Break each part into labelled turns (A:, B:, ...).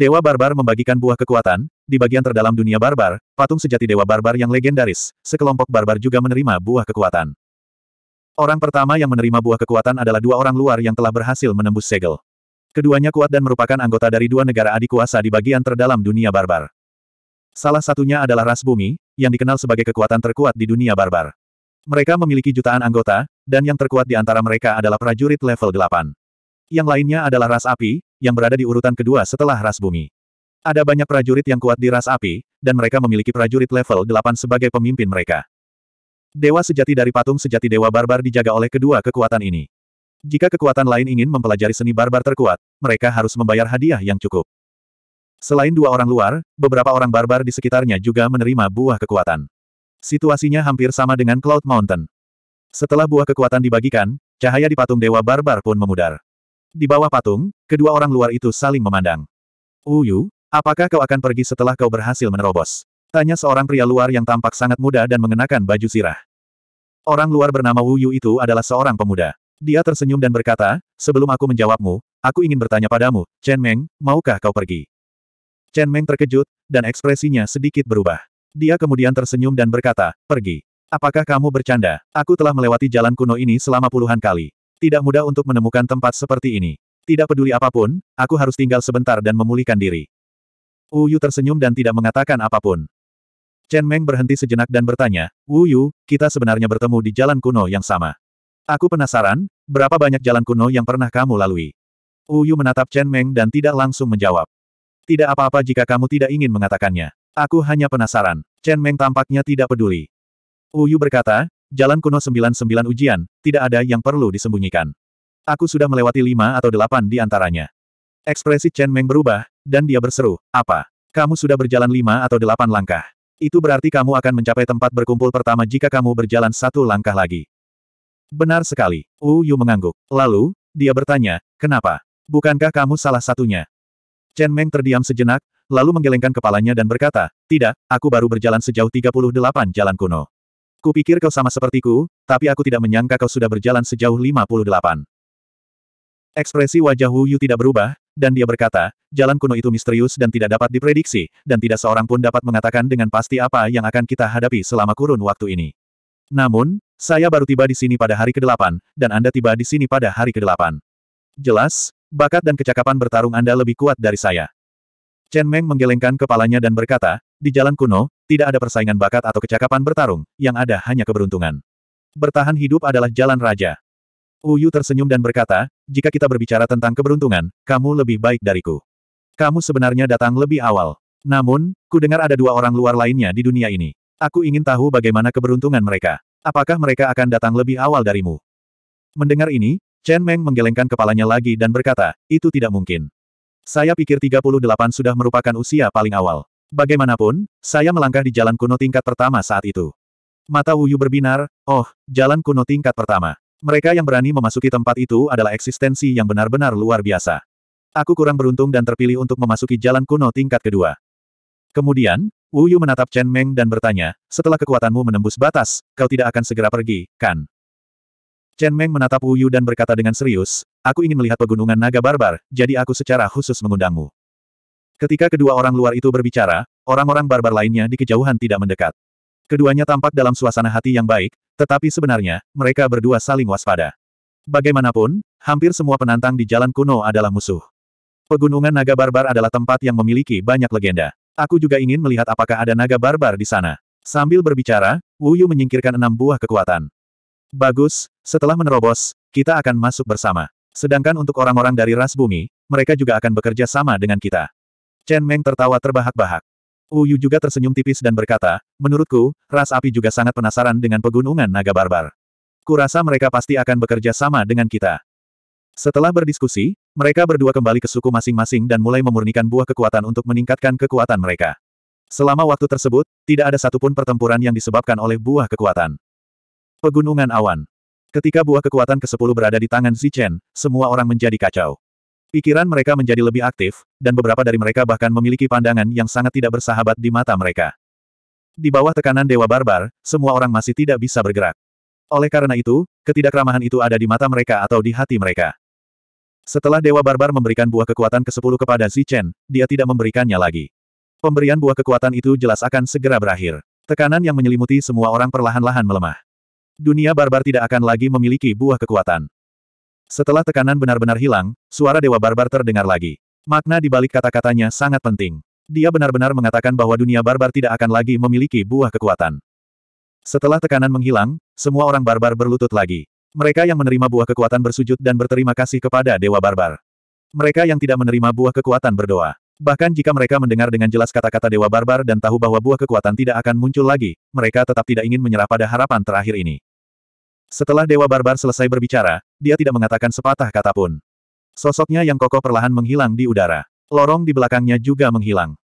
A: Dewa Barbar membagikan buah kekuatan, di bagian terdalam dunia barbar, patung sejati Dewa Barbar yang legendaris, sekelompok barbar juga menerima buah kekuatan. Orang pertama yang menerima buah kekuatan adalah dua orang luar yang telah berhasil menembus segel. Keduanya kuat dan merupakan anggota dari dua negara adik kuasa di bagian terdalam dunia barbar. Salah satunya adalah ras bumi, yang dikenal sebagai kekuatan terkuat di dunia barbar. Mereka memiliki jutaan anggota, dan yang terkuat di antara mereka adalah prajurit level 8. Yang lainnya adalah ras api, yang berada di urutan kedua setelah ras bumi. Ada banyak prajurit yang kuat di ras api, dan mereka memiliki prajurit level 8 sebagai pemimpin mereka. Dewa sejati dari patung sejati Dewa Barbar dijaga oleh kedua kekuatan ini. Jika kekuatan lain ingin mempelajari seni barbar terkuat, mereka harus membayar hadiah yang cukup. Selain dua orang luar, beberapa orang barbar di sekitarnya juga menerima buah kekuatan. Situasinya hampir sama dengan Cloud Mountain. Setelah buah kekuatan dibagikan, cahaya di patung Dewa Barbar pun memudar. Di bawah patung, kedua orang luar itu saling memandang. Uyu, apakah kau akan pergi setelah kau berhasil menerobos? Tanya seorang pria luar yang tampak sangat muda dan mengenakan baju sirah. Orang luar bernama Wuyu itu adalah seorang pemuda. Dia tersenyum dan berkata, sebelum aku menjawabmu, aku ingin bertanya padamu, Chen Meng, maukah kau pergi? Chen Meng terkejut, dan ekspresinya sedikit berubah. Dia kemudian tersenyum dan berkata, pergi. Apakah kamu bercanda? Aku telah melewati jalan kuno ini selama puluhan kali. Tidak mudah untuk menemukan tempat seperti ini. Tidak peduli apapun, aku harus tinggal sebentar dan memulihkan diri. Uyu tersenyum dan tidak mengatakan apapun. Chen Meng berhenti sejenak dan bertanya, Yu, kita sebenarnya bertemu di jalan kuno yang sama. Aku penasaran, berapa banyak jalan kuno yang pernah kamu lalui? Uyu menatap Chen Meng dan tidak langsung menjawab. Tidak apa-apa jika kamu tidak ingin mengatakannya. Aku hanya penasaran. Chen Meng tampaknya tidak peduli. Uyu berkata, Jalan kuno 99 ujian, tidak ada yang perlu disembunyikan. Aku sudah melewati lima atau delapan di antaranya. Ekspresi Chen Meng berubah, dan dia berseru, apa? Kamu sudah berjalan lima atau delapan langkah. Itu berarti kamu akan mencapai tempat berkumpul pertama jika kamu berjalan satu langkah lagi. Benar sekali, Wu Yu mengangguk. Lalu, dia bertanya, kenapa? Bukankah kamu salah satunya? Chen Meng terdiam sejenak, lalu menggelengkan kepalanya dan berkata, tidak, aku baru berjalan sejauh 38 jalan kuno. Kupikir kau sama sepertiku, tapi aku tidak menyangka kau sudah berjalan sejauh 58. Ekspresi wajah Wu Yu tidak berubah, dan dia berkata, jalan kuno itu misterius dan tidak dapat diprediksi, dan tidak seorang pun dapat mengatakan dengan pasti apa yang akan kita hadapi selama kurun waktu ini. Namun, saya baru tiba di sini pada hari ke-8, dan Anda tiba di sini pada hari ke-8. Jelas, bakat dan kecakapan bertarung Anda lebih kuat dari saya. Chen Meng menggelengkan kepalanya dan berkata, di jalan kuno, tidak ada persaingan bakat atau kecakapan bertarung, yang ada hanya keberuntungan. Bertahan hidup adalah jalan raja. Uyu tersenyum dan berkata, jika kita berbicara tentang keberuntungan, kamu lebih baik dariku. Kamu sebenarnya datang lebih awal. Namun, ku dengar ada dua orang luar lainnya di dunia ini. Aku ingin tahu bagaimana keberuntungan mereka. Apakah mereka akan datang lebih awal darimu? Mendengar ini, Chen Meng menggelengkan kepalanya lagi dan berkata, itu tidak mungkin. Saya pikir 38 sudah merupakan usia paling awal. Bagaimanapun, saya melangkah di jalan kuno tingkat pertama saat itu. Mata Wuyu berbinar, oh, jalan kuno tingkat pertama. Mereka yang berani memasuki tempat itu adalah eksistensi yang benar-benar luar biasa. Aku kurang beruntung dan terpilih untuk memasuki jalan kuno tingkat kedua. Kemudian, Wu menatap Chen Meng dan bertanya, setelah kekuatanmu menembus batas, kau tidak akan segera pergi, kan? Chen Meng menatap Wu dan berkata dengan serius, aku ingin melihat pegunungan naga barbar, jadi aku secara khusus mengundangmu. Ketika kedua orang luar itu berbicara, orang-orang barbar lainnya di kejauhan tidak mendekat. Keduanya tampak dalam suasana hati yang baik, tetapi sebenarnya, mereka berdua saling waspada. Bagaimanapun, hampir semua penantang di jalan kuno adalah musuh. Pegunungan naga barbar adalah tempat yang memiliki banyak legenda. Aku juga ingin melihat apakah ada naga barbar di sana. Sambil berbicara, Wu Yu menyingkirkan enam buah kekuatan. Bagus, setelah menerobos, kita akan masuk bersama. Sedangkan untuk orang-orang dari ras bumi, mereka juga akan bekerja sama dengan kita. Chen Meng tertawa terbahak-bahak. Uyu juga tersenyum tipis dan berkata, menurutku, ras api juga sangat penasaran dengan pegunungan naga barbar. Kurasa mereka pasti akan bekerja sama dengan kita. Setelah berdiskusi, mereka berdua kembali ke suku masing-masing dan mulai memurnikan buah kekuatan untuk meningkatkan kekuatan mereka. Selama waktu tersebut, tidak ada satupun pertempuran yang disebabkan oleh buah kekuatan. Pegunungan awan. Ketika buah kekuatan ke-10 berada di tangan Zichen, semua orang menjadi kacau. Pikiran mereka menjadi lebih aktif, dan beberapa dari mereka bahkan memiliki pandangan yang sangat tidak bersahabat di mata mereka. Di bawah tekanan Dewa Barbar, semua orang masih tidak bisa bergerak. Oleh karena itu, ketidakramahan itu ada di mata mereka atau di hati mereka. Setelah Dewa Barbar memberikan buah kekuatan ke-10 kepada Zichen, dia tidak memberikannya lagi. Pemberian buah kekuatan itu jelas akan segera berakhir. Tekanan yang menyelimuti semua orang perlahan-lahan melemah. Dunia barbar tidak akan lagi memiliki buah kekuatan. Setelah tekanan benar-benar hilang, suara Dewa Barbar terdengar lagi. Makna di balik kata-katanya sangat penting. Dia benar-benar mengatakan bahwa dunia barbar tidak akan lagi memiliki buah kekuatan. Setelah tekanan menghilang, semua orang barbar berlutut lagi. Mereka yang menerima buah kekuatan bersujud dan berterima kasih kepada Dewa Barbar. Mereka yang tidak menerima buah kekuatan berdoa. Bahkan jika mereka mendengar dengan jelas kata-kata Dewa Barbar dan tahu bahwa buah kekuatan tidak akan muncul lagi, mereka tetap tidak ingin menyerah pada harapan terakhir ini. Setelah Dewa Barbar selesai berbicara, dia tidak mengatakan sepatah kata pun. Sosoknya yang kokoh perlahan menghilang di udara. Lorong di belakangnya juga menghilang.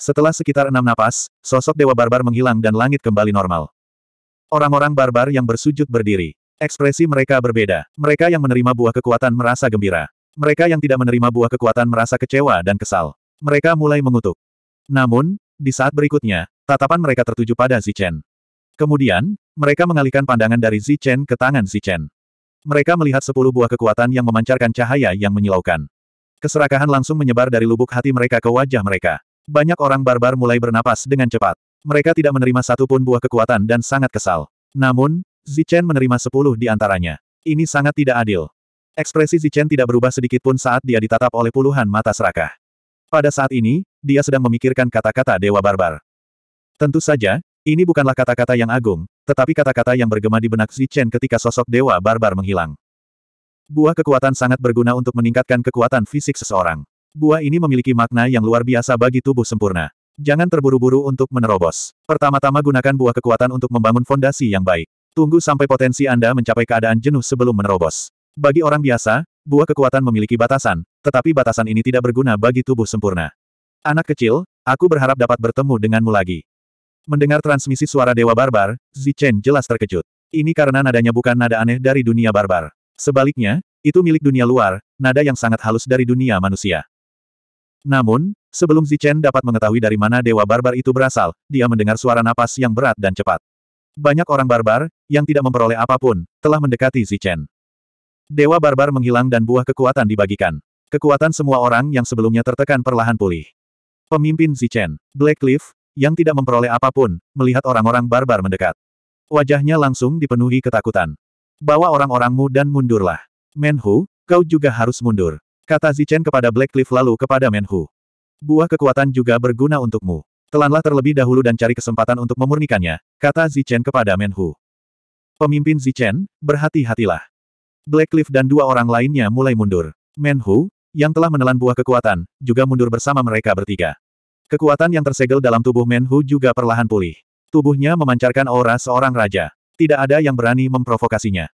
A: Setelah sekitar enam napas, sosok Dewa Barbar menghilang dan langit kembali normal. Orang-orang barbar yang bersujud berdiri. Ekspresi mereka berbeda. Mereka yang menerima buah kekuatan merasa gembira. Mereka yang tidak menerima buah kekuatan merasa kecewa dan kesal. Mereka mulai mengutuk. Namun, di saat berikutnya, tatapan mereka tertuju pada Zichen. Kemudian, mereka mengalihkan pandangan dari Zichen ke tangan Zichen. Mereka melihat sepuluh buah kekuatan yang memancarkan cahaya yang menyilaukan. Keserakahan langsung menyebar dari lubuk hati mereka ke wajah mereka. Banyak orang barbar mulai bernapas dengan cepat. Mereka tidak menerima satu pun buah kekuatan dan sangat kesal. Namun, Zichen menerima sepuluh di antaranya. Ini sangat tidak adil. Ekspresi Zichen tidak berubah sedikit pun saat dia ditatap oleh puluhan mata serakah. Pada saat ini, dia sedang memikirkan kata-kata Dewa Barbar. Tentu saja, ini bukanlah kata-kata yang agung, tetapi kata-kata yang bergema di benak Zichen ketika sosok Dewa Barbar menghilang. Buah kekuatan sangat berguna untuk meningkatkan kekuatan fisik seseorang. Buah ini memiliki makna yang luar biasa bagi tubuh sempurna. Jangan terburu-buru untuk menerobos. Pertama-tama gunakan buah kekuatan untuk membangun fondasi yang baik. Tunggu sampai potensi Anda mencapai keadaan jenuh sebelum menerobos. Bagi orang biasa, buah kekuatan memiliki batasan, tetapi batasan ini tidak berguna bagi tubuh sempurna. Anak kecil, aku berharap dapat bertemu denganmu lagi. Mendengar transmisi suara Dewa Barbar, Zichen jelas terkejut. Ini karena nadanya bukan nada aneh dari dunia barbar. Sebaliknya, itu milik dunia luar, nada yang sangat halus dari dunia manusia. Namun, sebelum Zichen dapat mengetahui dari mana Dewa Barbar itu berasal, dia mendengar suara napas yang berat dan cepat. Banyak orang barbar, yang tidak memperoleh apapun, telah mendekati Zichen. Dewa Barbar menghilang dan buah kekuatan dibagikan. Kekuatan semua orang yang sebelumnya tertekan perlahan pulih. Pemimpin Zichen, Blackleaf, yang tidak memperoleh apapun, melihat orang-orang barbar mendekat. Wajahnya langsung dipenuhi ketakutan. Bawa orang-orangmu dan mundurlah. Menhu, kau juga harus mundur. Kata Zichen kepada Black lalu kepada Menhu. Buah kekuatan juga berguna untukmu. Telanlah terlebih dahulu dan cari kesempatan untuk memurnikannya, kata Zichen kepada Menhu. Pemimpin Zichen, berhati-hatilah. Black dan dua orang lainnya mulai mundur. Menhu, yang telah menelan buah kekuatan, juga mundur bersama mereka bertiga. Kekuatan yang tersegel dalam tubuh Menhu juga perlahan pulih. Tubuhnya memancarkan aura seorang raja. Tidak ada yang berani memprovokasinya.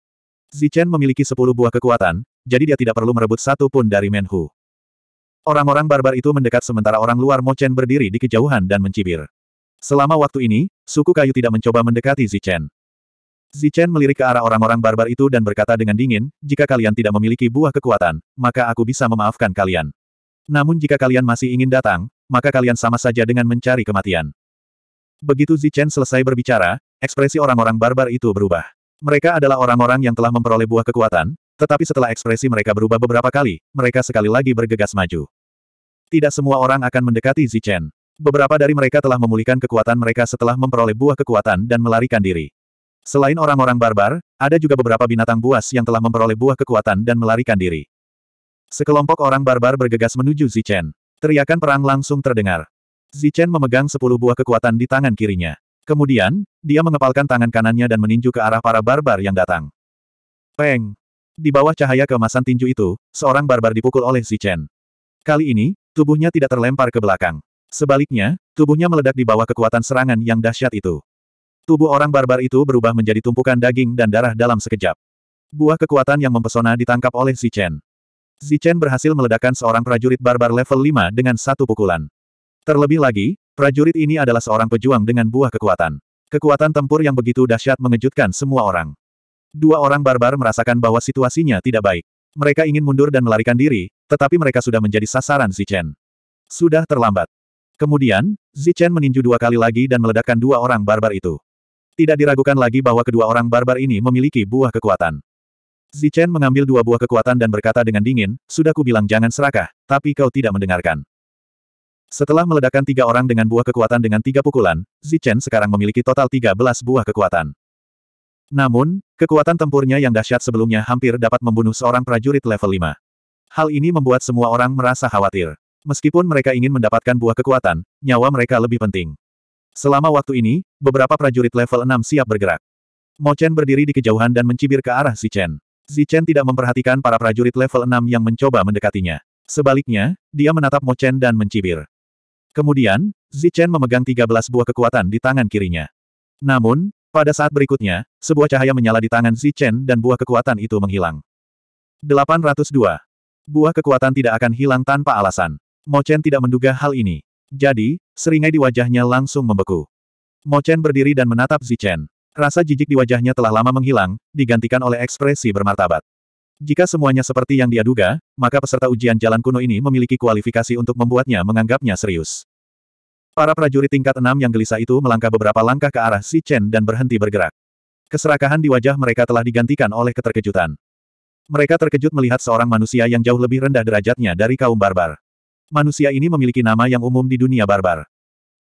A: Zichen memiliki sepuluh buah kekuatan, jadi dia tidak perlu merebut satu pun dari Menhu. Orang-orang barbar itu mendekat sementara orang luar Mochen berdiri di kejauhan dan mencibir. Selama waktu ini, suku kayu tidak mencoba mendekati Zichen. Zichen melirik ke arah orang-orang barbar itu dan berkata dengan dingin, jika kalian tidak memiliki buah kekuatan, maka aku bisa memaafkan kalian. Namun jika kalian masih ingin datang, maka kalian sama saja dengan mencari kematian. Begitu Zichen selesai berbicara, ekspresi orang-orang barbar itu berubah. Mereka adalah orang-orang yang telah memperoleh buah kekuatan, tetapi setelah ekspresi mereka berubah beberapa kali, mereka sekali lagi bergegas maju. Tidak semua orang akan mendekati Zichen. Beberapa dari mereka telah memulihkan kekuatan mereka setelah memperoleh buah kekuatan dan melarikan diri. Selain orang-orang barbar, ada juga beberapa binatang buas yang telah memperoleh buah kekuatan dan melarikan diri. Sekelompok orang barbar bergegas menuju Zichen. Teriakan perang langsung terdengar. Zichen memegang sepuluh buah kekuatan di tangan kirinya. Kemudian, dia mengepalkan tangan kanannya dan meninju ke arah para barbar yang datang. Peng! Di bawah cahaya kemasan tinju itu, seorang barbar dipukul oleh Zichen. Kali ini, tubuhnya tidak terlempar ke belakang. Sebaliknya, tubuhnya meledak di bawah kekuatan serangan yang dahsyat itu. Tubuh orang barbar itu berubah menjadi tumpukan daging dan darah dalam sekejap. Buah kekuatan yang mempesona ditangkap oleh Zichen. Zichen berhasil meledakkan seorang prajurit barbar level 5 dengan satu pukulan. Terlebih lagi, prajurit ini adalah seorang pejuang dengan buah kekuatan. Kekuatan tempur yang begitu dahsyat mengejutkan semua orang. Dua orang barbar merasakan bahwa situasinya tidak baik. Mereka ingin mundur dan melarikan diri, tetapi mereka sudah menjadi sasaran Zichen. Sudah terlambat. Kemudian, Zichen meninju dua kali lagi dan meledakkan dua orang barbar itu. Tidak diragukan lagi bahwa kedua orang barbar ini memiliki buah kekuatan. Zichen mengambil dua buah kekuatan dan berkata dengan dingin, sudah kubilang jangan serakah, tapi kau tidak mendengarkan. Setelah meledakkan tiga orang dengan buah kekuatan dengan tiga pukulan, Zichen sekarang memiliki total tiga belas buah kekuatan. Namun, kekuatan tempurnya yang dahsyat sebelumnya hampir dapat membunuh seorang prajurit level 5. Hal ini membuat semua orang merasa khawatir. Meskipun mereka ingin mendapatkan buah kekuatan, nyawa mereka lebih penting. Selama waktu ini, beberapa prajurit level 6 siap bergerak. Mo Chen berdiri di kejauhan dan mencibir ke arah Zichen. Zichen tidak memperhatikan para prajurit level 6 yang mencoba mendekatinya. Sebaliknya, dia menatap Mo Chen dan mencibir. Kemudian, Zichen memegang 13 buah kekuatan di tangan kirinya. Namun, pada saat berikutnya, sebuah cahaya menyala di tangan Zichen dan buah kekuatan itu menghilang. 802. Buah kekuatan tidak akan hilang tanpa alasan. Mo Chen tidak menduga hal ini. Jadi, seringai di wajahnya langsung membeku. Mo Chen berdiri dan menatap Zichen. Rasa jijik di wajahnya telah lama menghilang, digantikan oleh ekspresi bermartabat. Jika semuanya seperti yang dia duga, maka peserta ujian jalan kuno ini memiliki kualifikasi untuk membuatnya menganggapnya serius. Para prajurit tingkat enam yang gelisah itu melangkah beberapa langkah ke arah Si Chen dan berhenti bergerak. Keserakahan di wajah mereka telah digantikan oleh keterkejutan. Mereka terkejut melihat seorang manusia yang jauh lebih rendah derajatnya dari kaum barbar. Manusia ini memiliki nama yang umum di dunia barbar.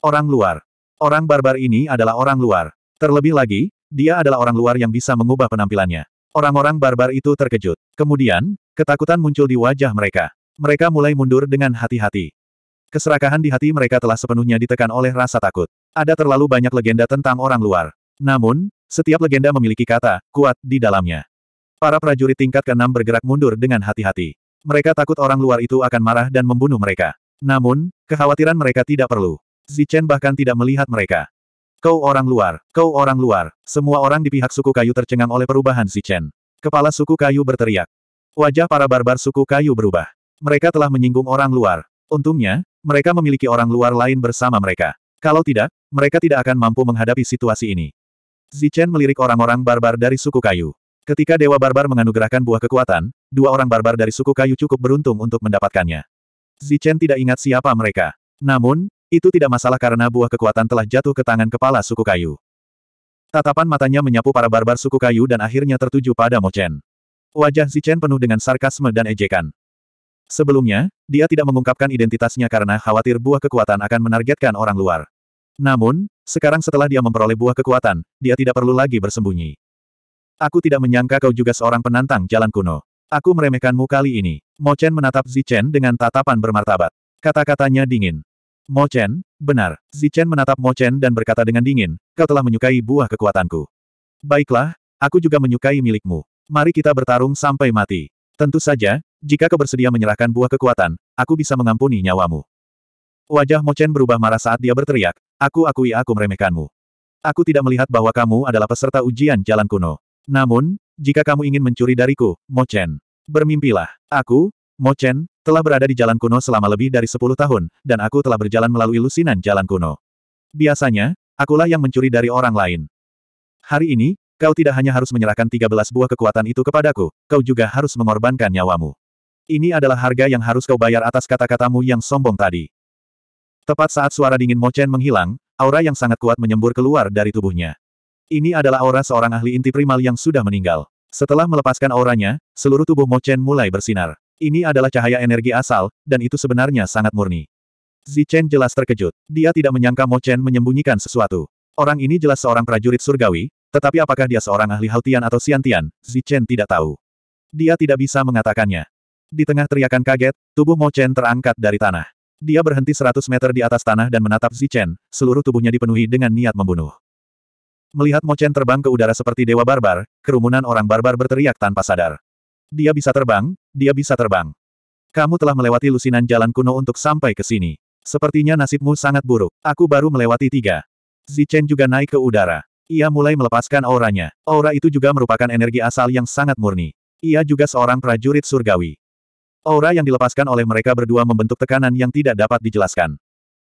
A: Orang luar. Orang barbar ini adalah orang luar. Terlebih lagi, dia adalah orang luar yang bisa mengubah penampilannya. Orang-orang barbar itu terkejut. Kemudian, ketakutan muncul di wajah mereka. Mereka mulai mundur dengan hati-hati. Keserakahan di hati mereka telah sepenuhnya ditekan oleh rasa takut. Ada terlalu banyak legenda tentang orang luar. Namun, setiap legenda memiliki kata, kuat, di dalamnya. Para prajurit tingkat ke-6 bergerak mundur dengan hati-hati. Mereka takut orang luar itu akan marah dan membunuh mereka. Namun, kekhawatiran mereka tidak perlu. Zichen bahkan tidak melihat mereka. Kau orang luar, kau orang luar, semua orang di pihak suku kayu tercengang oleh perubahan si Chen. Kepala suku kayu berteriak. Wajah para barbar suku kayu berubah. Mereka telah menyinggung orang luar. Untungnya, mereka memiliki orang luar lain bersama mereka. Kalau tidak, mereka tidak akan mampu menghadapi situasi ini. Zichen melirik orang-orang barbar dari suku kayu. Ketika Dewa Barbar menganugerahkan buah kekuatan, dua orang barbar dari suku kayu cukup beruntung untuk mendapatkannya. Zichen tidak ingat siapa mereka. Namun, itu tidak masalah karena buah kekuatan telah jatuh ke tangan kepala suku kayu. Tatapan matanya menyapu para barbar suku kayu dan akhirnya tertuju pada Mo Chen. Wajah Zichen penuh dengan sarkasme dan ejekan. Sebelumnya, dia tidak mengungkapkan identitasnya karena khawatir buah kekuatan akan menargetkan orang luar. Namun, sekarang setelah dia memperoleh buah kekuatan, dia tidak perlu lagi bersembunyi. Aku tidak menyangka kau juga seorang penantang jalan kuno. Aku meremehkanmu kali ini. Mo Chen menatap Zichen dengan tatapan bermartabat. Kata-katanya dingin. Mo Chen, benar. Zichen menatap Mo Chen dan berkata dengan dingin, kau telah menyukai buah kekuatanku. Baiklah, aku juga menyukai milikmu. Mari kita bertarung sampai mati. Tentu saja, jika kau bersedia menyerahkan buah kekuatan, aku bisa mengampuni nyawamu. Wajah Mo Chen berubah marah saat dia berteriak, aku akui aku meremehkanmu. Aku tidak melihat bahwa kamu adalah peserta ujian jalan kuno. Namun, jika kamu ingin mencuri dariku, Mo Chen, bermimpilah. Aku, Mo Chen, telah berada di jalan kuno selama lebih dari sepuluh tahun, dan aku telah berjalan melalui lusinan jalan kuno. Biasanya, akulah yang mencuri dari orang lain. Hari ini, kau tidak hanya harus menyerahkan tiga belas buah kekuatan itu kepadaku, kau juga harus mengorbankan nyawamu. Ini adalah harga yang harus kau bayar atas kata-katamu yang sombong tadi. Tepat saat suara dingin Mochen menghilang, aura yang sangat kuat menyembur keluar dari tubuhnya. Ini adalah aura seorang ahli inti primal yang sudah meninggal. Setelah melepaskan auranya, seluruh tubuh Mochen mulai bersinar. Ini adalah cahaya energi asal, dan itu sebenarnya sangat murni. Zichen jelas terkejut. Dia tidak menyangka Mo Chen menyembunyikan sesuatu. Orang ini jelas seorang prajurit surgawi, tetapi apakah dia seorang ahli Haltian atau Siantian, Zichen tidak tahu. Dia tidak bisa mengatakannya. Di tengah teriakan kaget, tubuh Mo Chen terangkat dari tanah. Dia berhenti 100 meter di atas tanah dan menatap Zichen, seluruh tubuhnya dipenuhi dengan niat membunuh. Melihat Mo Chen terbang ke udara seperti dewa barbar, kerumunan orang barbar berteriak tanpa sadar. Dia bisa terbang, dia bisa terbang. Kamu telah melewati lusinan jalan kuno untuk sampai ke sini. Sepertinya nasibmu sangat buruk. Aku baru melewati tiga. Zichen juga naik ke udara. Ia mulai melepaskan auranya. Aura itu juga merupakan energi asal yang sangat murni. Ia juga seorang prajurit surgawi. Aura yang dilepaskan oleh mereka berdua membentuk tekanan yang tidak dapat dijelaskan.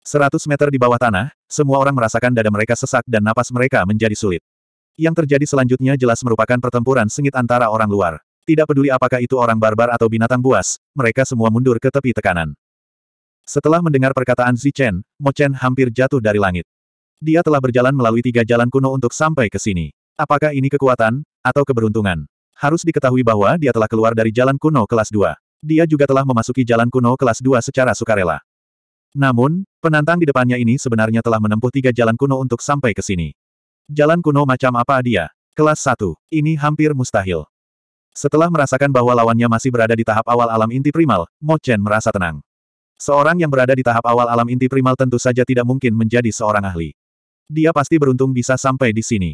A: Seratus meter di bawah tanah, semua orang merasakan dada mereka sesak dan napas mereka menjadi sulit. Yang terjadi selanjutnya jelas merupakan pertempuran sengit antara orang luar. Tidak peduli apakah itu orang barbar atau binatang buas, mereka semua mundur ke tepi tekanan. Setelah mendengar perkataan Chen, Mo Chen hampir jatuh dari langit. Dia telah berjalan melalui tiga jalan kuno untuk sampai ke sini. Apakah ini kekuatan, atau keberuntungan? Harus diketahui bahwa dia telah keluar dari jalan kuno kelas 2. Dia juga telah memasuki jalan kuno kelas 2 secara sukarela. Namun, penantang di depannya ini sebenarnya telah menempuh tiga jalan kuno untuk sampai ke sini. Jalan kuno macam apa dia? Kelas 1. Ini hampir mustahil. Setelah merasakan bahwa lawannya masih berada di tahap awal alam inti primal, Mo Chen merasa tenang. Seorang yang berada di tahap awal alam inti primal tentu saja tidak mungkin menjadi seorang ahli. Dia pasti beruntung bisa sampai di sini.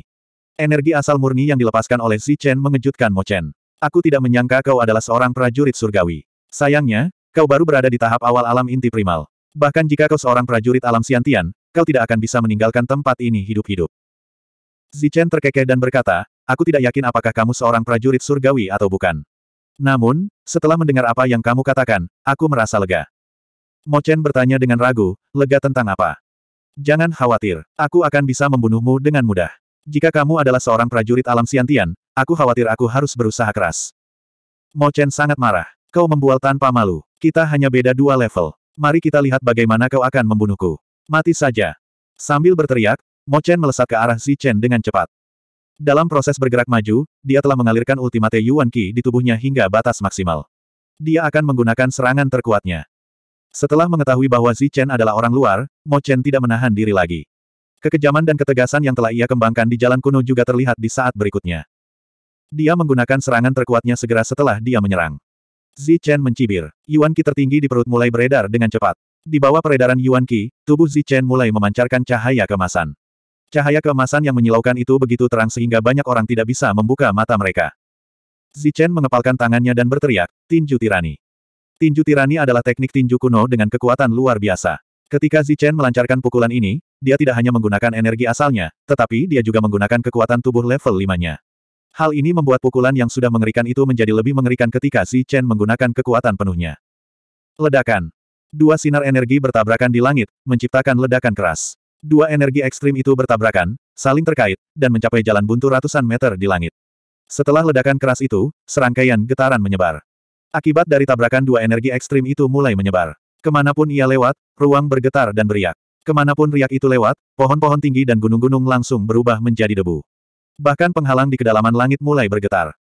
A: Energi asal murni yang dilepaskan oleh Xi Chen mengejutkan Mo Chen. Aku tidak menyangka kau adalah seorang prajurit surgawi. Sayangnya, kau baru berada di tahap awal alam inti primal. Bahkan jika kau seorang prajurit alam siantian, kau tidak akan bisa meninggalkan tempat ini hidup-hidup. Zichen terkekeh dan berkata, aku tidak yakin apakah kamu seorang prajurit surgawi atau bukan. Namun, setelah mendengar apa yang kamu katakan, aku merasa lega. Mo Chen bertanya dengan ragu, lega tentang apa? Jangan khawatir, aku akan bisa membunuhmu dengan mudah. Jika kamu adalah seorang prajurit alam siantian, aku khawatir aku harus berusaha keras. Mo Chen sangat marah. Kau membual tanpa malu. Kita hanya beda dua level. Mari kita lihat bagaimana kau akan membunuhku. Mati saja. Sambil berteriak, Mo Chen melesat ke arah Zichen dengan cepat. Dalam proses bergerak maju, dia telah mengalirkan ultimate Yuan Qi di tubuhnya hingga batas maksimal. Dia akan menggunakan serangan terkuatnya. Setelah mengetahui bahwa Chen adalah orang luar, Mo Chen tidak menahan diri lagi. Kekejaman dan ketegasan yang telah ia kembangkan di jalan kuno juga terlihat di saat berikutnya. Dia menggunakan serangan terkuatnya segera setelah dia menyerang. Chen mencibir. Yuan Qi tertinggi di perut mulai beredar dengan cepat. Di bawah peredaran Yuan Qi, tubuh Chen mulai memancarkan cahaya kemasan. Cahaya keemasan yang menyilaukan itu begitu terang sehingga banyak orang tidak bisa membuka mata mereka. Zichen mengepalkan tangannya dan berteriak, Tinju Tirani. Tinju Tirani adalah teknik tinju kuno dengan kekuatan luar biasa. Ketika Zichen melancarkan pukulan ini, dia tidak hanya menggunakan energi asalnya, tetapi dia juga menggunakan kekuatan tubuh level limanya. Hal ini membuat pukulan yang sudah mengerikan itu menjadi lebih mengerikan ketika Zichen menggunakan kekuatan penuhnya. Ledakan. Dua sinar energi bertabrakan di langit, menciptakan ledakan keras. Dua energi ekstrim itu bertabrakan, saling terkait, dan mencapai jalan buntu ratusan meter di langit. Setelah ledakan keras itu, serangkaian getaran menyebar. Akibat dari tabrakan dua energi ekstrim itu mulai menyebar. Kemanapun ia lewat, ruang bergetar dan beriak. Kemanapun riak itu lewat, pohon-pohon tinggi dan gunung-gunung langsung berubah menjadi debu. Bahkan penghalang di kedalaman langit mulai bergetar.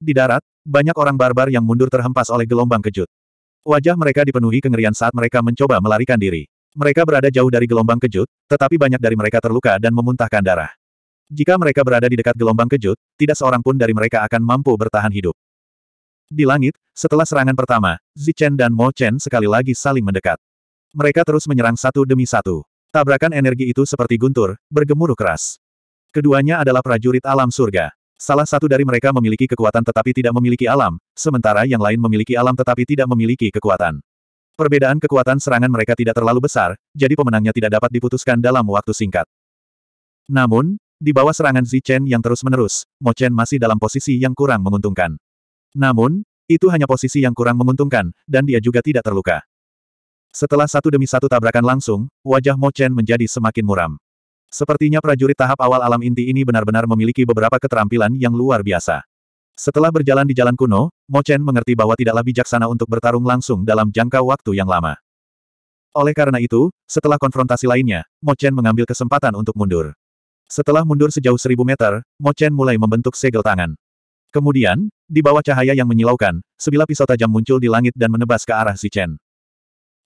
A: Di darat, banyak orang barbar yang mundur terhempas oleh gelombang kejut. Wajah mereka dipenuhi kengerian saat mereka mencoba melarikan diri. Mereka berada jauh dari gelombang kejut, tetapi banyak dari mereka terluka dan memuntahkan darah. Jika mereka berada di dekat gelombang kejut, tidak seorang pun dari mereka akan mampu bertahan hidup. Di langit, setelah serangan pertama, Zichen dan Mo Chen sekali lagi saling mendekat. Mereka terus menyerang satu demi satu. Tabrakan energi itu seperti guntur, bergemuruh keras. Keduanya adalah prajurit alam surga. Salah satu dari mereka memiliki kekuatan tetapi tidak memiliki alam, sementara yang lain memiliki alam tetapi tidak memiliki kekuatan. Perbedaan kekuatan serangan mereka tidak terlalu besar, jadi pemenangnya tidak dapat diputuskan dalam waktu singkat. Namun, di bawah serangan Zichen yang terus-menerus, Mo Chen masih dalam posisi yang kurang menguntungkan. Namun, itu hanya posisi yang kurang menguntungkan, dan dia juga tidak terluka. Setelah satu demi satu tabrakan langsung, wajah Mo Chen menjadi semakin muram. Sepertinya prajurit tahap awal alam inti ini benar-benar memiliki beberapa keterampilan yang luar biasa. Setelah berjalan di jalan kuno, Mo Chen mengerti bahwa tidaklah bijaksana untuk bertarung langsung dalam jangka waktu yang lama. Oleh karena itu, setelah konfrontasi lainnya, Mo Chen mengambil kesempatan untuk mundur. Setelah mundur sejauh seribu meter, Mo Chen mulai membentuk segel tangan. Kemudian, di bawah cahaya yang menyilaukan, sebilah pisau tajam muncul di langit dan menebas ke arah si Chen.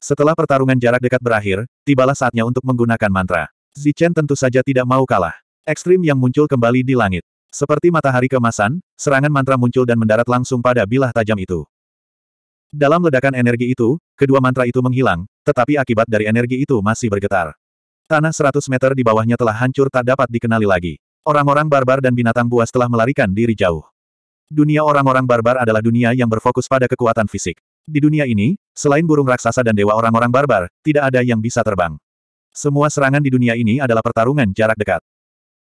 A: Setelah pertarungan jarak dekat berakhir, tibalah saatnya untuk menggunakan mantra. Zichen tentu saja tidak mau kalah. Ekstrim yang muncul kembali di langit. Seperti matahari kemasan, serangan mantra muncul dan mendarat langsung pada bilah tajam itu. Dalam ledakan energi itu, kedua mantra itu menghilang, tetapi akibat dari energi itu masih bergetar. Tanah 100 meter di bawahnya telah hancur tak dapat dikenali lagi. Orang-orang barbar dan binatang buas telah melarikan diri jauh. Dunia orang-orang barbar adalah dunia yang berfokus pada kekuatan fisik. Di dunia ini, selain burung raksasa dan dewa orang-orang barbar, tidak ada yang bisa terbang. Semua serangan di dunia ini adalah pertarungan jarak dekat.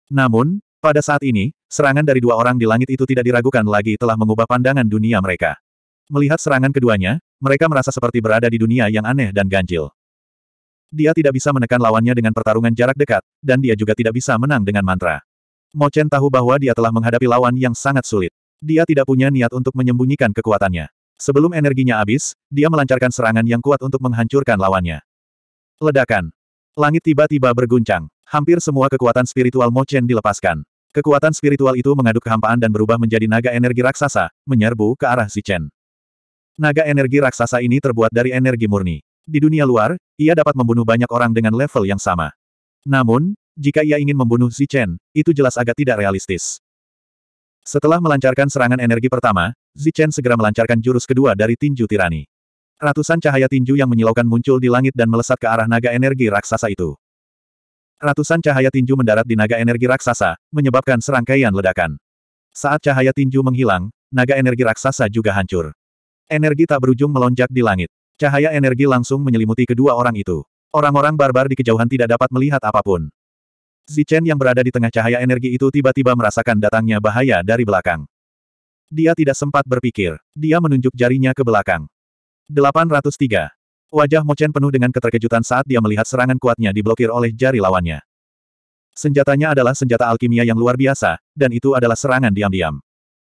A: Namun, pada saat ini, serangan dari dua orang di langit itu tidak diragukan lagi telah mengubah pandangan dunia mereka. Melihat serangan keduanya, mereka merasa seperti berada di dunia yang aneh dan ganjil. Dia tidak bisa menekan lawannya dengan pertarungan jarak dekat, dan dia juga tidak bisa menang dengan mantra. Mo Chen tahu bahwa dia telah menghadapi lawan yang sangat sulit. Dia tidak punya niat untuk menyembunyikan kekuatannya. Sebelum energinya habis, dia melancarkan serangan yang kuat untuk menghancurkan lawannya. Ledakan. Langit tiba-tiba berguncang. Hampir semua kekuatan spiritual Mo Chen dilepaskan. Kekuatan spiritual itu mengaduk kehampaan dan berubah menjadi naga energi raksasa, menyerbu ke arah Zichen. Naga energi raksasa ini terbuat dari energi murni. Di dunia luar, ia dapat membunuh banyak orang dengan level yang sama. Namun, jika ia ingin membunuh Zichen, itu jelas agak tidak realistis. Setelah melancarkan serangan energi pertama, Zichen segera melancarkan jurus kedua dari tinju tirani. Ratusan cahaya tinju yang menyilaukan muncul di langit dan melesat ke arah naga energi raksasa itu. Ratusan cahaya tinju mendarat di naga energi raksasa, menyebabkan serangkaian ledakan. Saat cahaya tinju menghilang, naga energi raksasa juga hancur. Energi tak berujung melonjak di langit. Cahaya energi langsung menyelimuti kedua orang itu. Orang-orang barbar di kejauhan tidak dapat melihat apapun. Zichen yang berada di tengah cahaya energi itu tiba-tiba merasakan datangnya bahaya dari belakang. Dia tidak sempat berpikir. Dia menunjuk jarinya ke belakang. 803. Wajah Mochen penuh dengan keterkejutan saat dia melihat serangan kuatnya diblokir oleh jari lawannya. Senjatanya adalah senjata alkimia yang luar biasa, dan itu adalah serangan diam-diam.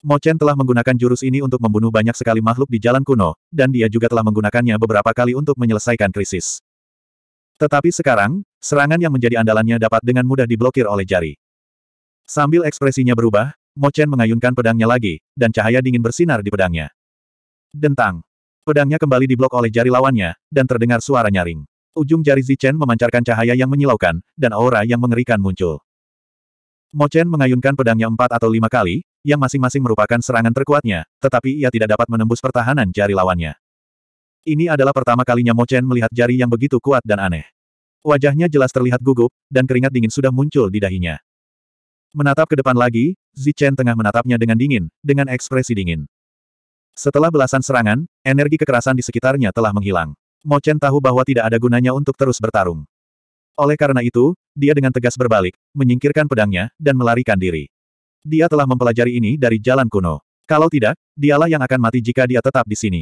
A: Mochen telah menggunakan jurus ini untuk membunuh banyak sekali makhluk di jalan kuno, dan dia juga telah menggunakannya beberapa kali untuk menyelesaikan krisis. Tetapi sekarang, serangan yang menjadi andalannya dapat dengan mudah diblokir oleh jari. Sambil ekspresinya berubah, Mochen mengayunkan pedangnya lagi, dan cahaya dingin bersinar di pedangnya. Dentang. Pedangnya kembali diblok oleh jari lawannya, dan terdengar suara nyaring. Ujung jari Zichen memancarkan cahaya yang menyilaukan, dan aura yang mengerikan muncul. Mo Chen mengayunkan pedangnya empat atau lima kali, yang masing-masing merupakan serangan terkuatnya, tetapi ia tidak dapat menembus pertahanan jari lawannya. Ini adalah pertama kalinya Mo Chen melihat jari yang begitu kuat dan aneh. Wajahnya jelas terlihat gugup, dan keringat dingin sudah muncul di dahinya. Menatap ke depan lagi, Zichen tengah menatapnya dengan dingin, dengan ekspresi dingin. Setelah belasan serangan, energi kekerasan di sekitarnya telah menghilang. Mo Chen tahu bahwa tidak ada gunanya untuk terus bertarung. Oleh karena itu, dia dengan tegas berbalik, menyingkirkan pedangnya, dan melarikan diri. Dia telah mempelajari ini dari jalan kuno. Kalau tidak, dialah yang akan mati jika dia tetap di sini.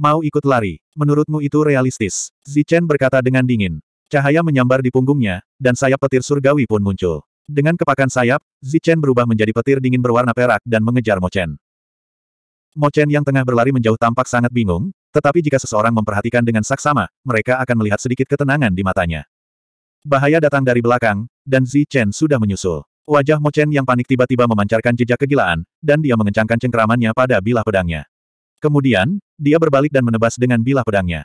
A: Mau ikut lari, menurutmu itu realistis? Zichen berkata dengan dingin. Cahaya menyambar di punggungnya, dan sayap petir surgawi pun muncul. Dengan kepakan sayap, Zichen berubah menjadi petir dingin berwarna perak dan mengejar Mo Chen. Mo Chen yang tengah berlari menjauh tampak sangat bingung, tetapi jika seseorang memperhatikan dengan saksama, mereka akan melihat sedikit ketenangan di matanya. Bahaya datang dari belakang, dan Zi Chen sudah menyusul. Wajah Mo Chen yang panik tiba-tiba memancarkan jejak kegilaan, dan dia mengencangkan cengkeramannya pada bilah pedangnya. Kemudian, dia berbalik dan menebas dengan bilah pedangnya.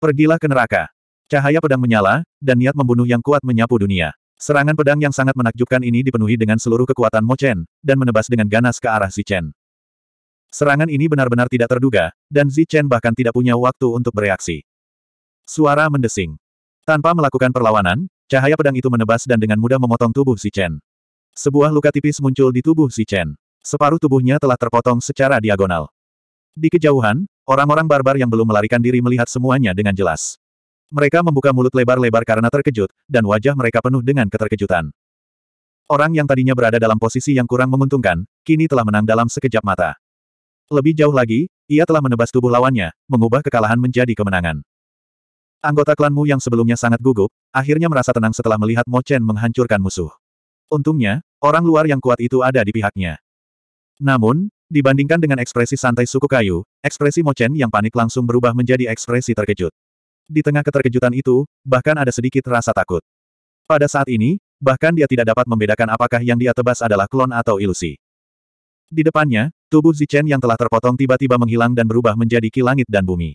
A: Pergilah ke neraka. Cahaya pedang menyala, dan niat membunuh yang kuat menyapu dunia. Serangan pedang yang sangat menakjubkan ini dipenuhi dengan seluruh kekuatan Mo Chen, dan menebas dengan ganas ke arah Zi Chen. Serangan ini benar-benar tidak terduga, dan Zichen bahkan tidak punya waktu untuk bereaksi. Suara mendesing. Tanpa melakukan perlawanan, cahaya pedang itu menebas dan dengan mudah memotong tubuh Zichen. Sebuah luka tipis muncul di tubuh Zichen. Separuh tubuhnya telah terpotong secara diagonal. Di kejauhan, orang-orang barbar yang belum melarikan diri melihat semuanya dengan jelas. Mereka membuka mulut lebar-lebar karena terkejut, dan wajah mereka penuh dengan keterkejutan. Orang yang tadinya berada dalam posisi yang kurang menguntungkan, kini telah menang dalam sekejap mata. Lebih jauh lagi, ia telah menebas tubuh lawannya, mengubah kekalahan menjadi kemenangan. Anggota klanmu yang sebelumnya sangat gugup, akhirnya merasa tenang setelah melihat Mo Chen menghancurkan musuh. Untungnya, orang luar yang kuat itu ada di pihaknya. Namun, dibandingkan dengan ekspresi santai suku kayu, ekspresi Mo Chen yang panik langsung berubah menjadi ekspresi terkejut. Di tengah keterkejutan itu, bahkan ada sedikit rasa takut. Pada saat ini, bahkan dia tidak dapat membedakan apakah yang dia tebas adalah klon atau ilusi. Di depannya, tubuh Zichen yang telah terpotong tiba-tiba menghilang dan berubah menjadi ki dan bumi.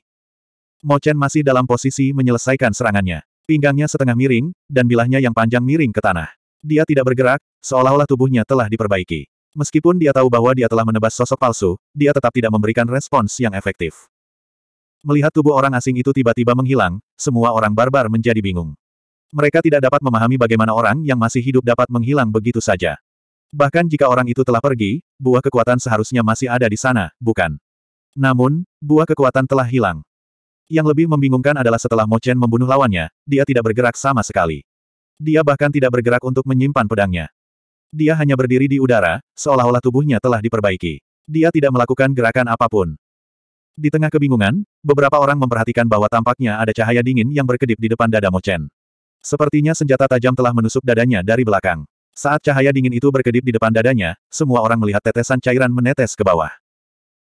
A: Mo Chen masih dalam posisi menyelesaikan serangannya. Pinggangnya setengah miring, dan bilahnya yang panjang miring ke tanah. Dia tidak bergerak, seolah-olah tubuhnya telah diperbaiki. Meskipun dia tahu bahwa dia telah menebas sosok palsu, dia tetap tidak memberikan respons yang efektif. Melihat tubuh orang asing itu tiba-tiba menghilang, semua orang barbar menjadi bingung. Mereka tidak dapat memahami bagaimana orang yang masih hidup dapat menghilang begitu saja. Bahkan jika orang itu telah pergi, buah kekuatan seharusnya masih ada di sana, bukan? Namun, buah kekuatan telah hilang. Yang lebih membingungkan adalah setelah Mo Chen membunuh lawannya, dia tidak bergerak sama sekali. Dia bahkan tidak bergerak untuk menyimpan pedangnya. Dia hanya berdiri di udara, seolah-olah tubuhnya telah diperbaiki. Dia tidak melakukan gerakan apapun. Di tengah kebingungan, beberapa orang memperhatikan bahwa tampaknya ada cahaya dingin yang berkedip di depan dada Mo Chen. Sepertinya senjata tajam telah menusuk dadanya dari belakang. Saat cahaya dingin itu berkedip di depan dadanya, semua orang melihat tetesan cairan menetes ke bawah.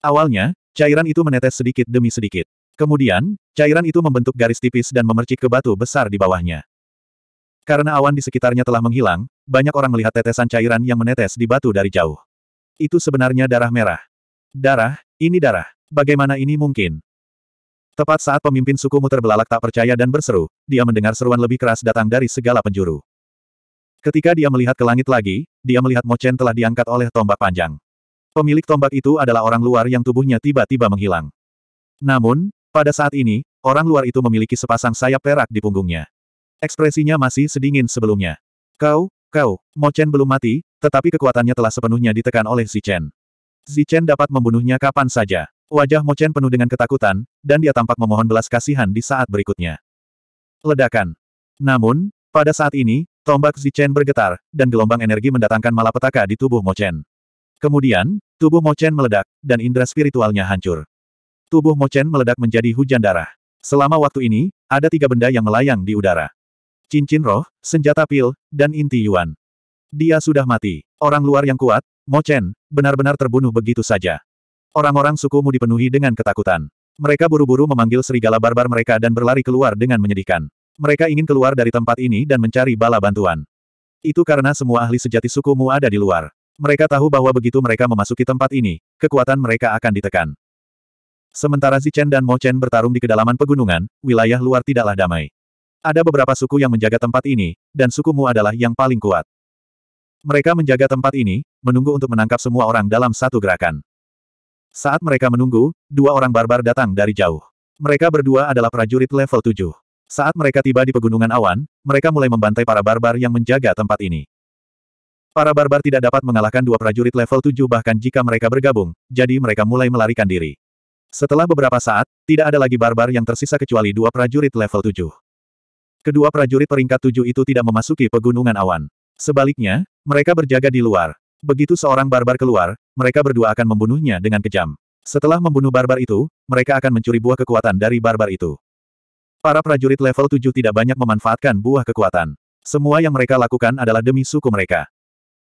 A: Awalnya, cairan itu menetes sedikit demi sedikit. Kemudian, cairan itu membentuk garis tipis dan memercik ke batu besar di bawahnya. Karena awan di sekitarnya telah menghilang, banyak orang melihat tetesan cairan yang menetes di batu dari jauh. Itu sebenarnya darah merah. Darah, ini darah. Bagaimana ini mungkin? Tepat saat pemimpin suku muter terbelalak tak percaya dan berseru, dia mendengar seruan lebih keras datang dari segala penjuru. Ketika dia melihat ke langit lagi, dia melihat Mo Chen telah diangkat oleh tombak panjang. Pemilik tombak itu adalah orang luar yang tubuhnya tiba-tiba menghilang. Namun, pada saat ini, orang luar itu memiliki sepasang sayap perak di punggungnya. Ekspresinya masih sedingin sebelumnya. Kau, kau, Mo Chen belum mati, tetapi kekuatannya telah sepenuhnya ditekan oleh Chen. Si Si Chen dapat membunuhnya kapan saja. Wajah Mo Chen penuh dengan ketakutan, dan dia tampak memohon belas kasihan di saat berikutnya. Ledakan. Namun, pada saat ini, Tombak Zichen bergetar, dan gelombang energi mendatangkan malapetaka di tubuh Mochen. Kemudian, tubuh Mochen meledak, dan indera spiritualnya hancur. Tubuh Mochen meledak menjadi hujan darah. Selama waktu ini, ada tiga benda yang melayang di udara. Cincin roh, senjata pil, dan inti Yuan. Dia sudah mati. Orang luar yang kuat, Mochen, benar-benar terbunuh begitu saja. Orang-orang sukumu dipenuhi dengan ketakutan. Mereka buru-buru memanggil serigala barbar mereka dan berlari keluar dengan menyedihkan. Mereka ingin keluar dari tempat ini dan mencari bala bantuan. Itu karena semua ahli sejati suku Mu ada di luar. Mereka tahu bahwa begitu mereka memasuki tempat ini, kekuatan mereka akan ditekan. Sementara Zichen dan Mo Chen bertarung di kedalaman pegunungan, wilayah luar tidaklah damai. Ada beberapa suku yang menjaga tempat ini, dan suku Mu adalah yang paling kuat. Mereka menjaga tempat ini, menunggu untuk menangkap semua orang dalam satu gerakan. Saat mereka menunggu, dua orang barbar datang dari jauh. Mereka berdua adalah prajurit level 7. Saat mereka tiba di pegunungan awan, mereka mulai membantai para barbar yang menjaga tempat ini. Para barbar tidak dapat mengalahkan dua prajurit level 7 bahkan jika mereka bergabung, jadi mereka mulai melarikan diri. Setelah beberapa saat, tidak ada lagi barbar yang tersisa kecuali dua prajurit level 7. Kedua prajurit peringkat 7 itu tidak memasuki pegunungan awan. Sebaliknya, mereka berjaga di luar. Begitu seorang barbar keluar, mereka berdua akan membunuhnya dengan kejam. Setelah membunuh barbar itu, mereka akan mencuri buah kekuatan dari barbar itu. Para prajurit level 7 tidak banyak memanfaatkan buah kekuatan. Semua yang mereka lakukan adalah demi suku mereka.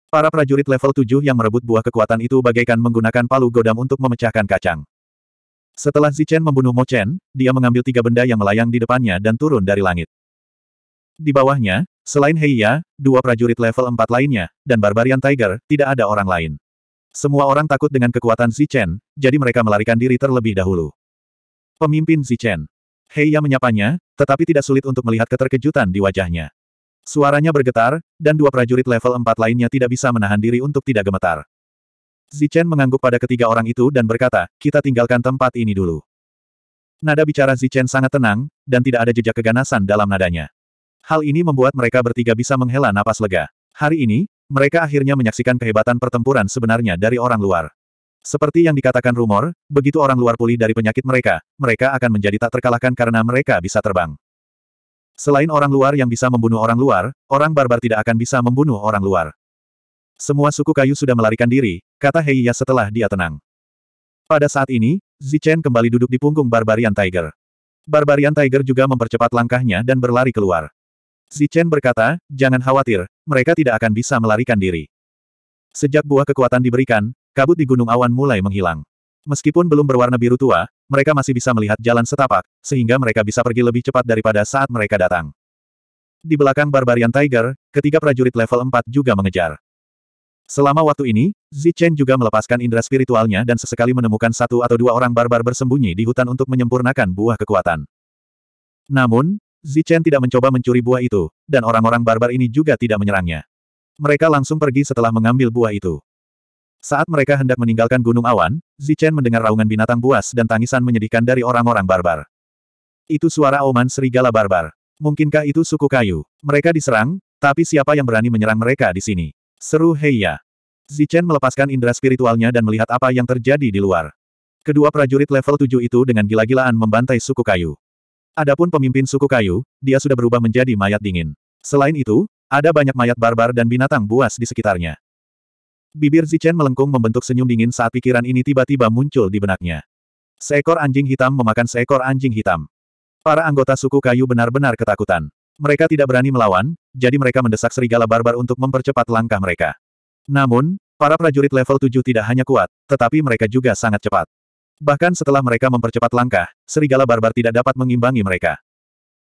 A: Para prajurit level 7 yang merebut buah kekuatan itu bagaikan menggunakan palu godam untuk memecahkan kacang. Setelah Zichen membunuh Mo Chen, dia mengambil tiga benda yang melayang di depannya dan turun dari langit. Di bawahnya, selain Heiya, dua prajurit level 4 lainnya, dan Barbarian Tiger, tidak ada orang lain. Semua orang takut dengan kekuatan Zichen, jadi mereka melarikan diri terlebih dahulu. Pemimpin Zichen, Heiya menyapanya, tetapi tidak sulit untuk melihat keterkejutan di wajahnya. Suaranya bergetar, dan dua prajurit level 4 lainnya tidak bisa menahan diri untuk tidak gemetar. Zichen mengangguk pada ketiga orang itu dan berkata, kita tinggalkan tempat ini dulu. Nada bicara Zichen sangat tenang, dan tidak ada jejak keganasan dalam nadanya. Hal ini membuat mereka bertiga bisa menghela napas lega. Hari ini, mereka akhirnya menyaksikan kehebatan pertempuran sebenarnya dari orang luar. Seperti yang dikatakan rumor, begitu orang luar pulih dari penyakit mereka, mereka akan menjadi tak terkalahkan karena mereka bisa terbang. Selain orang luar yang bisa membunuh orang luar, orang barbar tidak akan bisa membunuh orang luar. Semua suku kayu sudah melarikan diri, kata Heiya setelah dia tenang. Pada saat ini, Zichen kembali duduk di punggung Barbarian Tiger. Barbarian Tiger juga mempercepat langkahnya dan berlari keluar. Zichen berkata, jangan khawatir, mereka tidak akan bisa melarikan diri. Sejak buah kekuatan diberikan, kabut di gunung awan mulai menghilang. Meskipun belum berwarna biru tua, mereka masih bisa melihat jalan setapak, sehingga mereka bisa pergi lebih cepat daripada saat mereka datang. Di belakang Barbarian Tiger, ketiga prajurit level 4 juga mengejar. Selama waktu ini, Zichen juga melepaskan indera spiritualnya dan sesekali menemukan satu atau dua orang barbar bersembunyi di hutan untuk menyempurnakan buah kekuatan. Namun, Zichen tidak mencoba mencuri buah itu, dan orang-orang barbar ini juga tidak menyerangnya. Mereka langsung pergi setelah mengambil buah itu. Saat mereka hendak meninggalkan Gunung Awan, Zichen mendengar raungan binatang buas dan tangisan menyedihkan dari orang-orang barbar. Itu suara Oman serigala barbar. Mungkinkah itu suku kayu? Mereka diserang, tapi siapa yang berani menyerang mereka di sini? Seru Heiya. Zichen melepaskan indera spiritualnya dan melihat apa yang terjadi di luar. Kedua prajurit level 7 itu dengan gila-gilaan membantai suku kayu. Adapun pemimpin suku kayu, dia sudah berubah menjadi mayat dingin. Selain itu, ada banyak mayat barbar dan binatang buas di sekitarnya. Bibir Zichen melengkung membentuk senyum dingin saat pikiran ini tiba-tiba muncul di benaknya. Seekor anjing hitam memakan seekor anjing hitam. Para anggota suku kayu benar-benar ketakutan. Mereka tidak berani melawan, jadi mereka mendesak serigala barbar untuk mempercepat langkah mereka. Namun, para prajurit level 7 tidak hanya kuat, tetapi mereka juga sangat cepat. Bahkan setelah mereka mempercepat langkah, serigala barbar tidak dapat mengimbangi mereka.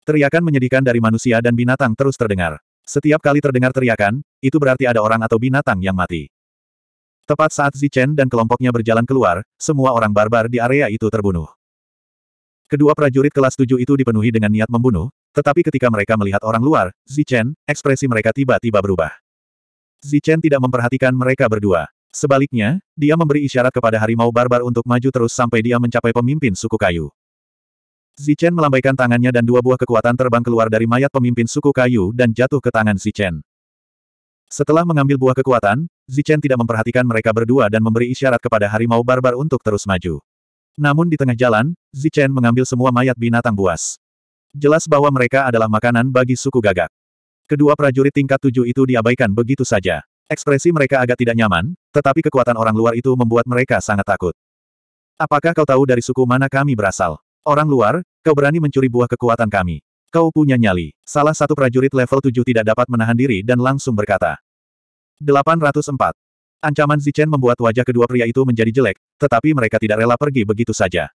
A: Teriakan menyedihkan dari manusia dan binatang terus terdengar. Setiap kali terdengar teriakan, itu berarti ada orang atau binatang yang mati. Tepat saat Zichen dan kelompoknya berjalan keluar, semua orang barbar di area itu terbunuh. Kedua prajurit kelas tujuh itu dipenuhi dengan niat membunuh, tetapi ketika mereka melihat orang luar, Zichen, ekspresi mereka tiba-tiba berubah. Zichen tidak memperhatikan mereka berdua. Sebaliknya, dia memberi isyarat kepada harimau barbar untuk maju terus sampai dia mencapai pemimpin suku kayu. Zichen melambaikan tangannya dan dua buah kekuatan terbang keluar dari mayat pemimpin suku kayu dan jatuh ke tangan Zichen. Setelah mengambil buah kekuatan, Zichen tidak memperhatikan mereka berdua dan memberi isyarat kepada harimau barbar untuk terus maju. Namun di tengah jalan, Zichen mengambil semua mayat binatang buas. Jelas bahwa mereka adalah makanan bagi suku gagak. Kedua prajurit tingkat tujuh itu diabaikan begitu saja. Ekspresi mereka agak tidak nyaman, tetapi kekuatan orang luar itu membuat mereka sangat takut. Apakah kau tahu dari suku mana kami berasal? Orang luar, kau berani mencuri buah kekuatan kami. Kau punya nyali. Salah satu prajurit level 7 tidak dapat menahan diri dan langsung berkata. 804. Ancaman Zichen membuat wajah kedua pria itu menjadi jelek, tetapi mereka tidak rela pergi begitu saja.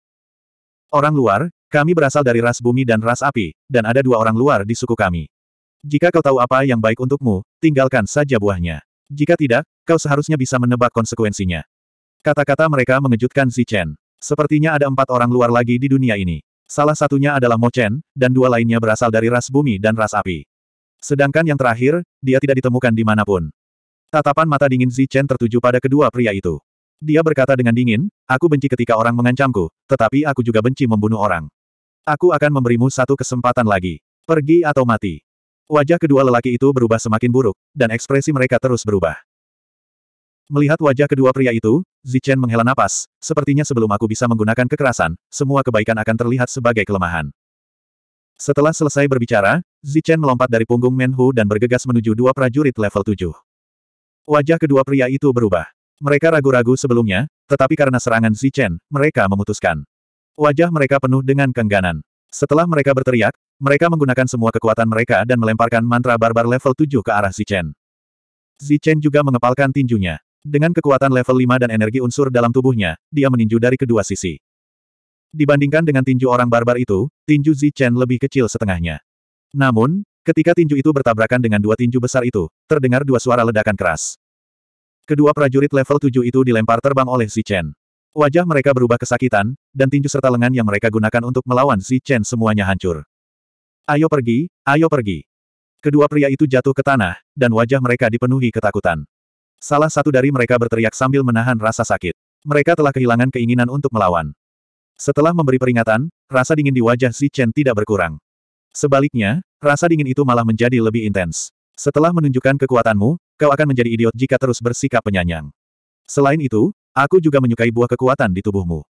A: Orang luar, kami berasal dari ras bumi dan ras api, dan ada dua orang luar di suku kami. Jika kau tahu apa yang baik untukmu, tinggalkan saja buahnya. Jika tidak, kau seharusnya bisa menebak konsekuensinya. Kata-kata mereka mengejutkan Zichen. Sepertinya ada empat orang luar lagi di dunia ini. Salah satunya adalah Mo Chen, dan dua lainnya berasal dari ras bumi dan ras api. Sedangkan yang terakhir, dia tidak ditemukan di manapun. Tatapan mata dingin Zi Chen tertuju pada kedua pria itu. Dia berkata dengan dingin, aku benci ketika orang mengancamku, tetapi aku juga benci membunuh orang. Aku akan memberimu satu kesempatan lagi. Pergi atau mati. Wajah kedua lelaki itu berubah semakin buruk, dan ekspresi mereka terus berubah. Melihat wajah kedua pria itu, Zichen menghela napas, sepertinya sebelum aku bisa menggunakan kekerasan, semua kebaikan akan terlihat sebagai kelemahan. Setelah selesai berbicara, Zichen melompat dari punggung Menhu dan bergegas menuju dua prajurit level 7. Wajah kedua pria itu berubah. Mereka ragu-ragu sebelumnya, tetapi karena serangan Zichen, mereka memutuskan. Wajah mereka penuh dengan kengganan. Setelah mereka berteriak, mereka menggunakan semua kekuatan mereka dan melemparkan mantra barbar level 7 ke arah Zichen. Zichen juga mengepalkan tinjunya. Dengan kekuatan level 5 dan energi unsur dalam tubuhnya, dia meninju dari kedua sisi. Dibandingkan dengan tinju orang barbar itu, tinju Chen lebih kecil setengahnya. Namun, ketika tinju itu bertabrakan dengan dua tinju besar itu, terdengar dua suara ledakan keras. Kedua prajurit level 7 itu dilempar terbang oleh Chen. Wajah mereka berubah kesakitan, dan tinju serta lengan yang mereka gunakan untuk melawan Chen semuanya hancur. Ayo pergi, ayo pergi. Kedua pria itu jatuh ke tanah, dan wajah mereka dipenuhi ketakutan. Salah satu dari mereka berteriak sambil menahan rasa sakit. Mereka telah kehilangan keinginan untuk melawan. Setelah memberi peringatan, rasa dingin di wajah Xi Chen tidak berkurang. Sebaliknya, rasa dingin itu malah menjadi lebih intens. Setelah menunjukkan kekuatanmu, kau akan menjadi idiot jika terus bersikap penyanyang. Selain itu, aku juga menyukai buah kekuatan di tubuhmu.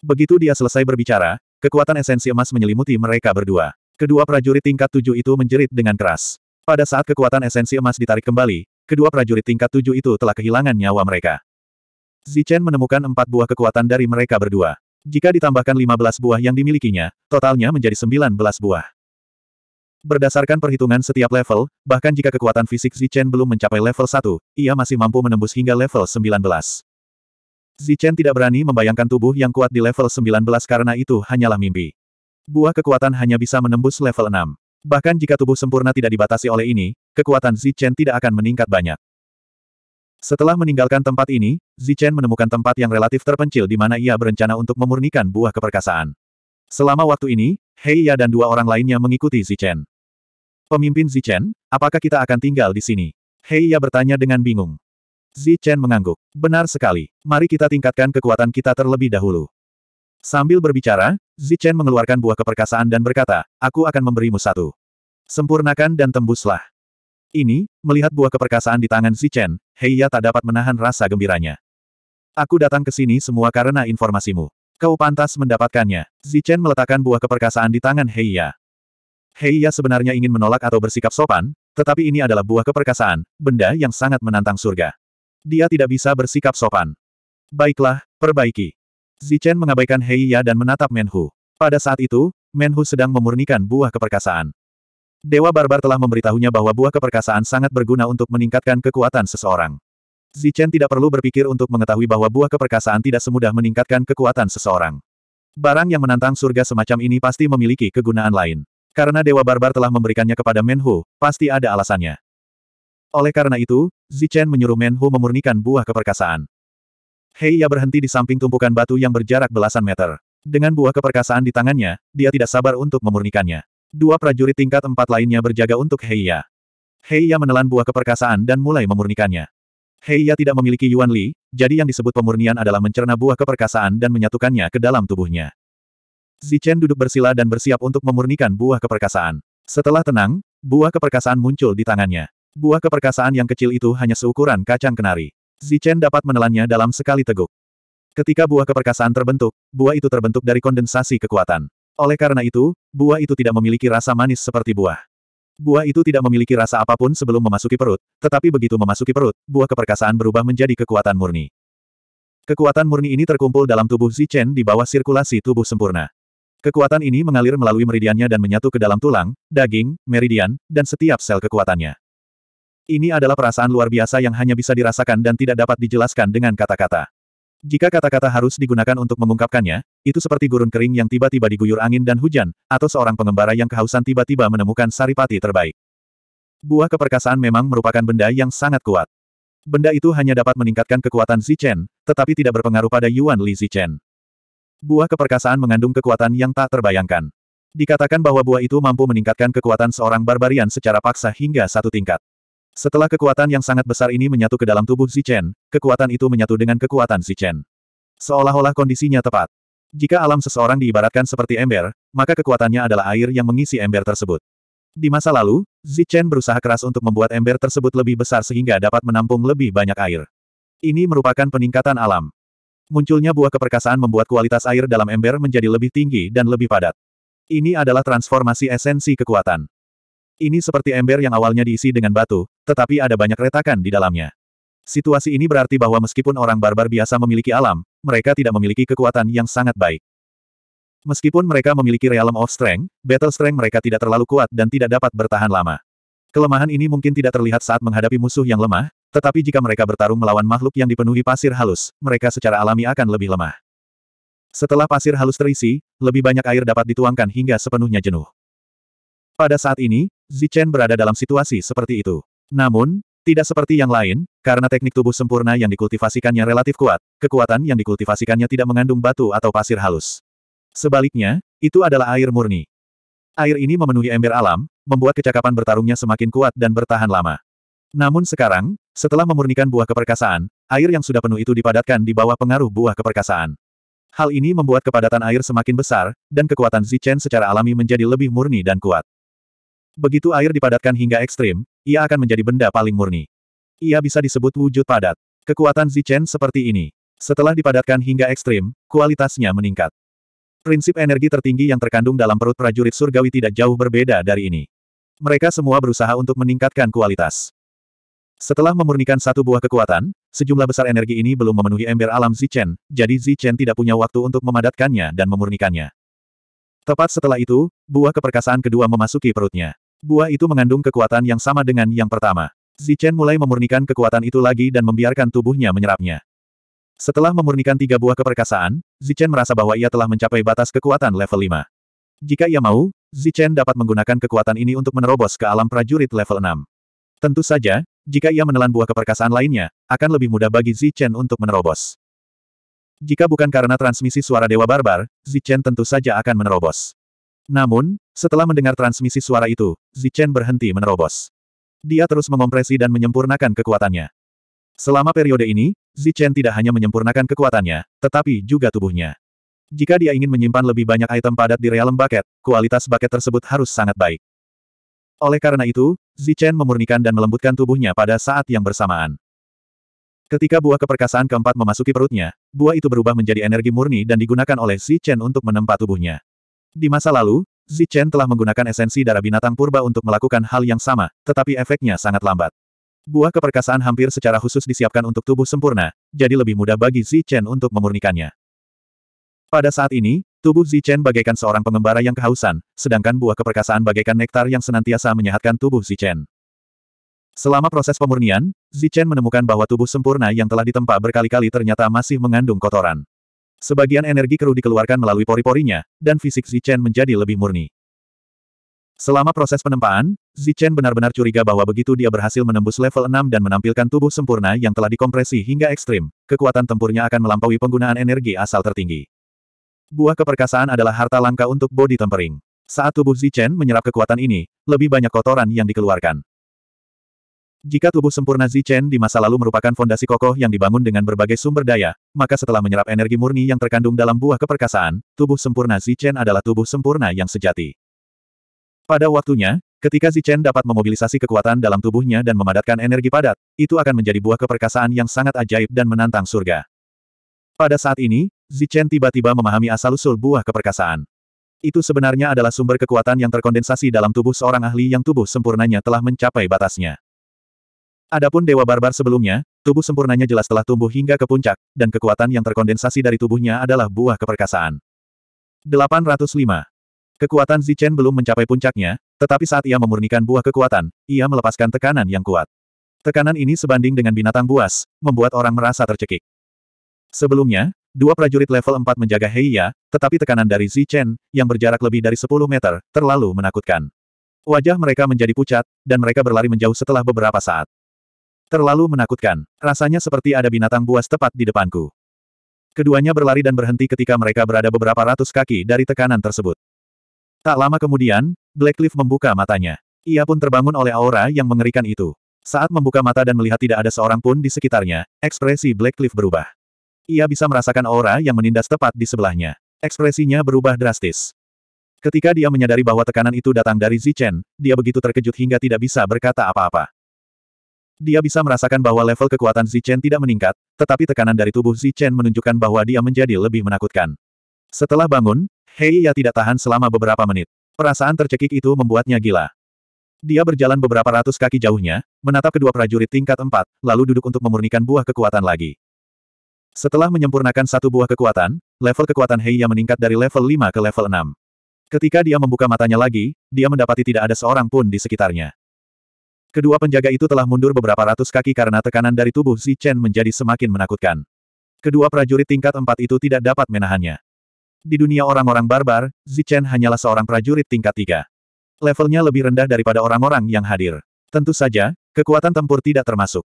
A: Begitu dia selesai berbicara, kekuatan esensi emas menyelimuti mereka berdua. Kedua prajurit tingkat tujuh itu menjerit dengan keras. Pada saat kekuatan esensi emas ditarik kembali, kedua prajurit tingkat tujuh itu telah kehilangan nyawa mereka. Zichen menemukan empat buah kekuatan dari mereka berdua. Jika ditambahkan lima belas buah yang dimilikinya, totalnya menjadi sembilan belas buah. Berdasarkan perhitungan setiap level, bahkan jika kekuatan fisik Zichen belum mencapai level satu, ia masih mampu menembus hingga level sembilan belas. Zichen tidak berani membayangkan tubuh yang kuat di level sembilan belas karena itu hanyalah mimpi. Buah kekuatan hanya bisa menembus level enam. Bahkan jika tubuh sempurna tidak dibatasi oleh ini, kekuatan Zichen tidak akan meningkat banyak. Setelah meninggalkan tempat ini, Zichen menemukan tempat yang relatif terpencil di mana ia berencana untuk memurnikan buah keperkasaan. Selama waktu ini, Heiya dan dua orang lainnya mengikuti Zichen. Pemimpin Zichen, apakah kita akan tinggal di sini? Heiya bertanya dengan bingung. Zichen mengangguk. Benar sekali. Mari kita tingkatkan kekuatan kita terlebih dahulu. Sambil berbicara, Zichen mengeluarkan buah keperkasaan dan berkata, aku akan memberimu satu. Sempurnakan dan tembuslah. Ini, melihat buah keperkasaan di tangan Zichen, Heiya tak dapat menahan rasa gembiranya. Aku datang ke sini semua karena informasimu. Kau pantas mendapatkannya. Zichen meletakkan buah keperkasaan di tangan Heiya. Heiya sebenarnya ingin menolak atau bersikap sopan, tetapi ini adalah buah keperkasaan, benda yang sangat menantang surga. Dia tidak bisa bersikap sopan. Baiklah, perbaiki. Zichen mengabaikan Hei Ya dan menatap Menhu. Pada saat itu, Menhu sedang memurnikan buah keperkasaan. Dewa Barbar telah memberitahunya bahwa buah keperkasaan sangat berguna untuk meningkatkan kekuatan seseorang. Zichen tidak perlu berpikir untuk mengetahui bahwa buah keperkasaan tidak semudah meningkatkan kekuatan seseorang. Barang yang menantang surga semacam ini pasti memiliki kegunaan lain. Karena Dewa Barbar telah memberikannya kepada Menhu, pasti ada alasannya. Oleh karena itu, Zichen menyuruh Menhu memurnikan buah keperkasaan. Hei Ya berhenti di samping tumpukan batu yang berjarak belasan meter. Dengan buah keperkasaan di tangannya, dia tidak sabar untuk memurnikannya. Dua prajurit tingkat empat lainnya berjaga untuk Heiya. Heiya menelan buah keperkasaan dan mulai memurnikannya. Heiya tidak memiliki Yuan Li, jadi yang disebut pemurnian adalah mencerna buah keperkasaan dan menyatukannya ke dalam tubuhnya. Zichen duduk bersila dan bersiap untuk memurnikan buah keperkasaan. Setelah tenang, buah keperkasaan muncul di tangannya. Buah keperkasaan yang kecil itu hanya seukuran kacang kenari. Zichen dapat menelannya dalam sekali teguk. Ketika buah keperkasaan terbentuk, buah itu terbentuk dari kondensasi kekuatan. Oleh karena itu, buah itu tidak memiliki rasa manis seperti buah. Buah itu tidak memiliki rasa apapun sebelum memasuki perut, tetapi begitu memasuki perut, buah keperkasaan berubah menjadi kekuatan murni. Kekuatan murni ini terkumpul dalam tubuh Zichen di bawah sirkulasi tubuh sempurna. Kekuatan ini mengalir melalui meridiannya dan menyatu ke dalam tulang, daging, meridian, dan setiap sel kekuatannya. Ini adalah perasaan luar biasa yang hanya bisa dirasakan dan tidak dapat dijelaskan dengan kata-kata. Jika kata-kata harus digunakan untuk mengungkapkannya, itu seperti gurun kering yang tiba-tiba diguyur angin dan hujan, atau seorang pengembara yang kehausan tiba-tiba menemukan saripati terbaik. Buah keperkasaan memang merupakan benda yang sangat kuat. Benda itu hanya dapat meningkatkan kekuatan Zichen, tetapi tidak berpengaruh pada Yuan Li Zichen. Buah keperkasaan mengandung kekuatan yang tak terbayangkan. Dikatakan bahwa buah itu mampu meningkatkan kekuatan seorang barbarian secara paksa hingga satu tingkat. Setelah kekuatan yang sangat besar ini menyatu ke dalam tubuh Zichen, kekuatan itu menyatu dengan kekuatan Zichen. Seolah-olah kondisinya tepat. Jika alam seseorang diibaratkan seperti ember, maka kekuatannya adalah air yang mengisi ember tersebut. Di masa lalu, Zichen berusaha keras untuk membuat ember tersebut lebih besar sehingga dapat menampung lebih banyak air. Ini merupakan peningkatan alam. Munculnya buah keperkasaan membuat kualitas air dalam ember menjadi lebih tinggi dan lebih padat. Ini adalah transformasi esensi kekuatan. Ini seperti ember yang awalnya diisi dengan batu, tetapi ada banyak retakan di dalamnya. Situasi ini berarti bahwa meskipun orang barbar biasa memiliki alam, mereka tidak memiliki kekuatan yang sangat baik. Meskipun mereka memiliki Realm of Strength, Battle Strength mereka tidak terlalu kuat dan tidak dapat bertahan lama. Kelemahan ini mungkin tidak terlihat saat menghadapi musuh yang lemah, tetapi jika mereka bertarung melawan makhluk yang dipenuhi pasir halus, mereka secara alami akan lebih lemah. Setelah pasir halus terisi, lebih banyak air dapat dituangkan hingga sepenuhnya jenuh. Pada saat ini, Zichen berada dalam situasi seperti itu. Namun, tidak seperti yang lain, karena teknik tubuh sempurna yang dikultivasikannya relatif kuat, kekuatan yang dikultivasikannya tidak mengandung batu atau pasir halus. Sebaliknya, itu adalah air murni. Air ini memenuhi ember alam, membuat kecakapan bertarungnya semakin kuat dan bertahan lama. Namun sekarang, setelah memurnikan buah keperkasaan, air yang sudah penuh itu dipadatkan di bawah pengaruh buah keperkasaan. Hal ini membuat kepadatan air semakin besar, dan kekuatan Zichen secara alami menjadi lebih murni dan kuat. Begitu air dipadatkan hingga ekstrim, ia akan menjadi benda paling murni. Ia bisa disebut wujud padat. Kekuatan Zichen seperti ini. Setelah dipadatkan hingga ekstrim, kualitasnya meningkat. Prinsip energi tertinggi yang terkandung dalam perut prajurit surgawi tidak jauh berbeda dari ini. Mereka semua berusaha untuk meningkatkan kualitas. Setelah memurnikan satu buah kekuatan, sejumlah besar energi ini belum memenuhi ember alam Zichen, jadi Zichen tidak punya waktu untuk memadatkannya dan memurnikannya. Tepat setelah itu, buah keperkasaan kedua memasuki perutnya. Buah itu mengandung kekuatan yang sama dengan yang pertama. Zichen mulai memurnikan kekuatan itu lagi dan membiarkan tubuhnya menyerapnya. Setelah memurnikan tiga buah keperkasaan, Zichen merasa bahwa ia telah mencapai batas kekuatan level 5. Jika ia mau, Zichen dapat menggunakan kekuatan ini untuk menerobos ke alam prajurit level 6. Tentu saja, jika ia menelan buah keperkasaan lainnya, akan lebih mudah bagi Zichen untuk menerobos. Jika bukan karena transmisi suara Dewa Barbar, Zichen tentu saja akan menerobos. Namun, setelah mendengar transmisi suara itu, Zichen berhenti menerobos. Dia terus mengompresi dan menyempurnakan kekuatannya. Selama periode ini, Zichen tidak hanya menyempurnakan kekuatannya, tetapi juga tubuhnya. Jika dia ingin menyimpan lebih banyak item padat di realm bucket, kualitas bucket tersebut harus sangat baik. Oleh karena itu, Zichen memurnikan dan melembutkan tubuhnya pada saat yang bersamaan. Ketika buah keperkasaan keempat memasuki perutnya, buah itu berubah menjadi energi murni dan digunakan oleh Zichen untuk menempa tubuhnya. Di masa lalu, Zichen telah menggunakan esensi darah binatang purba untuk melakukan hal yang sama, tetapi efeknya sangat lambat. Buah keperkasaan hampir secara khusus disiapkan untuk tubuh sempurna, jadi lebih mudah bagi Zichen untuk memurnikannya. Pada saat ini, tubuh Zichen bagaikan seorang pengembara yang kehausan, sedangkan buah keperkasaan bagaikan nektar yang senantiasa menyehatkan tubuh Zichen. Selama proses pemurnian, Zichen menemukan bahwa tubuh sempurna yang telah ditempa berkali-kali ternyata masih mengandung kotoran. Sebagian energi keruh dikeluarkan melalui pori-porinya, dan fisik Zichen menjadi lebih murni. Selama proses penempaan, Zichen benar-benar curiga bahwa begitu dia berhasil menembus level 6 dan menampilkan tubuh sempurna yang telah dikompresi hingga ekstrim, kekuatan tempurnya akan melampaui penggunaan energi asal tertinggi. Buah keperkasaan adalah harta langka untuk body tempering. Saat tubuh Zichen menyerap kekuatan ini, lebih banyak kotoran yang dikeluarkan. Jika tubuh sempurna Zichen di masa lalu merupakan fondasi kokoh yang dibangun dengan berbagai sumber daya, maka setelah menyerap energi murni yang terkandung dalam buah keperkasaan, tubuh sempurna Zichen adalah tubuh sempurna yang sejati. Pada waktunya, ketika Zichen dapat memobilisasi kekuatan dalam tubuhnya dan memadatkan energi padat, itu akan menjadi buah keperkasaan yang sangat ajaib dan menantang surga. Pada saat ini, Zichen tiba-tiba memahami asal-usul buah keperkasaan. Itu sebenarnya adalah sumber kekuatan yang terkondensasi dalam tubuh seorang ahli yang tubuh sempurnanya telah mencapai batasnya. Adapun Dewa Barbar sebelumnya, tubuh sempurnanya jelas telah tumbuh hingga ke puncak, dan kekuatan yang terkondensasi dari tubuhnya adalah buah keperkasaan. 805. Kekuatan Zichen belum mencapai puncaknya, tetapi saat ia memurnikan buah kekuatan, ia melepaskan tekanan yang kuat. Tekanan ini sebanding dengan binatang buas, membuat orang merasa tercekik. Sebelumnya, Dua prajurit level 4 menjaga Heiya, tetapi tekanan dari Zichen, yang berjarak lebih dari 10 meter, terlalu menakutkan. Wajah mereka menjadi pucat, dan mereka berlari menjauh setelah beberapa saat. Terlalu menakutkan. Rasanya seperti ada binatang buas tepat di depanku. Keduanya berlari dan berhenti ketika mereka berada beberapa ratus kaki dari tekanan tersebut. Tak lama kemudian, Blackleaf membuka matanya. Ia pun terbangun oleh aura yang mengerikan itu. Saat membuka mata dan melihat tidak ada seorang pun di sekitarnya, ekspresi Blackleaf berubah. Ia bisa merasakan aura yang menindas tepat di sebelahnya. Ekspresinya berubah drastis. Ketika dia menyadari bahwa tekanan itu datang dari Zichen, dia begitu terkejut hingga tidak bisa berkata apa-apa. Dia bisa merasakan bahwa level kekuatan Zichen tidak meningkat, tetapi tekanan dari tubuh Zichen menunjukkan bahwa dia menjadi lebih menakutkan. Setelah bangun, Hei Ya tidak tahan selama beberapa menit. Perasaan tercekik itu membuatnya gila. Dia berjalan beberapa ratus kaki jauhnya, menatap kedua prajurit tingkat empat, lalu duduk untuk memurnikan buah kekuatan lagi. Setelah menyempurnakan satu buah kekuatan, level kekuatan Heiya meningkat dari level 5 ke level 6. Ketika dia membuka matanya lagi, dia mendapati tidak ada seorang pun di sekitarnya. Kedua penjaga itu telah mundur beberapa ratus kaki karena tekanan dari tubuh Zi Chen menjadi semakin menakutkan. Kedua prajurit tingkat empat itu tidak dapat menahannya. Di dunia orang-orang barbar, Zi Chen hanyalah seorang prajurit tingkat tiga. Levelnya lebih rendah daripada orang-orang yang hadir. Tentu saja, kekuatan tempur tidak termasuk.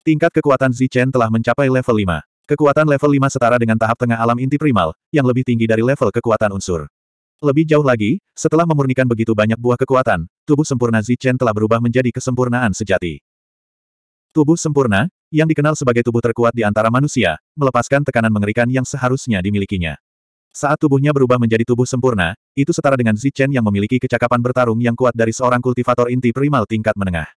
A: Tingkat kekuatan Zi Chen telah mencapai level 5. Kekuatan level 5 setara dengan tahap tengah alam inti primal, yang lebih tinggi dari level kekuatan unsur. Lebih jauh lagi, setelah memurnikan begitu banyak buah kekuatan, tubuh sempurna Zichen telah berubah menjadi kesempurnaan sejati. Tubuh sempurna, yang dikenal sebagai tubuh terkuat di antara manusia, melepaskan tekanan mengerikan yang seharusnya dimilikinya. Saat tubuhnya berubah menjadi tubuh sempurna, itu setara dengan Zichen yang memiliki kecakapan bertarung yang kuat dari seorang kultivator inti primal tingkat menengah.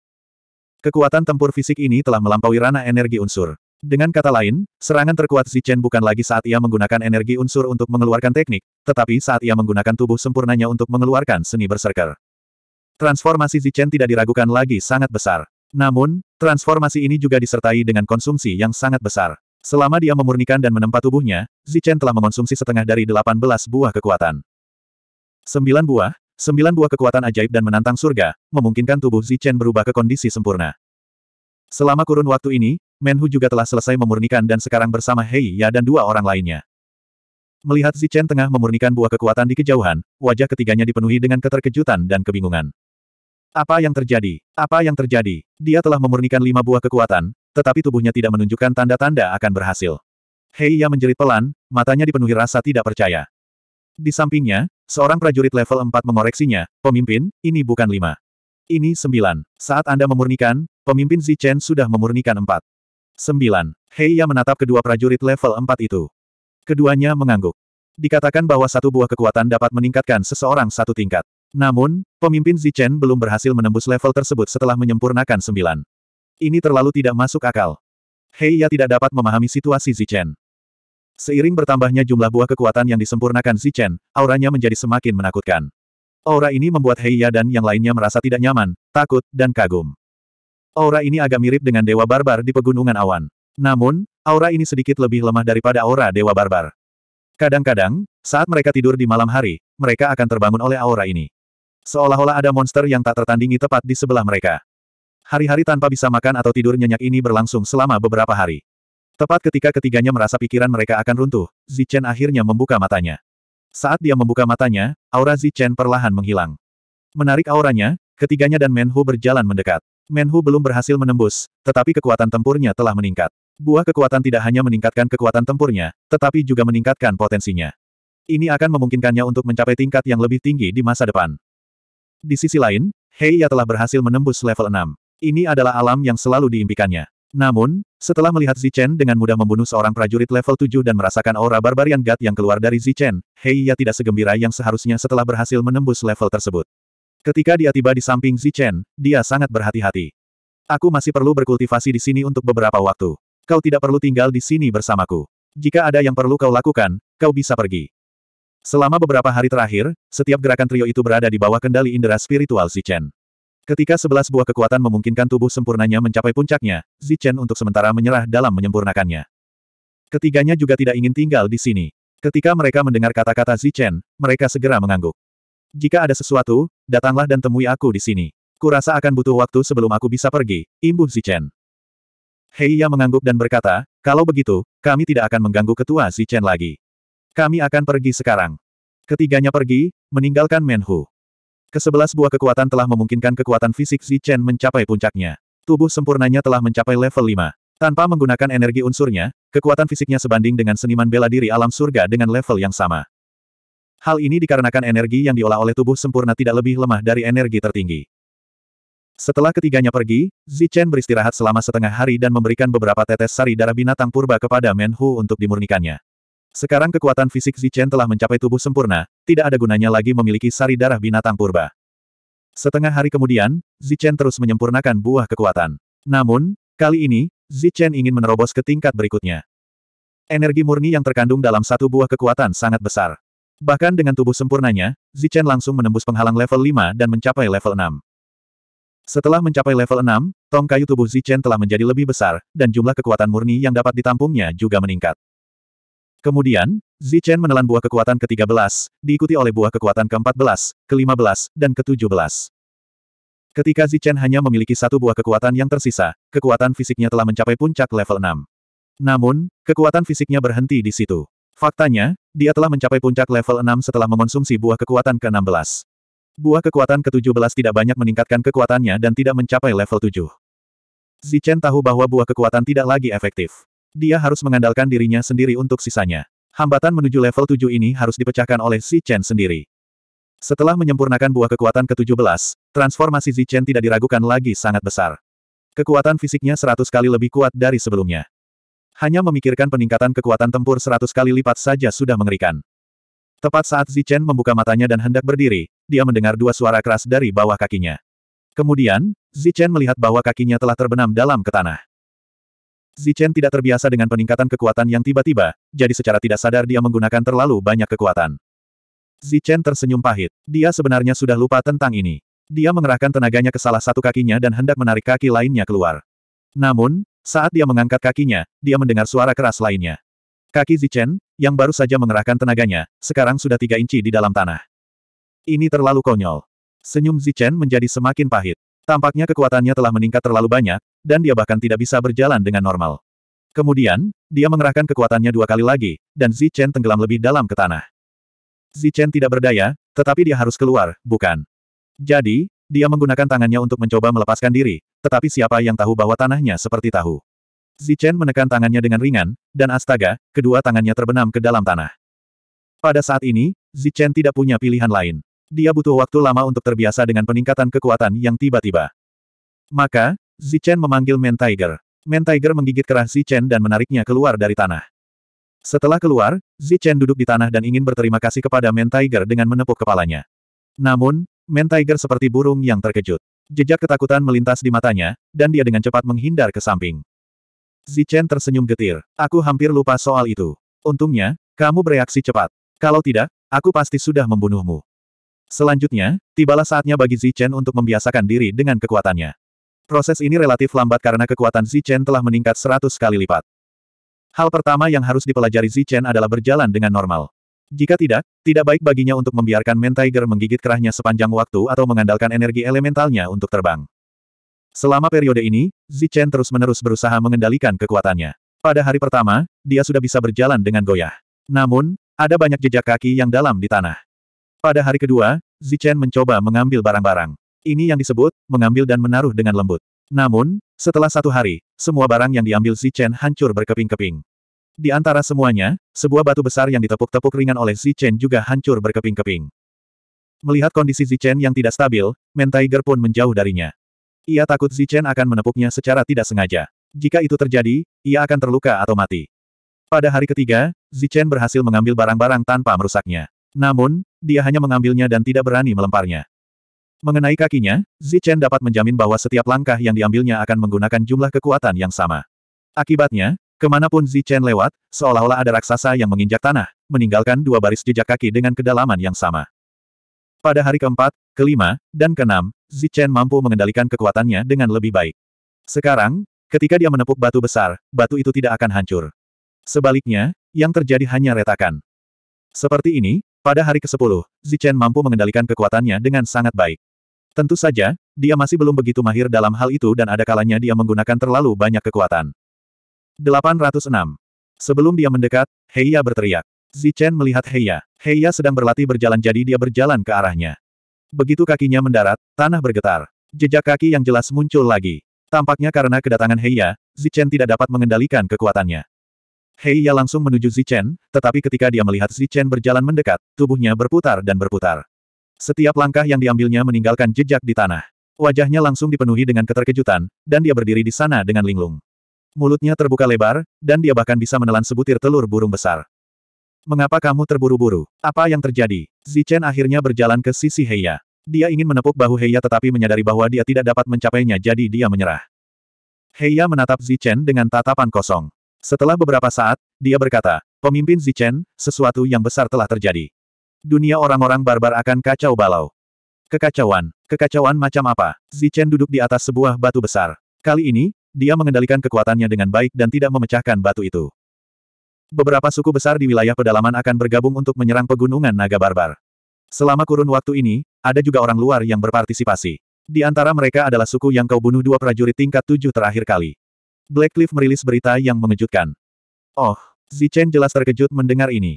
A: Kekuatan tempur fisik ini telah melampaui ranah energi unsur. Dengan kata lain, serangan terkuat Zichen bukan lagi saat ia menggunakan energi unsur untuk mengeluarkan teknik, tetapi saat ia menggunakan tubuh sempurnanya untuk mengeluarkan seni berserker. Transformasi Zichen tidak diragukan lagi sangat besar. Namun, transformasi ini juga disertai dengan konsumsi yang sangat besar. Selama dia memurnikan dan menempa tubuhnya, Zichen telah mengonsumsi setengah dari 18 buah kekuatan. Sembilan buah, sembilan buah kekuatan ajaib dan menantang surga, memungkinkan tubuh Zichen berubah ke kondisi sempurna. Selama kurun waktu ini, Menhu juga telah selesai memurnikan dan sekarang bersama Hei Ya dan dua orang lainnya. Melihat Zichen tengah memurnikan buah kekuatan di kejauhan, wajah ketiganya dipenuhi dengan keterkejutan dan kebingungan. Apa yang terjadi? Apa yang terjadi? Dia telah memurnikan lima buah kekuatan, tetapi tubuhnya tidak menunjukkan tanda-tanda akan berhasil. Hei Ya menjerit pelan, matanya dipenuhi rasa tidak percaya. Di sampingnya, seorang prajurit level 4 mengoreksinya, pemimpin, ini bukan lima. Ini sembilan. Saat Anda memurnikan, pemimpin Zichen sudah memurnikan empat. 9. Heiya menatap kedua prajurit level 4 itu. Keduanya mengangguk. Dikatakan bahwa satu buah kekuatan dapat meningkatkan seseorang satu tingkat. Namun, pemimpin Zichen belum berhasil menembus level tersebut setelah menyempurnakan 9. Ini terlalu tidak masuk akal. Heiya tidak dapat memahami situasi Zichen. Seiring bertambahnya jumlah buah kekuatan yang disempurnakan Zichen, auranya menjadi semakin menakutkan. Aura ini membuat Heiya dan yang lainnya merasa tidak nyaman, takut, dan kagum. Aura ini agak mirip dengan Dewa Barbar di Pegunungan Awan. Namun, aura ini sedikit lebih lemah daripada aura Dewa Barbar. Kadang-kadang, saat mereka tidur di malam hari, mereka akan terbangun oleh aura ini. Seolah-olah ada monster yang tak tertandingi tepat di sebelah mereka. Hari-hari tanpa bisa makan atau tidur nyenyak ini berlangsung selama beberapa hari. Tepat ketika ketiganya merasa pikiran mereka akan runtuh, Zichen akhirnya membuka matanya. Saat dia membuka matanya, aura Zichen perlahan menghilang. Menarik auranya, ketiganya dan Menhu berjalan mendekat. Menhu belum berhasil menembus, tetapi kekuatan tempurnya telah meningkat. Buah kekuatan tidak hanya meningkatkan kekuatan tempurnya, tetapi juga meningkatkan potensinya. Ini akan memungkinkannya untuk mencapai tingkat yang lebih tinggi di masa depan. Di sisi lain, Heiya telah berhasil menembus level 6. Ini adalah alam yang selalu diimpikannya. Namun, setelah melihat Zichen dengan mudah membunuh seorang prajurit level 7 dan merasakan aura barbarian God yang keluar dari Zichen, Heiya tidak segembira yang seharusnya setelah berhasil menembus level tersebut. Ketika dia tiba di samping Zichen, dia sangat berhati-hati. Aku masih perlu berkultivasi di sini untuk beberapa waktu. Kau tidak perlu tinggal di sini bersamaku. Jika ada yang perlu kau lakukan, kau bisa pergi. Selama beberapa hari terakhir, setiap gerakan trio itu berada di bawah kendali indera spiritual Zichen. Ketika sebelas buah kekuatan memungkinkan tubuh sempurnanya mencapai puncaknya, Zichen untuk sementara menyerah dalam menyempurnakannya. Ketiganya juga tidak ingin tinggal di sini. Ketika mereka mendengar kata-kata Zichen, mereka segera mengangguk. Jika ada sesuatu, datanglah dan temui aku di sini. Kurasa akan butuh waktu sebelum aku bisa pergi, imbuh Zichen. Heiya mengangguk dan berkata, kalau begitu, kami tidak akan mengganggu ketua Zichen lagi. Kami akan pergi sekarang. Ketiganya pergi, meninggalkan Menhu. Kesebelas buah kekuatan telah memungkinkan kekuatan fisik Zichen mencapai puncaknya. Tubuh sempurnanya telah mencapai level 5. Tanpa menggunakan energi unsurnya, kekuatan fisiknya sebanding dengan seniman bela diri alam surga dengan level yang sama. Hal ini dikarenakan energi yang diolah oleh tubuh sempurna tidak lebih lemah dari energi tertinggi. Setelah ketiganya pergi, Zichen beristirahat selama setengah hari dan memberikan beberapa tetes sari darah binatang purba kepada Menhu untuk dimurnikannya. Sekarang kekuatan fisik Zichen telah mencapai tubuh sempurna, tidak ada gunanya lagi memiliki sari darah binatang purba. Setengah hari kemudian, Zichen terus menyempurnakan buah kekuatan. Namun, kali ini, Zichen ingin menerobos ke tingkat berikutnya. Energi murni yang terkandung dalam satu buah kekuatan sangat besar. Bahkan dengan tubuh sempurnanya, Zichen langsung menembus penghalang level 5 dan mencapai level 6. Setelah mencapai level 6, tong kayu tubuh Zichen telah menjadi lebih besar, dan jumlah kekuatan murni yang dapat ditampungnya juga meningkat. Kemudian, Zichen menelan buah kekuatan ke-13, diikuti oleh buah kekuatan ke-14, ke-15, dan ke-17. Ketika Zichen hanya memiliki satu buah kekuatan yang tersisa, kekuatan fisiknya telah mencapai puncak level 6. Namun, kekuatan fisiknya berhenti di situ. Faktanya, dia telah mencapai puncak level 6 setelah mengonsumsi buah kekuatan ke-16. Buah kekuatan ke-17 tidak banyak meningkatkan kekuatannya dan tidak mencapai level 7. Zichen tahu bahwa buah kekuatan tidak lagi efektif. Dia harus mengandalkan dirinya sendiri untuk sisanya. Hambatan menuju level 7 ini harus dipecahkan oleh Zichen sendiri. Setelah menyempurnakan buah kekuatan ke-17, transformasi Zichen tidak diragukan lagi sangat besar. Kekuatan fisiknya 100 kali lebih kuat dari sebelumnya. Hanya memikirkan peningkatan kekuatan tempur seratus kali lipat saja sudah mengerikan. Tepat saat Zichen membuka matanya dan hendak berdiri, dia mendengar dua suara keras dari bawah kakinya. Kemudian, Zichen melihat bahwa kakinya telah terbenam dalam ke tanah. Zichen tidak terbiasa dengan peningkatan kekuatan yang tiba-tiba, jadi secara tidak sadar dia menggunakan terlalu banyak kekuatan. Zichen tersenyum pahit. Dia sebenarnya sudah lupa tentang ini. Dia mengerahkan tenaganya ke salah satu kakinya dan hendak menarik kaki lainnya keluar. Namun, saat dia mengangkat kakinya, dia mendengar suara keras lainnya. Kaki Zichen, yang baru saja mengerahkan tenaganya, sekarang sudah tiga inci di dalam tanah. Ini terlalu konyol. Senyum Zichen menjadi semakin pahit. Tampaknya kekuatannya telah meningkat terlalu banyak, dan dia bahkan tidak bisa berjalan dengan normal. Kemudian, dia mengerahkan kekuatannya dua kali lagi, dan Zichen tenggelam lebih dalam ke tanah. Zichen tidak berdaya, tetapi dia harus keluar, bukan? Jadi, dia menggunakan tangannya untuk mencoba melepaskan diri, tetapi siapa yang tahu bahwa tanahnya seperti tahu. Zichen menekan tangannya dengan ringan, dan astaga, kedua tangannya terbenam ke dalam tanah. Pada saat ini, Zichen tidak punya pilihan lain. Dia butuh waktu lama untuk terbiasa dengan peningkatan kekuatan yang tiba-tiba. Maka, Zichen memanggil Man Tiger. Man Tiger menggigit keras Zichen dan menariknya keluar dari tanah. Setelah keluar, Zichen duduk di tanah dan ingin berterima kasih kepada Man Tiger dengan menepuk kepalanya. Namun, Man Tiger seperti burung yang terkejut. Jejak ketakutan melintas di matanya, dan dia dengan cepat menghindar ke samping. Zichen tersenyum getir. Aku hampir lupa soal itu. Untungnya, kamu bereaksi cepat. Kalau tidak, aku pasti sudah membunuhmu. Selanjutnya, tibalah saatnya bagi Zichen untuk membiasakan diri dengan kekuatannya. Proses ini relatif lambat karena kekuatan Zichen telah meningkat seratus kali lipat. Hal pertama yang harus dipelajari Zichen adalah berjalan dengan normal. Jika tidak, tidak baik baginya untuk membiarkan Mentiger menggigit kerahnya sepanjang waktu atau mengandalkan energi elementalnya untuk terbang. Selama periode ini, Zichen terus-menerus berusaha mengendalikan kekuatannya. Pada hari pertama, dia sudah bisa berjalan dengan goyah. Namun, ada banyak jejak kaki yang dalam di tanah. Pada hari kedua, Zichen mencoba mengambil barang-barang. Ini yang disebut, mengambil dan menaruh dengan lembut. Namun, setelah satu hari, semua barang yang diambil Zichen hancur berkeping-keping. Di antara semuanya, sebuah batu besar yang ditepuk-tepuk ringan oleh Zichen juga hancur berkeping-keping. Melihat kondisi Zichen yang tidak stabil, Men Tiger pun menjauh darinya. Ia takut Zichen akan menepuknya secara tidak sengaja. Jika itu terjadi, ia akan terluka atau mati. Pada hari ketiga, Zichen berhasil mengambil barang-barang tanpa merusaknya. Namun, dia hanya mengambilnya dan tidak berani melemparnya. Mengenai kakinya, Zichen dapat menjamin bahwa setiap langkah yang diambilnya akan menggunakan jumlah kekuatan yang sama. Akibatnya, Kemanapun Zi Chen lewat, seolah-olah ada raksasa yang menginjak tanah, meninggalkan dua baris jejak kaki dengan kedalaman yang sama. Pada hari keempat, kelima, dan keenam, Zi Chen mampu mengendalikan kekuatannya dengan lebih baik. Sekarang, ketika dia menepuk batu besar, batu itu tidak akan hancur. Sebaliknya, yang terjadi hanya retakan. Seperti ini, pada hari ke-10, Chen mampu mengendalikan kekuatannya dengan sangat baik. Tentu saja, dia masih belum begitu mahir dalam hal itu dan ada kalanya dia menggunakan terlalu banyak kekuatan. 806. Sebelum dia mendekat, Heiya berteriak. Zichen melihat Heiya. Heiya sedang berlatih berjalan jadi dia berjalan ke arahnya. Begitu kakinya mendarat, tanah bergetar. Jejak kaki yang jelas muncul lagi. Tampaknya karena kedatangan Heiya, Zichen tidak dapat mengendalikan kekuatannya. Heiya langsung menuju Zichen, tetapi ketika dia melihat Zichen berjalan mendekat, tubuhnya berputar dan berputar. Setiap langkah yang diambilnya meninggalkan jejak di tanah. Wajahnya langsung dipenuhi dengan keterkejutan, dan dia berdiri di sana dengan linglung. Mulutnya terbuka lebar, dan dia bahkan bisa menelan sebutir telur burung besar. Mengapa kamu terburu-buru? Apa yang terjadi? Zichen akhirnya berjalan ke sisi Heia. Dia ingin menepuk bahu Heia tetapi menyadari bahwa dia tidak dapat mencapainya jadi dia menyerah. Heia menatap Zichen dengan tatapan kosong. Setelah beberapa saat, dia berkata, Pemimpin Zichen, sesuatu yang besar telah terjadi. Dunia orang-orang barbar akan kacau balau. Kekacauan. Kekacauan macam apa? Zichen duduk di atas sebuah batu besar. Kali ini, dia mengendalikan kekuatannya dengan baik dan tidak memecahkan batu itu. Beberapa suku besar di wilayah pedalaman akan bergabung untuk menyerang pegunungan naga barbar. Selama kurun waktu ini, ada juga orang luar yang berpartisipasi. Di antara mereka adalah suku yang kau bunuh dua prajurit tingkat tujuh terakhir kali. Blackcliff merilis berita yang mengejutkan. Oh, Zichen jelas terkejut mendengar ini.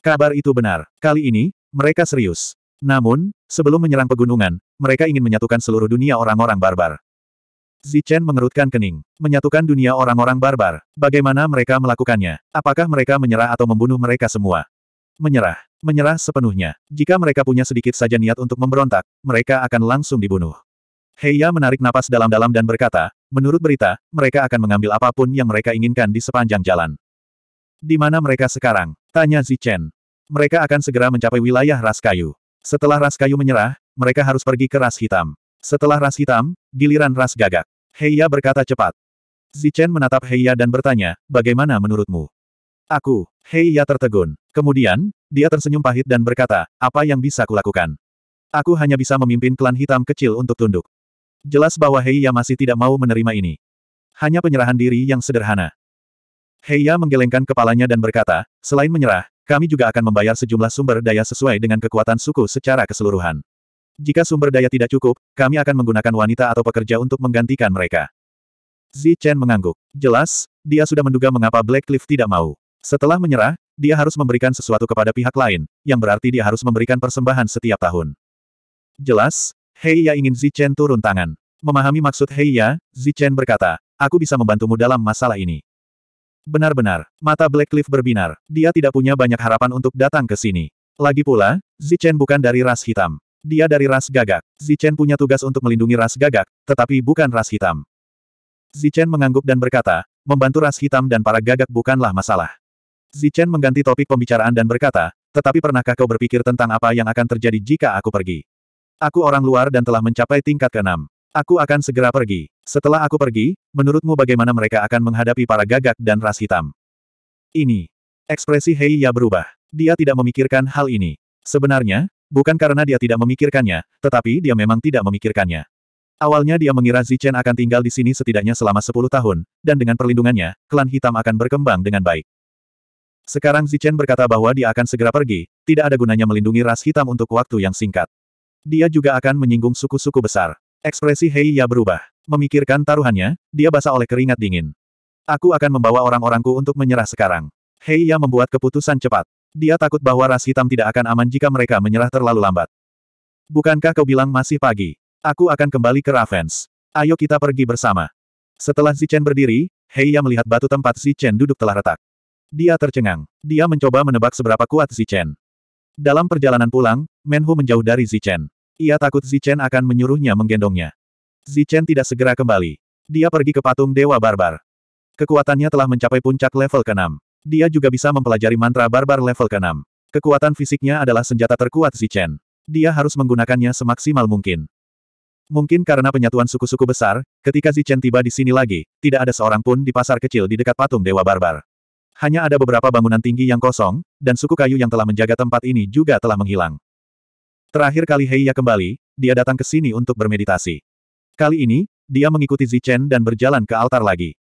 A: Kabar itu benar. Kali ini, mereka serius. Namun, sebelum menyerang pegunungan, mereka ingin menyatukan seluruh dunia orang-orang barbar. Zichen mengerutkan kening. Menyatukan dunia orang-orang barbar. Bagaimana mereka melakukannya? Apakah mereka menyerah atau membunuh mereka semua? Menyerah. Menyerah sepenuhnya. Jika mereka punya sedikit saja niat untuk memberontak, mereka akan langsung dibunuh. Heiya menarik napas dalam-dalam dan berkata, menurut berita, mereka akan mengambil apapun yang mereka inginkan di sepanjang jalan. Di mana mereka sekarang? Tanya Zichen. Mereka akan segera mencapai wilayah ras kayu. Setelah ras kayu menyerah, mereka harus pergi ke ras hitam. Setelah ras hitam, giliran ras gagak. Heiya berkata cepat. Zichen menatap Heiya dan bertanya, bagaimana menurutmu? Aku, Heiya tertegun. Kemudian, dia tersenyum pahit dan berkata, apa yang bisa kulakukan? Aku hanya bisa memimpin klan hitam kecil untuk tunduk. Jelas bahwa Heiya masih tidak mau menerima ini. Hanya penyerahan diri yang sederhana. Heiya menggelengkan kepalanya dan berkata, selain menyerah, kami juga akan membayar sejumlah sumber daya sesuai dengan kekuatan suku secara keseluruhan. Jika sumber daya tidak cukup, kami akan menggunakan wanita atau pekerja untuk menggantikan mereka. Zi Chen mengangguk. Jelas, dia sudah menduga mengapa Black Cliff tidak mau. Setelah menyerah, dia harus memberikan sesuatu kepada pihak lain, yang berarti dia harus memberikan persembahan setiap tahun. Jelas, Hei Ya ingin Zi Chen turun tangan. Memahami maksud Ya, Zi Chen berkata, aku bisa membantumu dalam masalah ini. Benar-benar, mata Black Cliff berbinar. Dia tidak punya banyak harapan untuk datang ke sini. Lagi pula, Zi Chen bukan dari ras hitam. Dia dari ras gagak. Zichen punya tugas untuk melindungi ras gagak, tetapi bukan ras hitam. Zichen mengangguk dan berkata, membantu ras hitam dan para gagak bukanlah masalah. Zichen mengganti topik pembicaraan dan berkata, tetapi pernahkah kau berpikir tentang apa yang akan terjadi jika aku pergi? Aku orang luar dan telah mencapai tingkat keenam. Aku akan segera pergi. Setelah aku pergi, menurutmu bagaimana mereka akan menghadapi para gagak dan ras hitam? Ini. Ekspresi Hei Ya berubah. Dia tidak memikirkan hal ini. Sebenarnya, Bukan karena dia tidak memikirkannya, tetapi dia memang tidak memikirkannya. Awalnya dia mengira Zichen akan tinggal di sini setidaknya selama 10 tahun, dan dengan perlindungannya, klan hitam akan berkembang dengan baik. Sekarang Zichen berkata bahwa dia akan segera pergi, tidak ada gunanya melindungi ras hitam untuk waktu yang singkat. Dia juga akan menyinggung suku-suku besar. Ekspresi Hei Ya berubah. Memikirkan taruhannya, dia basah oleh keringat dingin. Aku akan membawa orang-orangku untuk menyerah sekarang. Hei Ya membuat keputusan cepat. Dia takut bahwa ras hitam tidak akan aman jika mereka menyerah terlalu lambat. Bukankah kau bilang masih pagi? Aku akan kembali ke Ravens. Ayo kita pergi bersama. Setelah Zichen berdiri, Heiya melihat batu tempat Zichen duduk telah retak. Dia tercengang. Dia mencoba menebak seberapa kuat Zichen. Dalam perjalanan pulang, Menhu menjauh dari Zichen. Ia takut Zichen akan menyuruhnya menggendongnya. Zichen tidak segera kembali. Dia pergi ke patung Dewa Barbar. Kekuatannya telah mencapai puncak level keenam. Dia juga bisa mempelajari mantra barbar level ke-6. Kekuatan fisiknya adalah senjata terkuat Zichen. Dia harus menggunakannya semaksimal mungkin. Mungkin karena penyatuan suku-suku besar, ketika Zichen tiba di sini lagi, tidak ada seorang pun di pasar kecil di dekat patung Dewa Barbar. Hanya ada beberapa bangunan tinggi yang kosong, dan suku kayu yang telah menjaga tempat ini juga telah menghilang. Terakhir kali Heiya kembali, dia datang ke sini untuk bermeditasi. Kali ini, dia mengikuti Zichen dan berjalan ke altar lagi.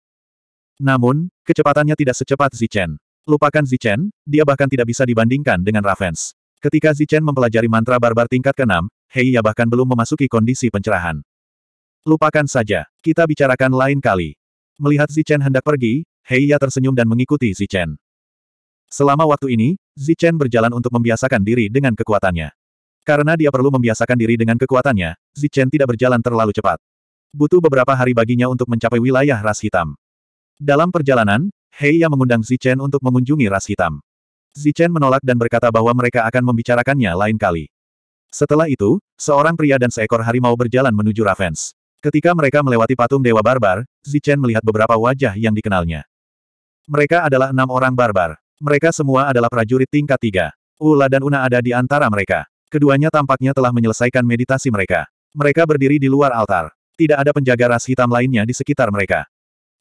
A: Namun, kecepatannya tidak secepat Zichen. Lupakan Zichen, dia bahkan tidak bisa dibandingkan dengan Ravens. Ketika Zichen mempelajari mantra barbar tingkat ke-6, Heiya bahkan belum memasuki kondisi pencerahan. Lupakan saja, kita bicarakan lain kali. Melihat Zichen hendak pergi, Heiya tersenyum dan mengikuti Zichen. Selama waktu ini, Zichen berjalan untuk membiasakan diri dengan kekuatannya. Karena dia perlu membiasakan diri dengan kekuatannya, Zichen tidak berjalan terlalu cepat. Butuh beberapa hari baginya untuk mencapai wilayah ras hitam. Dalam perjalanan, Heiya mengundang Zichen untuk mengunjungi ras hitam. Zichen menolak dan berkata bahwa mereka akan membicarakannya lain kali. Setelah itu, seorang pria dan seekor harimau berjalan menuju Ravens. Ketika mereka melewati patung Dewa Barbar, Zichen melihat beberapa wajah yang dikenalnya. Mereka adalah enam orang barbar. Mereka semua adalah prajurit tingkat tiga. Ula dan Una ada di antara mereka. Keduanya tampaknya telah menyelesaikan meditasi mereka. Mereka berdiri di luar altar. Tidak ada penjaga ras hitam lainnya di sekitar mereka.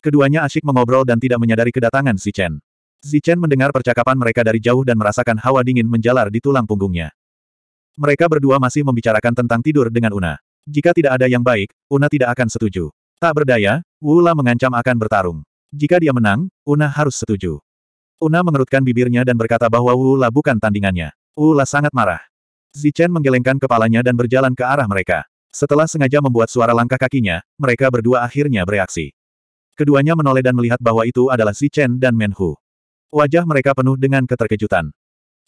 A: Keduanya asyik mengobrol dan tidak menyadari kedatangan si Chen. Zichen mendengar percakapan mereka dari jauh dan merasakan hawa dingin menjalar di tulang punggungnya. Mereka berdua masih membicarakan tentang tidur dengan Una. Jika tidak ada yang baik, Una tidak akan setuju. Tak berdaya, Wula mengancam akan bertarung. Jika dia menang, Una harus setuju. Una mengerutkan bibirnya dan berkata bahwa Wula bukan tandingannya. Wula sangat marah. Zichen menggelengkan kepalanya dan berjalan ke arah mereka. Setelah sengaja membuat suara langkah kakinya, mereka berdua akhirnya bereaksi. Keduanya menoleh dan melihat bahwa itu adalah Si Chen dan Men Hu. Wajah mereka penuh dengan keterkejutan.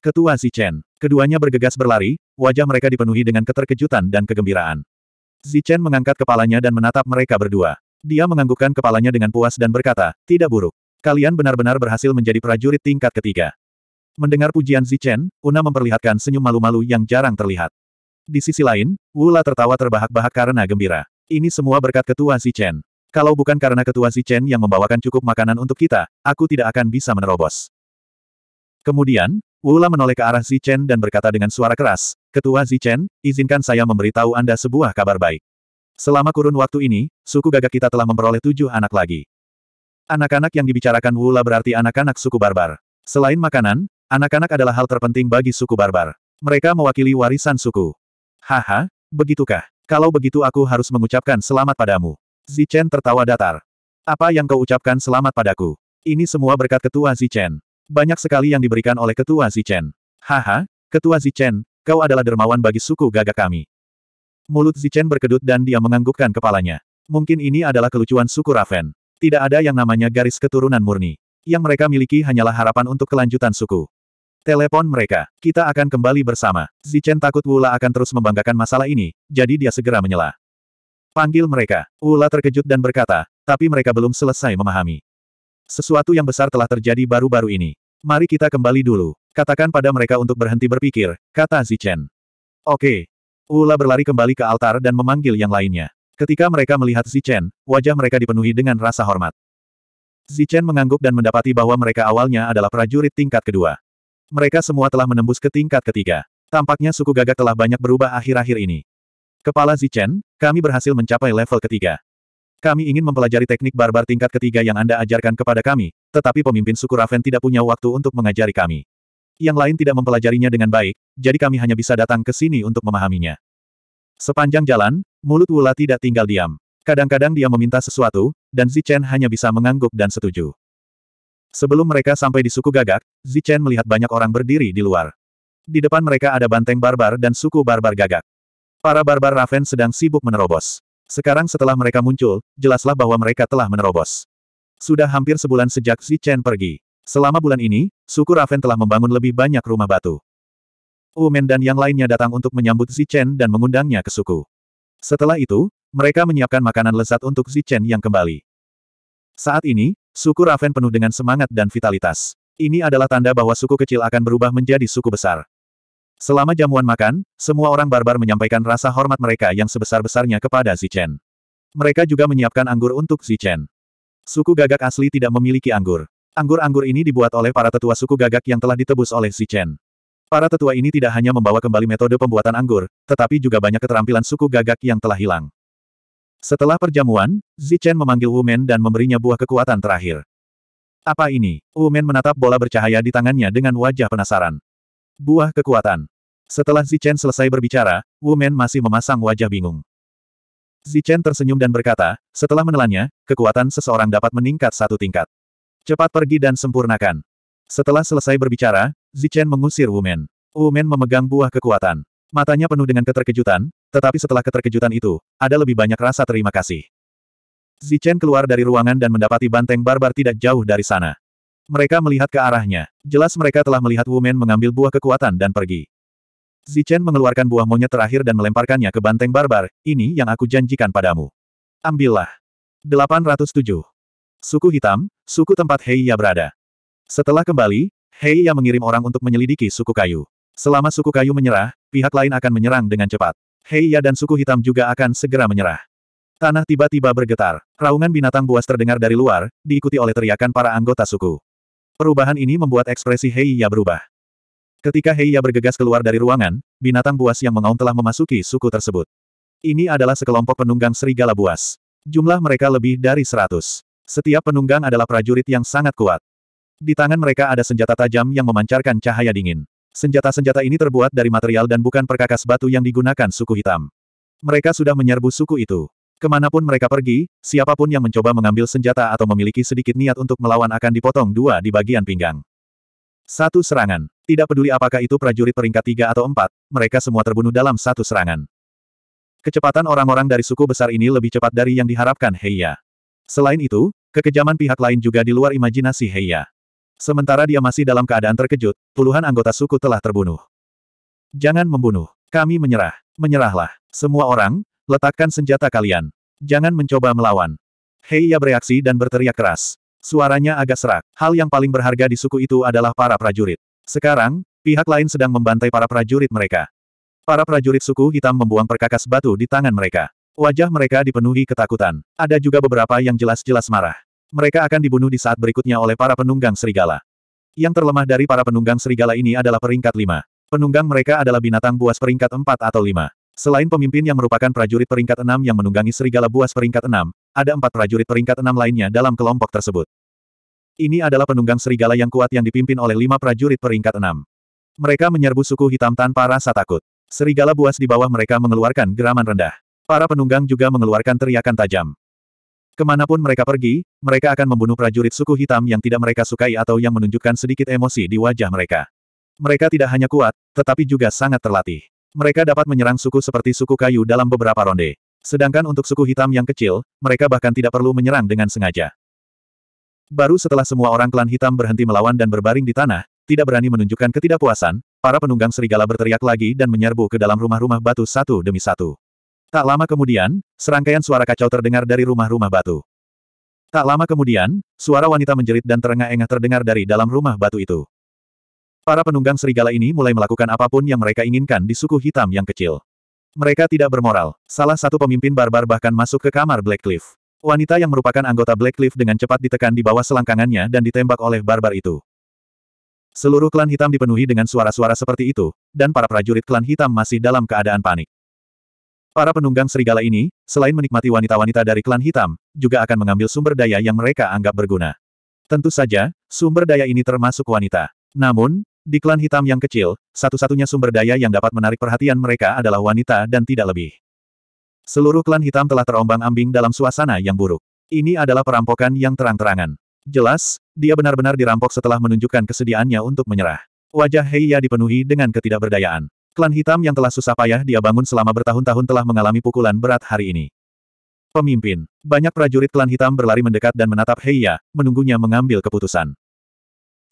A: Ketua Si Chen. Keduanya bergegas berlari, wajah mereka dipenuhi dengan keterkejutan dan kegembiraan. Si Chen mengangkat kepalanya dan menatap mereka berdua. Dia menganggukkan kepalanya dengan puas dan berkata, tidak buruk. Kalian benar-benar berhasil menjadi prajurit tingkat ketiga. Mendengar pujian Si Chen, Una memperlihatkan senyum malu-malu yang jarang terlihat. Di sisi lain, Wula tertawa terbahak-bahak karena gembira. Ini semua berkat ketua Si Chen. Kalau bukan karena ketua Chen yang membawakan cukup makanan untuk kita, aku tidak akan bisa menerobos. Kemudian, Wula menoleh ke arah Chen dan berkata dengan suara keras, Ketua Chen, izinkan saya memberitahu Anda sebuah kabar baik. Selama kurun waktu ini, suku gagak kita telah memperoleh tujuh anak lagi. Anak-anak yang dibicarakan Wula berarti anak-anak suku barbar. Selain makanan, anak-anak adalah hal terpenting bagi suku barbar. Mereka mewakili warisan suku. Haha, begitukah? Kalau begitu aku harus mengucapkan selamat padamu. Zichen tertawa datar. Apa yang kau ucapkan selamat padaku? Ini semua berkat ketua Zichen. Banyak sekali yang diberikan oleh ketua Zichen. Haha, ketua Zichen, kau adalah dermawan bagi suku gagak kami. Mulut Zichen berkedut dan dia menganggukkan kepalanya. Mungkin ini adalah kelucuan suku Raven. Tidak ada yang namanya garis keturunan murni. Yang mereka miliki hanyalah harapan untuk kelanjutan suku. Telepon mereka. Kita akan kembali bersama. Zichen takut Wula akan terus membanggakan masalah ini, jadi dia segera menyela. Panggil mereka. Ula terkejut dan berkata, tapi mereka belum selesai memahami. Sesuatu yang besar telah terjadi baru-baru ini. Mari kita kembali dulu. Katakan pada mereka untuk berhenti berpikir, kata Zichen. Oke. Ula berlari kembali ke altar dan memanggil yang lainnya. Ketika mereka melihat Zichen, wajah mereka dipenuhi dengan rasa hormat. Zichen mengangguk dan mendapati bahwa mereka awalnya adalah prajurit tingkat kedua. Mereka semua telah menembus ke tingkat ketiga. Tampaknya suku gagak telah banyak berubah akhir-akhir ini. Kepala Zichen, kami berhasil mencapai level ketiga. Kami ingin mempelajari teknik barbar tingkat ketiga yang Anda ajarkan kepada kami, tetapi pemimpin suku Raven tidak punya waktu untuk mengajari kami. Yang lain tidak mempelajarinya dengan baik, jadi kami hanya bisa datang ke sini untuk memahaminya. Sepanjang jalan, mulut Wula tidak tinggal diam. Kadang-kadang dia meminta sesuatu, dan Zichen hanya bisa mengangguk dan setuju. Sebelum mereka sampai di suku gagak, Zichen melihat banyak orang berdiri di luar. Di depan mereka ada banteng barbar dan suku barbar gagak. Para barbar Raven sedang sibuk menerobos. Sekarang setelah mereka muncul, jelaslah bahwa mereka telah menerobos. Sudah hampir sebulan sejak Xi Chen pergi. Selama bulan ini, suku Raven telah membangun lebih banyak rumah batu. Umen dan yang lainnya datang untuk menyambut Xi Chen dan mengundangnya ke suku. Setelah itu, mereka menyiapkan makanan lezat untuk Xi Chen yang kembali. Saat ini, suku Raven penuh dengan semangat dan vitalitas. Ini adalah tanda bahwa suku kecil akan berubah menjadi suku besar. Selama jamuan makan, semua orang barbar menyampaikan rasa hormat mereka yang sebesar-besarnya kepada Zichen. Mereka juga menyiapkan anggur untuk Zichen. Suku gagak asli tidak memiliki anggur. Anggur-anggur ini dibuat oleh para tetua suku gagak yang telah ditebus oleh Zichen. Para tetua ini tidak hanya membawa kembali metode pembuatan anggur, tetapi juga banyak keterampilan suku gagak yang telah hilang. Setelah perjamuan, Zichen memanggil Wumen dan memberinya buah kekuatan terakhir. Apa ini? Wumen menatap bola bercahaya di tangannya dengan wajah penasaran. Buah kekuatan. Setelah Zichen selesai berbicara, Wu Men masih memasang wajah bingung. Zichen tersenyum dan berkata, setelah menelannya, kekuatan seseorang dapat meningkat satu tingkat. Cepat pergi dan sempurnakan. Setelah selesai berbicara, Zichen mengusir Wu Men. Wu Men memegang buah kekuatan. Matanya penuh dengan keterkejutan, tetapi setelah keterkejutan itu, ada lebih banyak rasa terima kasih. Zichen keluar dari ruangan dan mendapati banteng barbar tidak jauh dari sana. Mereka melihat ke arahnya. Jelas mereka telah melihat Wumen mengambil buah kekuatan dan pergi. Zichen mengeluarkan buah monyet terakhir dan melemparkannya ke banteng barbar, ini yang aku janjikan padamu. Ambillah. 807. Suku Hitam, suku tempat Heiya berada. Setelah kembali, Heiya mengirim orang untuk menyelidiki suku kayu. Selama suku kayu menyerah, pihak lain akan menyerang dengan cepat. Heiya dan suku hitam juga akan segera menyerah. Tanah tiba-tiba bergetar. Raungan binatang buas terdengar dari luar, diikuti oleh teriakan para anggota suku. Perubahan ini membuat ekspresi Hei Heiya berubah. Ketika Hei Heiya bergegas keluar dari ruangan, binatang buas yang mengaum telah memasuki suku tersebut. Ini adalah sekelompok penunggang serigala buas. Jumlah mereka lebih dari seratus. Setiap penunggang adalah prajurit yang sangat kuat. Di tangan mereka ada senjata tajam yang memancarkan cahaya dingin. Senjata-senjata ini terbuat dari material dan bukan perkakas batu yang digunakan suku hitam. Mereka sudah menyerbu suku itu. Kemanapun mereka pergi, siapapun yang mencoba mengambil senjata atau memiliki sedikit niat untuk melawan akan dipotong dua di bagian pinggang. Satu serangan. Tidak peduli apakah itu prajurit peringkat tiga atau empat, mereka semua terbunuh dalam satu serangan. Kecepatan orang-orang dari suku besar ini lebih cepat dari yang diharapkan Heiya. Selain itu, kekejaman pihak lain juga di luar imajinasi Heiya. Sementara dia masih dalam keadaan terkejut, puluhan anggota suku telah terbunuh. Jangan membunuh. Kami menyerah. Menyerahlah. Semua orang, Letakkan senjata kalian. Jangan mencoba melawan. Hei, ia bereaksi dan berteriak keras. Suaranya agak serak. Hal yang paling berharga di suku itu adalah para prajurit. Sekarang, pihak lain sedang membantai para prajurit mereka. Para prajurit suku hitam membuang perkakas batu di tangan mereka. Wajah mereka dipenuhi ketakutan. Ada juga beberapa yang jelas-jelas marah. Mereka akan dibunuh di saat berikutnya oleh para penunggang serigala. Yang terlemah dari para penunggang serigala ini adalah peringkat 5. Penunggang mereka adalah binatang buas peringkat 4 atau 5. Selain pemimpin yang merupakan prajurit peringkat enam yang menunggangi serigala buas peringkat enam, ada empat prajurit peringkat enam lainnya dalam kelompok tersebut. Ini adalah penunggang serigala yang kuat yang dipimpin oleh lima prajurit peringkat enam. Mereka menyerbu suku hitam tanpa rasa takut. Serigala buas di bawah mereka mengeluarkan geraman rendah. Para penunggang juga mengeluarkan teriakan tajam. Kemanapun mereka pergi, mereka akan membunuh prajurit suku hitam yang tidak mereka sukai atau yang menunjukkan sedikit emosi di wajah mereka. Mereka tidak hanya kuat, tetapi juga sangat terlatih mereka dapat menyerang suku seperti suku kayu dalam beberapa ronde. Sedangkan untuk suku hitam yang kecil, mereka bahkan tidak perlu menyerang dengan sengaja. Baru setelah semua orang klan hitam berhenti melawan dan berbaring di tanah, tidak berani menunjukkan ketidakpuasan, para penunggang serigala berteriak lagi dan menyerbu ke dalam rumah-rumah batu satu demi satu. Tak lama kemudian, serangkaian suara kacau terdengar dari rumah-rumah batu. Tak lama kemudian, suara wanita menjerit dan terengah-engah terdengar dari dalam rumah batu itu. Para penunggang serigala ini mulai melakukan apapun yang mereka inginkan di suku hitam yang kecil. Mereka tidak bermoral. Salah satu pemimpin barbar bahkan masuk ke kamar Black Cliff. Wanita yang merupakan anggota Black Cliff dengan cepat ditekan di bawah selangkangannya dan ditembak oleh barbar itu. Seluruh klan hitam dipenuhi dengan suara-suara seperti itu, dan para prajurit klan hitam masih dalam keadaan panik. Para penunggang serigala ini, selain menikmati wanita-wanita dari klan hitam, juga akan mengambil sumber daya yang mereka anggap berguna. Tentu saja, sumber daya ini termasuk wanita. Namun, di klan hitam yang kecil, satu-satunya sumber daya yang dapat menarik perhatian mereka adalah wanita dan tidak lebih. Seluruh klan hitam telah terombang-ambing dalam suasana yang buruk. Ini adalah perampokan yang terang-terangan. Jelas, dia benar-benar dirampok setelah menunjukkan kesediaannya untuk menyerah. Wajah Heiya dipenuhi dengan ketidakberdayaan. Klan hitam yang telah susah payah dia bangun selama bertahun-tahun telah mengalami pukulan berat hari ini. Pemimpin, banyak prajurit klan hitam berlari mendekat dan menatap Heiya, menunggunya mengambil keputusan.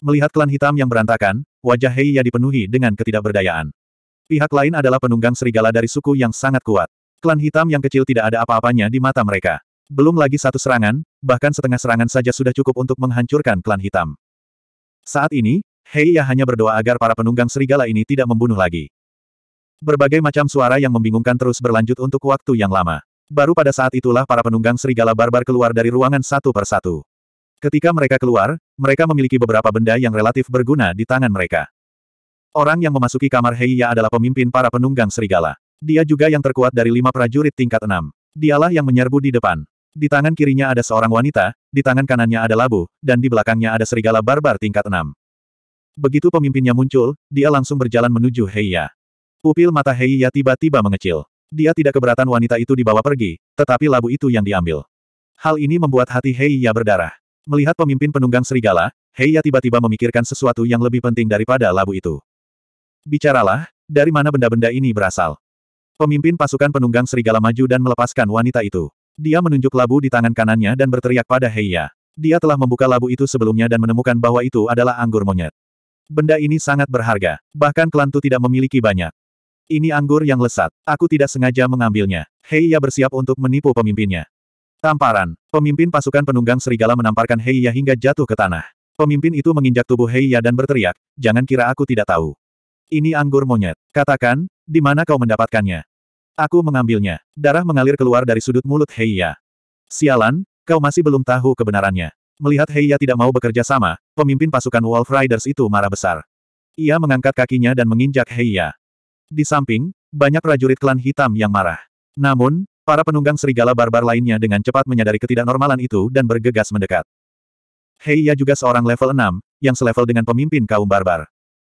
A: Melihat klan hitam yang berantakan, wajah Heiya dipenuhi dengan ketidakberdayaan. Pihak lain adalah penunggang serigala dari suku yang sangat kuat. Klan hitam yang kecil tidak ada apa-apanya di mata mereka. Belum lagi satu serangan, bahkan setengah serangan saja sudah cukup untuk menghancurkan klan hitam. Saat ini, Heiya hanya berdoa agar para penunggang serigala ini tidak membunuh lagi. Berbagai macam suara yang membingungkan terus berlanjut untuk waktu yang lama. Baru pada saat itulah para penunggang serigala barbar keluar dari ruangan satu persatu. Ketika mereka keluar, mereka memiliki beberapa benda yang relatif berguna di tangan mereka. Orang yang memasuki kamar Heiya adalah pemimpin para penunggang serigala. Dia juga yang terkuat dari lima prajurit tingkat enam. Dialah yang menyerbu di depan. Di tangan kirinya ada seorang wanita, di tangan kanannya ada labu, dan di belakangnya ada serigala barbar tingkat enam. Begitu pemimpinnya muncul, dia langsung berjalan menuju Heiya. Pupil mata Heiya tiba-tiba mengecil. Dia tidak keberatan wanita itu dibawa pergi, tetapi labu itu yang diambil. Hal ini membuat hati Heiya berdarah. Melihat pemimpin penunggang serigala, Heiya tiba-tiba memikirkan sesuatu yang lebih penting daripada labu itu. Bicaralah, dari mana benda-benda ini berasal? Pemimpin pasukan penunggang serigala maju dan melepaskan wanita itu. Dia menunjuk labu di tangan kanannya dan berteriak pada Heiya. Dia telah membuka labu itu sebelumnya dan menemukan bahwa itu adalah anggur monyet. Benda ini sangat berharga, bahkan Kelantu tidak memiliki banyak. Ini anggur yang lesat. Aku tidak sengaja mengambilnya. Heiya bersiap untuk menipu pemimpinnya. Tamparan. Pemimpin pasukan penunggang serigala menamparkan Heiya hingga jatuh ke tanah. Pemimpin itu menginjak tubuh Heiya dan berteriak, jangan kira aku tidak tahu. Ini anggur monyet. Katakan, di mana kau mendapatkannya? Aku mengambilnya. Darah mengalir keluar dari sudut mulut Heiya. Sialan, kau masih belum tahu kebenarannya. Melihat Heiya tidak mau bekerja sama, pemimpin pasukan Wolf Riders itu marah besar. Ia mengangkat kakinya dan menginjak Heiya. Di samping, banyak prajurit klan hitam yang marah. Namun, Para penunggang serigala barbar lainnya dengan cepat menyadari ketidaknormalan itu dan bergegas mendekat. Heiya juga seorang level 6, yang selevel dengan pemimpin kaum barbar.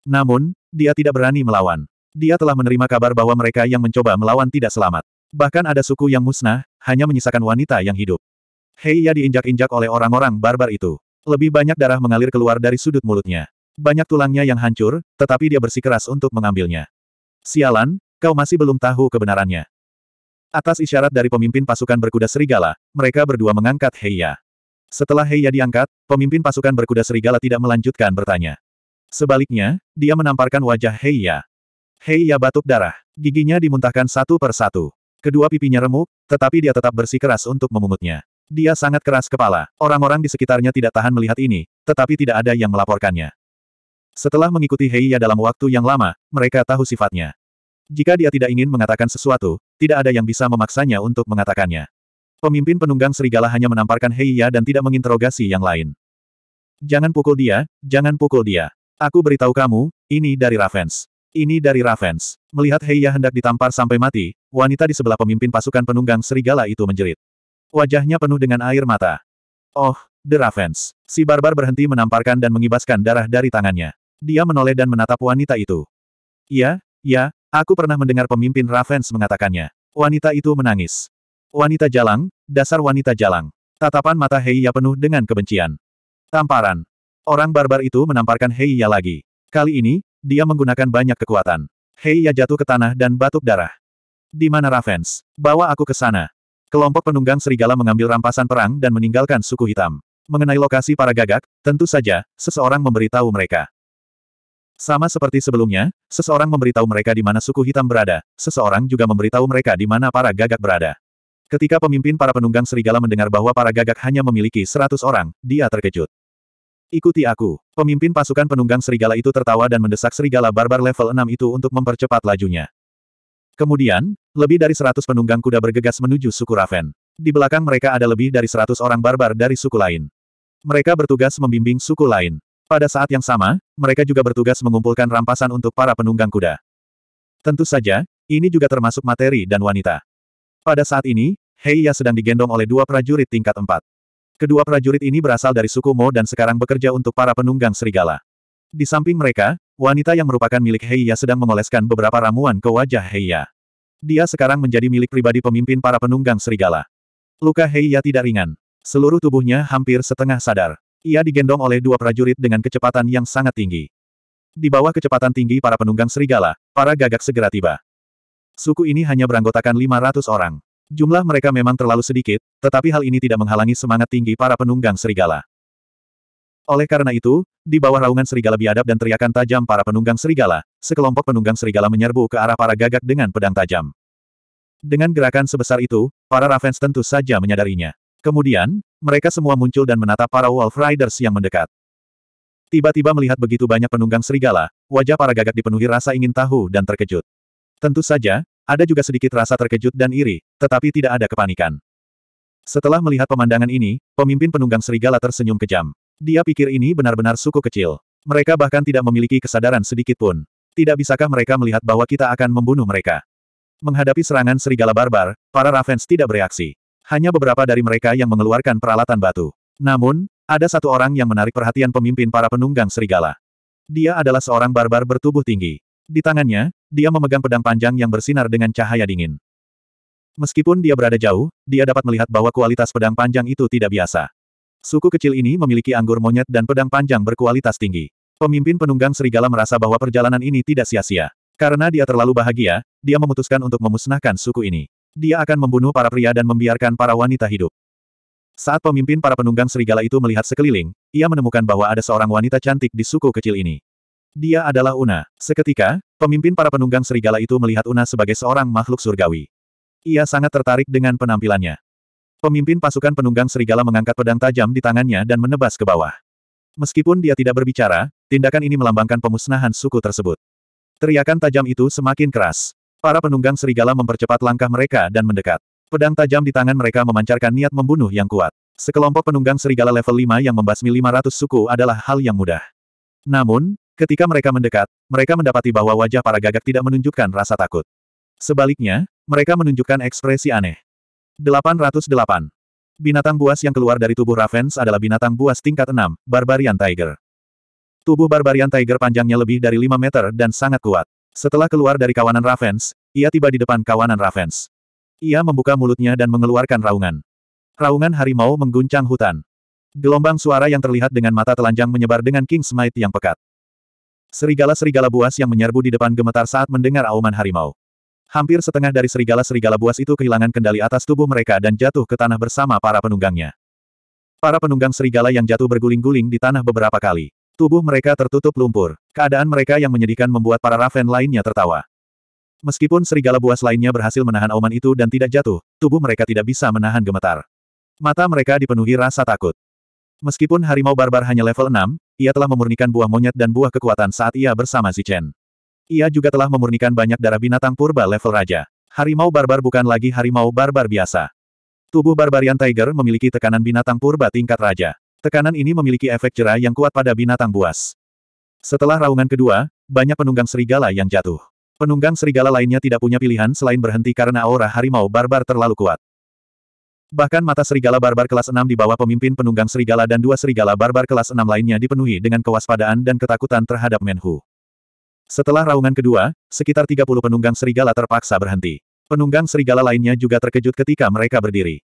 A: Namun, dia tidak berani melawan. Dia telah menerima kabar bahwa mereka yang mencoba melawan tidak selamat. Bahkan ada suku yang musnah, hanya menyisakan wanita yang hidup. Heiya diinjak-injak oleh orang-orang barbar itu. Lebih banyak darah mengalir keluar dari sudut mulutnya. Banyak tulangnya yang hancur, tetapi dia bersikeras untuk mengambilnya. Sialan, kau masih belum tahu kebenarannya. Atas isyarat dari pemimpin pasukan berkuda serigala, mereka berdua mengangkat Heya. Setelah Heya diangkat, pemimpin pasukan berkuda serigala tidak melanjutkan bertanya. Sebaliknya, dia menamparkan wajah Heya. Heya batuk darah. Giginya dimuntahkan satu per satu. Kedua pipinya remuk, tetapi dia tetap bersikeras untuk memungutnya. Dia sangat keras kepala. Orang-orang di sekitarnya tidak tahan melihat ini, tetapi tidak ada yang melaporkannya. Setelah mengikuti Heiya dalam waktu yang lama, mereka tahu sifatnya. Jika dia tidak ingin mengatakan sesuatu, tidak ada yang bisa memaksanya untuk mengatakannya. Pemimpin penunggang serigala hanya menamparkan Heiya dan tidak menginterogasi yang lain. Jangan pukul dia, jangan pukul dia. Aku beritahu kamu, ini dari Ravens. Ini dari Ravens. Melihat Heiya hendak ditampar sampai mati, wanita di sebelah pemimpin pasukan penunggang serigala itu menjerit. Wajahnya penuh dengan air mata. Oh, The Ravens. Si barbar berhenti menamparkan dan mengibaskan darah dari tangannya. Dia menoleh dan menatap wanita itu. Ya, ya, Aku pernah mendengar pemimpin Ravens mengatakannya. Wanita itu menangis. Wanita jalang, dasar wanita jalang. Tatapan mata Heiya penuh dengan kebencian. Tamparan. Orang barbar itu menamparkan Heiya lagi. Kali ini, dia menggunakan banyak kekuatan. Heiya jatuh ke tanah dan batuk darah. Di mana Ravens? Bawa aku ke sana. Kelompok penunggang serigala mengambil rampasan perang dan meninggalkan suku hitam. Mengenai lokasi para gagak, tentu saja, seseorang memberitahu mereka. Sama seperti sebelumnya, seseorang memberitahu mereka di mana suku hitam berada, seseorang juga memberitahu mereka di mana para gagak berada. Ketika pemimpin para penunggang serigala mendengar bahwa para gagak hanya memiliki seratus orang, dia terkejut. Ikuti aku. Pemimpin pasukan penunggang serigala itu tertawa dan mendesak serigala barbar level 6 itu untuk mempercepat lajunya. Kemudian, lebih dari seratus penunggang kuda bergegas menuju suku Raven. Di belakang mereka ada lebih dari seratus orang barbar dari suku lain. Mereka bertugas membimbing suku lain. Pada saat yang sama, mereka juga bertugas mengumpulkan rampasan untuk para penunggang kuda. Tentu saja, ini juga termasuk materi dan wanita. Pada saat ini, Heiya sedang digendong oleh dua prajurit tingkat empat. Kedua prajurit ini berasal dari suku Mo dan sekarang bekerja untuk para penunggang serigala. Di samping mereka, wanita yang merupakan milik Heiya sedang mengoleskan beberapa ramuan ke wajah Heiya. Dia sekarang menjadi milik pribadi pemimpin para penunggang serigala. Luka Heiya tidak ringan. Seluruh tubuhnya hampir setengah sadar. Ia digendong oleh dua prajurit dengan kecepatan yang sangat tinggi. Di bawah kecepatan tinggi para penunggang serigala, para gagak segera tiba. Suku ini hanya beranggotakan 500 orang. Jumlah mereka memang terlalu sedikit, tetapi hal ini tidak menghalangi semangat tinggi para penunggang serigala. Oleh karena itu, di bawah raungan serigala biadab dan teriakan tajam para penunggang serigala, sekelompok penunggang serigala menyerbu ke arah para gagak dengan pedang tajam. Dengan gerakan sebesar itu, para Ravens tentu saja menyadarinya. Kemudian, mereka semua muncul dan menatap para Wolf Riders yang mendekat. Tiba-tiba melihat begitu banyak penunggang serigala, wajah para gagak dipenuhi rasa ingin tahu dan terkejut. Tentu saja, ada juga sedikit rasa terkejut dan iri, tetapi tidak ada kepanikan. Setelah melihat pemandangan ini, pemimpin penunggang serigala tersenyum kejam. Dia pikir ini benar-benar suku kecil. Mereka bahkan tidak memiliki kesadaran sedikit pun. Tidak bisakah mereka melihat bahwa kita akan membunuh mereka? Menghadapi serangan serigala barbar, para Ravens tidak bereaksi hanya beberapa dari mereka yang mengeluarkan peralatan batu. Namun, ada satu orang yang menarik perhatian pemimpin para penunggang serigala. Dia adalah seorang barbar bertubuh tinggi. Di tangannya, dia memegang pedang panjang yang bersinar dengan cahaya dingin. Meskipun dia berada jauh, dia dapat melihat bahwa kualitas pedang panjang itu tidak biasa. Suku kecil ini memiliki anggur monyet dan pedang panjang berkualitas tinggi. Pemimpin penunggang serigala merasa bahwa perjalanan ini tidak sia-sia. Karena dia terlalu bahagia, dia memutuskan untuk memusnahkan suku ini. Dia akan membunuh para pria dan membiarkan para wanita hidup. Saat pemimpin para penunggang serigala itu melihat sekeliling, ia menemukan bahwa ada seorang wanita cantik di suku kecil ini. Dia adalah Una. Seketika, pemimpin para penunggang serigala itu melihat Una sebagai seorang makhluk surgawi. Ia sangat tertarik dengan penampilannya. Pemimpin pasukan penunggang serigala mengangkat pedang tajam di tangannya dan menebas ke bawah. Meskipun dia tidak berbicara, tindakan ini melambangkan pemusnahan suku tersebut. Teriakan tajam itu semakin keras. Para penunggang serigala mempercepat langkah mereka dan mendekat. Pedang tajam di tangan mereka memancarkan niat membunuh yang kuat. Sekelompok penunggang serigala level 5 yang membasmi 500 suku adalah hal yang mudah. Namun, ketika mereka mendekat, mereka mendapati bahwa wajah para gagak tidak menunjukkan rasa takut. Sebaliknya, mereka menunjukkan ekspresi aneh. 808. Binatang buas yang keluar dari tubuh Ravens adalah binatang buas tingkat 6, Barbarian Tiger. Tubuh Barbarian Tiger panjangnya lebih dari 5 meter dan sangat kuat. Setelah keluar dari kawanan Ravens, ia tiba di depan kawanan Ravens. Ia membuka mulutnya dan mengeluarkan raungan. Raungan harimau mengguncang hutan. Gelombang suara yang terlihat dengan mata telanjang menyebar dengan King Smite yang pekat. Serigala-serigala buas yang menyerbu di depan gemetar saat mendengar auman harimau. Hampir setengah dari serigala-serigala buas itu kehilangan kendali atas tubuh mereka dan jatuh ke tanah bersama para penunggangnya. Para penunggang serigala yang jatuh berguling-guling di tanah beberapa kali. Tubuh mereka tertutup lumpur. Keadaan mereka yang menyedihkan membuat para Raven lainnya tertawa. Meskipun serigala buas lainnya berhasil menahan auman itu dan tidak jatuh, tubuh mereka tidak bisa menahan gemetar. Mata mereka dipenuhi rasa takut. Meskipun harimau barbar hanya level 6, ia telah memurnikan buah monyet dan buah kekuatan saat ia bersama Zichen. Ia juga telah memurnikan banyak darah binatang purba level raja. Harimau barbar bukan lagi harimau barbar biasa. Tubuh barbarian tiger memiliki tekanan binatang purba tingkat raja. Tekanan ini memiliki efek jerah yang kuat pada binatang buas. Setelah raungan kedua, banyak penunggang serigala yang jatuh. Penunggang serigala lainnya tidak punya pilihan selain berhenti karena aura harimau barbar terlalu kuat. Bahkan mata serigala barbar kelas 6 di bawah pemimpin penunggang serigala dan dua serigala barbar kelas 6 lainnya dipenuhi dengan kewaspadaan dan ketakutan terhadap Menhu. Setelah raungan kedua, sekitar 30 penunggang serigala terpaksa berhenti. Penunggang serigala lainnya juga terkejut ketika mereka berdiri.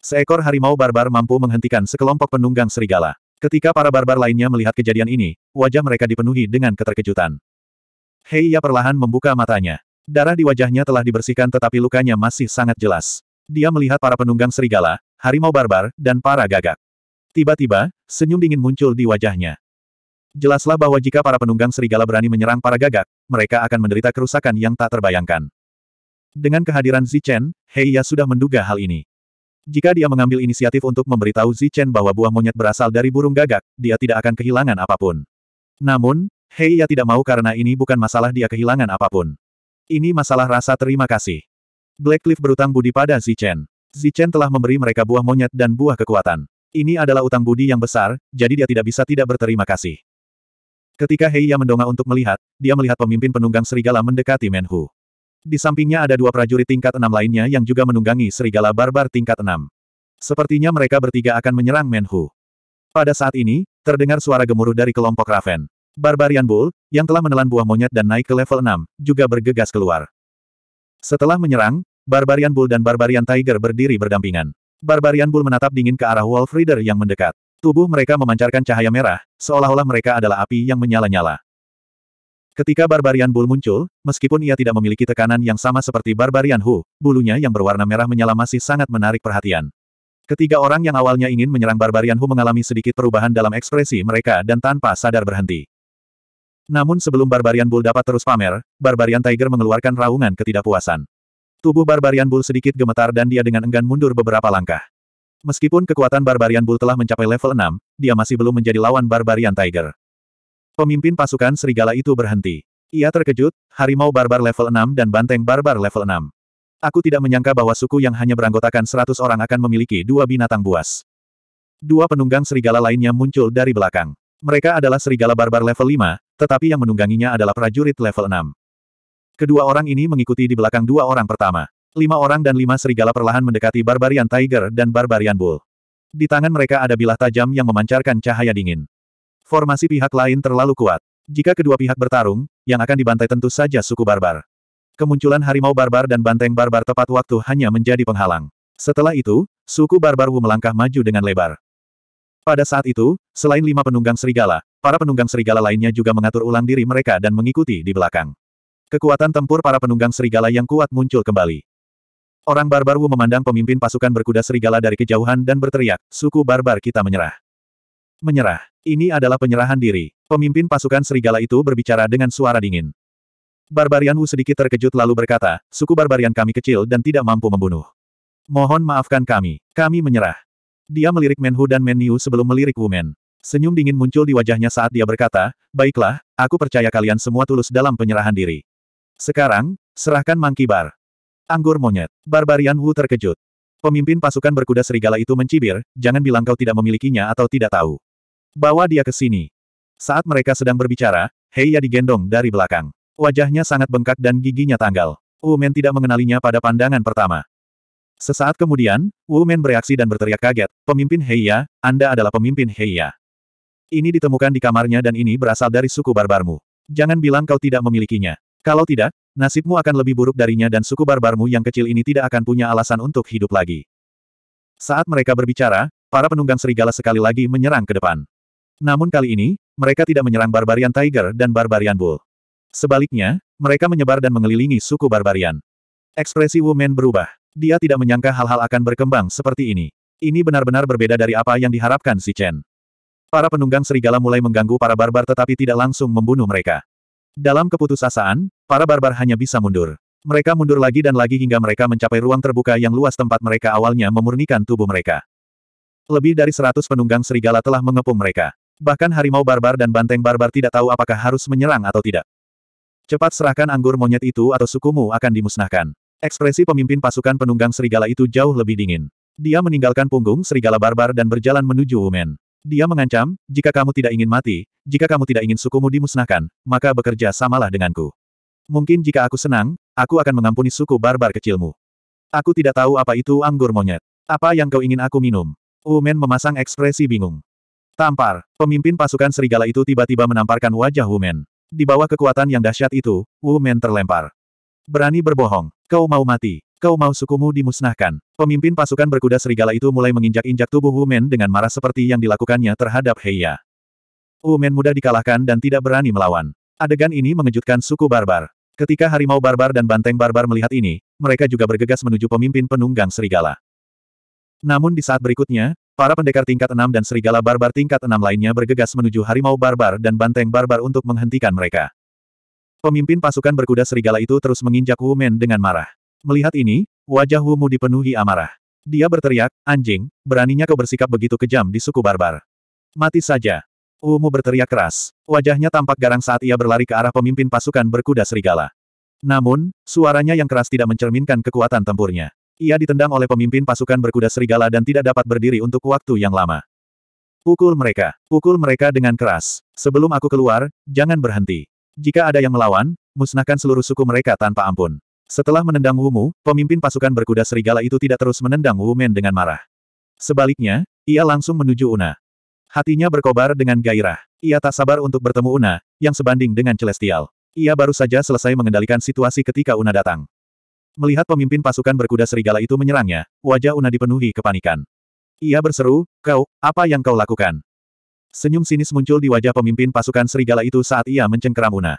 A: Seekor harimau barbar mampu menghentikan sekelompok penunggang serigala. Ketika para barbar lainnya melihat kejadian ini, wajah mereka dipenuhi dengan keterkejutan. Heiya perlahan membuka matanya. Darah di wajahnya telah dibersihkan tetapi lukanya masih sangat jelas. Dia melihat para penunggang serigala, harimau barbar, dan para gagak. Tiba-tiba, senyum dingin muncul di wajahnya. Jelaslah bahwa jika para penunggang serigala berani menyerang para gagak, mereka akan menderita kerusakan yang tak terbayangkan. Dengan kehadiran Zichen, Heiya sudah menduga hal ini. Jika dia mengambil inisiatif untuk memberitahu Zichen bahwa buah monyet berasal dari burung gagak, dia tidak akan kehilangan apapun. Namun, Ya tidak mau karena ini bukan masalah dia kehilangan apapun. Ini masalah rasa terima kasih. Blackcliff berutang budi pada Zichen. Zichen telah memberi mereka buah monyet dan buah kekuatan. Ini adalah utang budi yang besar, jadi dia tidak bisa tidak berterima kasih. Ketika Ya mendongak untuk melihat, dia melihat pemimpin penunggang serigala mendekati Menhu. Di sampingnya ada dua prajurit tingkat enam lainnya yang juga menunggangi serigala barbar tingkat enam. Sepertinya mereka bertiga akan menyerang Menhu. Pada saat ini, terdengar suara gemuruh dari kelompok Raven. Barbarian Bull, yang telah menelan buah monyet dan naik ke level 6, juga bergegas keluar. Setelah menyerang, Barbarian Bull dan Barbarian Tiger berdiri berdampingan. Barbarian Bull menatap dingin ke arah Wolf Rider yang mendekat. Tubuh mereka memancarkan cahaya merah, seolah-olah mereka adalah api yang menyala-nyala. Ketika Barbarian Bull muncul, meskipun ia tidak memiliki tekanan yang sama seperti Barbarian Hu, bulunya yang berwarna merah menyala masih sangat menarik perhatian. Ketiga orang yang awalnya ingin menyerang Barbarian Hu mengalami sedikit perubahan dalam ekspresi mereka dan tanpa sadar berhenti. Namun sebelum Barbarian Bull dapat terus pamer, Barbarian Tiger mengeluarkan raungan ketidakpuasan. Tubuh Barbarian Bull sedikit gemetar dan dia dengan enggan mundur beberapa langkah. Meskipun kekuatan Barbarian Bull telah mencapai level 6, dia masih belum menjadi lawan Barbarian Tiger. Pemimpin pasukan serigala itu berhenti. Ia terkejut, harimau barbar level 6 dan banteng barbar level 6. Aku tidak menyangka bahwa suku yang hanya beranggotakan 100 orang akan memiliki dua binatang buas. Dua penunggang serigala lainnya muncul dari belakang. Mereka adalah serigala barbar level 5, tetapi yang menungganginya adalah prajurit level 6. Kedua orang ini mengikuti di belakang dua orang pertama. Lima orang dan lima serigala perlahan mendekati Barbarian Tiger dan Barbarian Bull. Di tangan mereka ada bilah tajam yang memancarkan cahaya dingin. Formasi pihak lain terlalu kuat. Jika kedua pihak bertarung, yang akan dibantai tentu saja suku barbar. Kemunculan harimau barbar dan banteng barbar tepat waktu hanya menjadi penghalang. Setelah itu, suku barbar Wu melangkah maju dengan lebar. Pada saat itu, selain lima penunggang serigala, para penunggang serigala lainnya juga mengatur ulang diri mereka dan mengikuti di belakang. Kekuatan tempur para penunggang serigala yang kuat muncul kembali. Orang barbar Wu memandang pemimpin pasukan berkuda serigala dari kejauhan dan berteriak, suku barbar kita menyerah. Menyerah. Ini adalah penyerahan diri. Pemimpin pasukan serigala itu berbicara dengan suara dingin. Barbarian Wu sedikit terkejut lalu berkata, suku barbarian kami kecil dan tidak mampu membunuh. Mohon maafkan kami, kami menyerah. Dia melirik Menhu dan Menniu sebelum melirik Wu Men. Senyum dingin muncul di wajahnya saat dia berkata, Baiklah, aku percaya kalian semua tulus dalam penyerahan diri. Sekarang, serahkan Mangkibar. Bar. Anggur monyet. Barbarian Wu terkejut. Pemimpin pasukan berkuda serigala itu mencibir, jangan bilang kau tidak memilikinya atau tidak tahu. Bawa dia ke sini. Saat mereka sedang berbicara, Heiya digendong dari belakang. Wajahnya sangat bengkak dan giginya tanggal. Wu Men tidak mengenalinya pada pandangan pertama. Sesaat kemudian, Wu Men bereaksi dan berteriak kaget, Pemimpin Heiya, Anda adalah pemimpin Heiya. Ini ditemukan di kamarnya dan ini berasal dari suku barbarmu. Jangan bilang kau tidak memilikinya. Kalau tidak, nasibmu akan lebih buruk darinya dan suku barbarmu yang kecil ini tidak akan punya alasan untuk hidup lagi. Saat mereka berbicara, para penunggang serigala sekali lagi menyerang ke depan. Namun kali ini, mereka tidak menyerang Barbarian Tiger dan Barbarian Bull. Sebaliknya, mereka menyebar dan mengelilingi suku Barbarian. Ekspresi Wu Men berubah. Dia tidak menyangka hal-hal akan berkembang seperti ini. Ini benar-benar berbeda dari apa yang diharapkan si Chen. Para penunggang serigala mulai mengganggu para barbar tetapi tidak langsung membunuh mereka. Dalam keputusasaan, para barbar hanya bisa mundur. Mereka mundur lagi dan lagi hingga mereka mencapai ruang terbuka yang luas tempat mereka awalnya memurnikan tubuh mereka. Lebih dari seratus penunggang serigala telah mengepung mereka. Bahkan harimau barbar dan banteng barbar tidak tahu apakah harus menyerang atau tidak. Cepat serahkan anggur monyet itu atau sukumu akan dimusnahkan. Ekspresi pemimpin pasukan penunggang serigala itu jauh lebih dingin. Dia meninggalkan punggung serigala barbar dan berjalan menuju Umen. Dia mengancam, jika kamu tidak ingin mati, jika kamu tidak ingin sukumu dimusnahkan, maka bekerja samalah denganku. Mungkin jika aku senang, aku akan mengampuni suku barbar kecilmu. Aku tidak tahu apa itu anggur monyet. Apa yang kau ingin aku minum? Umen memasang ekspresi bingung. Tampar, pemimpin pasukan serigala itu tiba-tiba menamparkan wajah Men. Di bawah kekuatan yang dahsyat itu, Men terlempar. Berani berbohong, kau mau mati, kau mau sukumu dimusnahkan. Pemimpin pasukan berkuda serigala itu mulai menginjak-injak tubuh Men dengan marah seperti yang dilakukannya terhadap Heiya. Men mudah dikalahkan dan tidak berani melawan. Adegan ini mengejutkan suku barbar. Ketika harimau barbar dan banteng barbar melihat ini, mereka juga bergegas menuju pemimpin penunggang serigala. Namun di saat berikutnya, para pendekar tingkat enam dan serigala barbar tingkat enam lainnya bergegas menuju harimau barbar dan banteng barbar untuk menghentikan mereka. Pemimpin pasukan berkuda serigala itu terus menginjak Wu Men dengan marah. Melihat ini, wajah Wu Mu dipenuhi amarah. Dia berteriak, anjing, beraninya kau bersikap begitu kejam di suku barbar. Mati saja. Wu Mu berteriak keras. Wajahnya tampak garang saat ia berlari ke arah pemimpin pasukan berkuda serigala. Namun, suaranya yang keras tidak mencerminkan kekuatan tempurnya. Ia ditendang oleh pemimpin pasukan berkuda serigala dan tidak dapat berdiri untuk waktu yang lama. Pukul mereka. Pukul mereka dengan keras. Sebelum aku keluar, jangan berhenti. Jika ada yang melawan, musnahkan seluruh suku mereka tanpa ampun. Setelah menendang Wumu, pemimpin pasukan berkuda serigala itu tidak terus menendang Wumen dengan marah. Sebaliknya, ia langsung menuju Una. Hatinya berkobar dengan gairah. Ia tak sabar untuk bertemu Una, yang sebanding dengan Celestial. Ia baru saja selesai mengendalikan situasi ketika Una datang. Melihat pemimpin pasukan berkuda serigala itu menyerangnya, wajah Una dipenuhi kepanikan. Ia berseru, kau, apa yang kau lakukan? Senyum sinis muncul di wajah pemimpin pasukan serigala itu saat ia mencengkeram Una.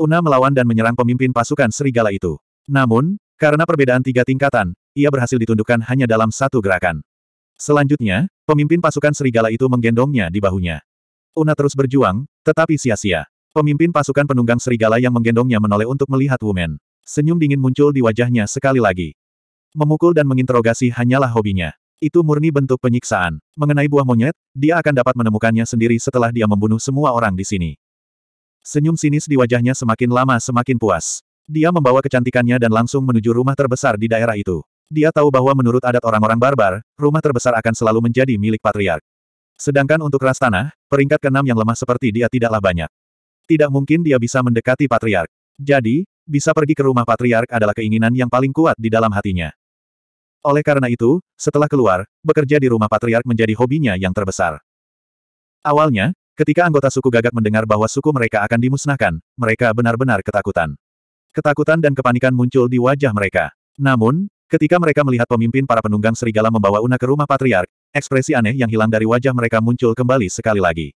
A: Una melawan dan menyerang pemimpin pasukan serigala itu. Namun, karena perbedaan tiga tingkatan, ia berhasil ditundukkan hanya dalam satu gerakan. Selanjutnya, pemimpin pasukan serigala itu menggendongnya di bahunya. Una terus berjuang, tetapi sia-sia. Pemimpin pasukan penunggang serigala yang menggendongnya menoleh untuk melihat Wumen. Senyum dingin muncul di wajahnya sekali lagi. Memukul dan menginterogasi hanyalah hobinya. Itu murni bentuk penyiksaan. Mengenai buah monyet, dia akan dapat menemukannya sendiri setelah dia membunuh semua orang di sini. Senyum sinis di wajahnya semakin lama semakin puas. Dia membawa kecantikannya dan langsung menuju rumah terbesar di daerah itu. Dia tahu bahwa menurut adat orang-orang barbar, rumah terbesar akan selalu menjadi milik patriark. Sedangkan untuk ras tanah, peringkat keenam yang lemah seperti dia tidaklah banyak. Tidak mungkin dia bisa mendekati patriark. Jadi, bisa pergi ke rumah patriark adalah keinginan yang paling kuat di dalam hatinya. Oleh karena itu, setelah keluar, bekerja di rumah patriark menjadi hobinya yang terbesar. Awalnya, ketika anggota suku gagak mendengar bahwa suku mereka akan dimusnahkan, mereka benar-benar ketakutan. Ketakutan dan kepanikan muncul di wajah mereka. Namun, ketika mereka melihat pemimpin para penunggang serigala membawa Una ke rumah patriark, ekspresi aneh yang hilang dari wajah mereka muncul kembali sekali lagi.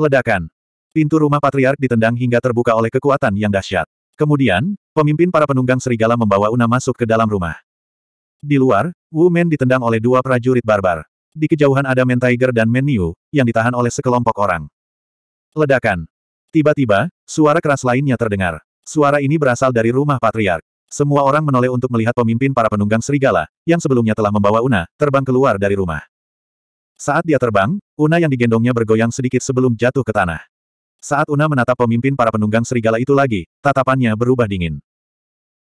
A: Ledakan. Pintu rumah patriark ditendang hingga terbuka oleh kekuatan yang dahsyat. Kemudian, pemimpin para penunggang serigala membawa Una masuk ke dalam rumah. Di luar, Wu Men ditendang oleh dua prajurit barbar. Di kejauhan ada Men Tiger dan Men Niu, yang ditahan oleh sekelompok orang. Ledakan. Tiba-tiba, suara keras lainnya terdengar. Suara ini berasal dari rumah patriark. Semua orang menoleh untuk melihat pemimpin para penunggang serigala, yang sebelumnya telah membawa Una, terbang keluar dari rumah. Saat dia terbang, Una yang digendongnya bergoyang sedikit sebelum jatuh ke tanah. Saat Una menatap pemimpin para penunggang serigala itu lagi, tatapannya berubah dingin.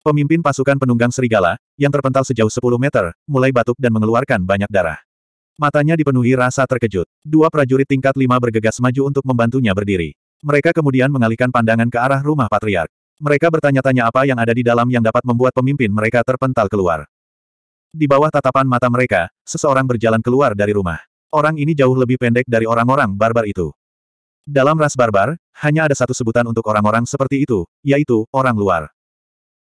A: Pemimpin pasukan penunggang serigala, yang terpental sejauh 10 meter, mulai batuk dan mengeluarkan banyak darah. Matanya dipenuhi rasa terkejut. Dua prajurit tingkat lima bergegas maju untuk membantunya berdiri. Mereka kemudian mengalihkan pandangan ke arah rumah patriark. Mereka bertanya-tanya apa yang ada di dalam yang dapat membuat pemimpin mereka terpental keluar. Di bawah tatapan mata mereka, seseorang berjalan keluar dari rumah. Orang ini jauh lebih pendek dari orang-orang barbar itu. Dalam ras barbar, hanya ada satu sebutan untuk orang-orang seperti itu, yaitu, orang luar.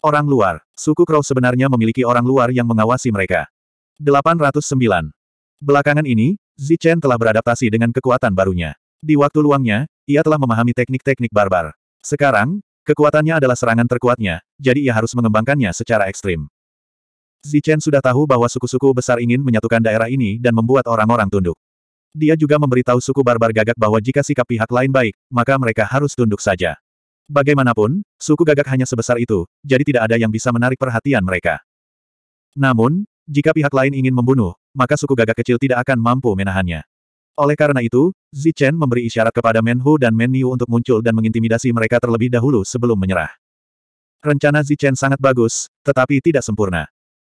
A: Orang luar. Suku Crow sebenarnya memiliki orang luar yang mengawasi mereka. 809. Belakangan ini, Zichen telah beradaptasi dengan kekuatan barunya. Di waktu luangnya, ia telah memahami teknik-teknik barbar. Sekarang, kekuatannya adalah serangan terkuatnya, jadi ia harus mengembangkannya secara ekstrim. Zichen sudah tahu bahwa suku-suku besar ingin menyatukan daerah ini dan membuat orang-orang tunduk. Dia juga memberitahu suku barbar gagak bahwa jika sikap pihak lain baik, maka mereka harus tunduk saja. Bagaimanapun, suku gagak hanya sebesar itu, jadi tidak ada yang bisa menarik perhatian mereka. Namun, jika pihak lain ingin membunuh, maka suku gagak kecil tidak akan mampu menahannya. Oleh karena itu, Zichen memberi isyarat kepada Menhu dan Menniu untuk muncul dan mengintimidasi mereka terlebih dahulu sebelum menyerah. Rencana Zichen sangat bagus, tetapi tidak sempurna.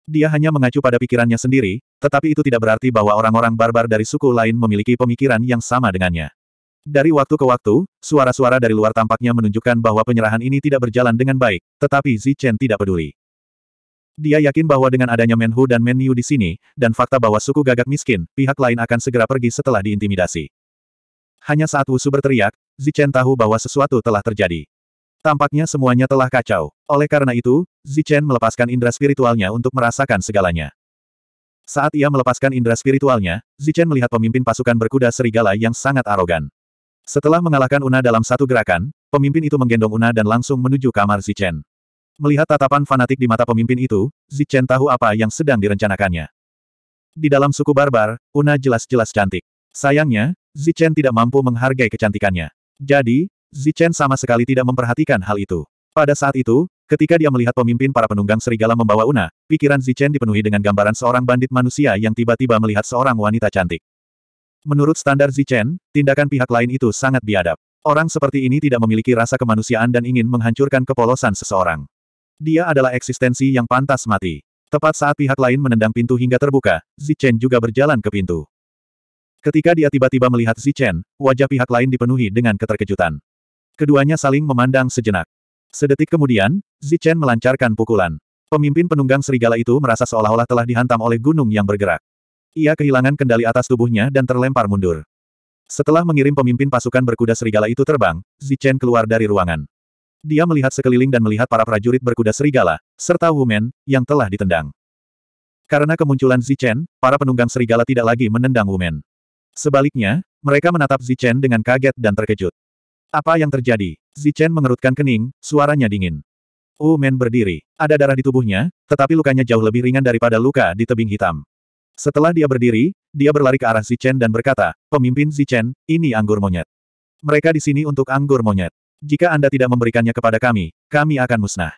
A: Dia hanya mengacu pada pikirannya sendiri, tetapi itu tidak berarti bahwa orang-orang barbar dari suku lain memiliki pemikiran yang sama dengannya. Dari waktu ke waktu, suara-suara dari luar tampaknya menunjukkan bahwa penyerahan ini tidak berjalan dengan baik, tetapi Zichen tidak peduli. Dia yakin bahwa dengan adanya Menhu dan Menyu di sini, dan fakta bahwa suku gagak miskin, pihak lain akan segera pergi setelah diintimidasi. Hanya saat Wusu berteriak, Zichen tahu bahwa sesuatu telah terjadi. Tampaknya semuanya telah kacau. Oleh karena itu, Zichen melepaskan indera spiritualnya untuk merasakan segalanya. Saat ia melepaskan indera spiritualnya, Zichen melihat pemimpin pasukan berkuda serigala yang sangat arogan. Setelah mengalahkan Una dalam satu gerakan, pemimpin itu menggendong Una dan langsung menuju kamar Zichen. Melihat tatapan fanatik di mata pemimpin itu, Zichen tahu apa yang sedang direncanakannya. Di dalam suku barbar, Una jelas-jelas cantik. Sayangnya, Zichen tidak mampu menghargai kecantikannya. Jadi, Zichen sama sekali tidak memperhatikan hal itu. Pada saat itu, ketika dia melihat pemimpin para penunggang serigala membawa Una, pikiran Zichen dipenuhi dengan gambaran seorang bandit manusia yang tiba-tiba melihat seorang wanita cantik. Menurut standar Zichen, tindakan pihak lain itu sangat biadab. Orang seperti ini tidak memiliki rasa kemanusiaan dan ingin menghancurkan kepolosan seseorang. Dia adalah eksistensi yang pantas mati. Tepat saat pihak lain menendang pintu hingga terbuka, Zichen juga berjalan ke pintu. Ketika dia tiba-tiba melihat Zichen, wajah pihak lain dipenuhi dengan keterkejutan. Keduanya saling memandang sejenak. Sedetik kemudian, Zichen melancarkan pukulan. Pemimpin penunggang serigala itu merasa seolah-olah telah dihantam oleh gunung yang bergerak. Ia kehilangan kendali atas tubuhnya dan terlempar mundur. Setelah mengirim pemimpin pasukan berkuda serigala itu terbang, Zichen keluar dari ruangan. Dia melihat sekeliling dan melihat para prajurit berkuda serigala, serta Wumen, yang telah ditendang. Karena kemunculan Zichen, para penunggang serigala tidak lagi menendang Wumen. Sebaliknya, mereka menatap Zichen dengan kaget dan terkejut. Apa yang terjadi? Zichen mengerutkan kening, suaranya dingin. Wu Men berdiri. Ada darah di tubuhnya, tetapi lukanya jauh lebih ringan daripada luka di tebing hitam. Setelah dia berdiri, dia berlari ke arah Zichen dan berkata, Pemimpin Zichen, ini anggur monyet. Mereka di sini untuk anggur monyet. Jika Anda tidak memberikannya kepada kami, kami akan musnah.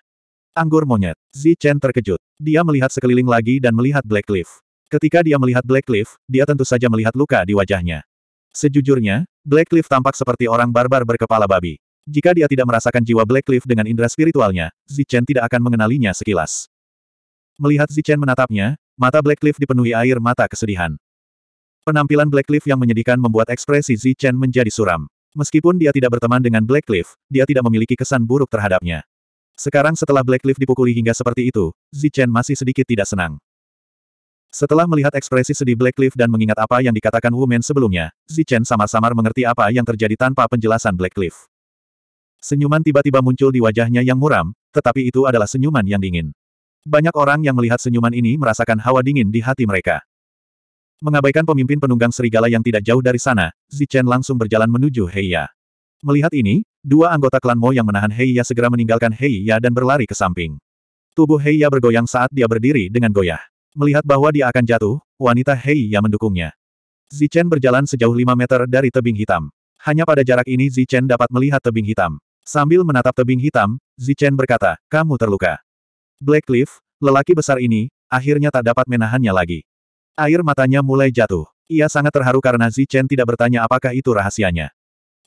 A: Anggur monyet. Zichen terkejut. Dia melihat sekeliling lagi dan melihat Black Cliff. Ketika dia melihat Black Cliff, dia tentu saja melihat luka di wajahnya. Sejujurnya, Blackleaf tampak seperti orang barbar berkepala babi. Jika dia tidak merasakan jiwa Blackleaf dengan indera spiritualnya, Zichen tidak akan mengenalinya sekilas. Melihat Zichen menatapnya, mata Blackleaf dipenuhi air mata kesedihan. Penampilan Blackleaf yang menyedihkan membuat ekspresi Zichen menjadi suram. Meskipun dia tidak berteman dengan Blackleaf, dia tidak memiliki kesan buruk terhadapnya. Sekarang setelah Blackleaf dipukuli hingga seperti itu, Zichen masih sedikit tidak senang. Setelah melihat ekspresi sedih Blackleaf dan mengingat apa yang dikatakan Wu sebelumnya, Zichen sama-samar mengerti apa yang terjadi tanpa penjelasan Blackleaf. Senyuman tiba-tiba muncul di wajahnya yang muram, tetapi itu adalah senyuman yang dingin. Banyak orang yang melihat senyuman ini merasakan hawa dingin di hati mereka. Mengabaikan pemimpin penunggang serigala yang tidak jauh dari sana, Zichen langsung berjalan menuju Heiya. Melihat ini, dua anggota klan Mo yang menahan Heiya segera meninggalkan Heiya dan berlari ke samping. Tubuh Heiya bergoyang saat dia berdiri dengan goyah. Melihat bahwa dia akan jatuh, wanita hei yang mendukungnya. Zichen berjalan sejauh 5 meter dari tebing hitam. Hanya pada jarak ini Zichen dapat melihat tebing hitam. Sambil menatap tebing hitam, Zichen berkata, kamu terluka. Cliff, lelaki besar ini, akhirnya tak dapat menahannya lagi. Air matanya mulai jatuh. Ia sangat terharu karena Zichen tidak bertanya apakah itu rahasianya.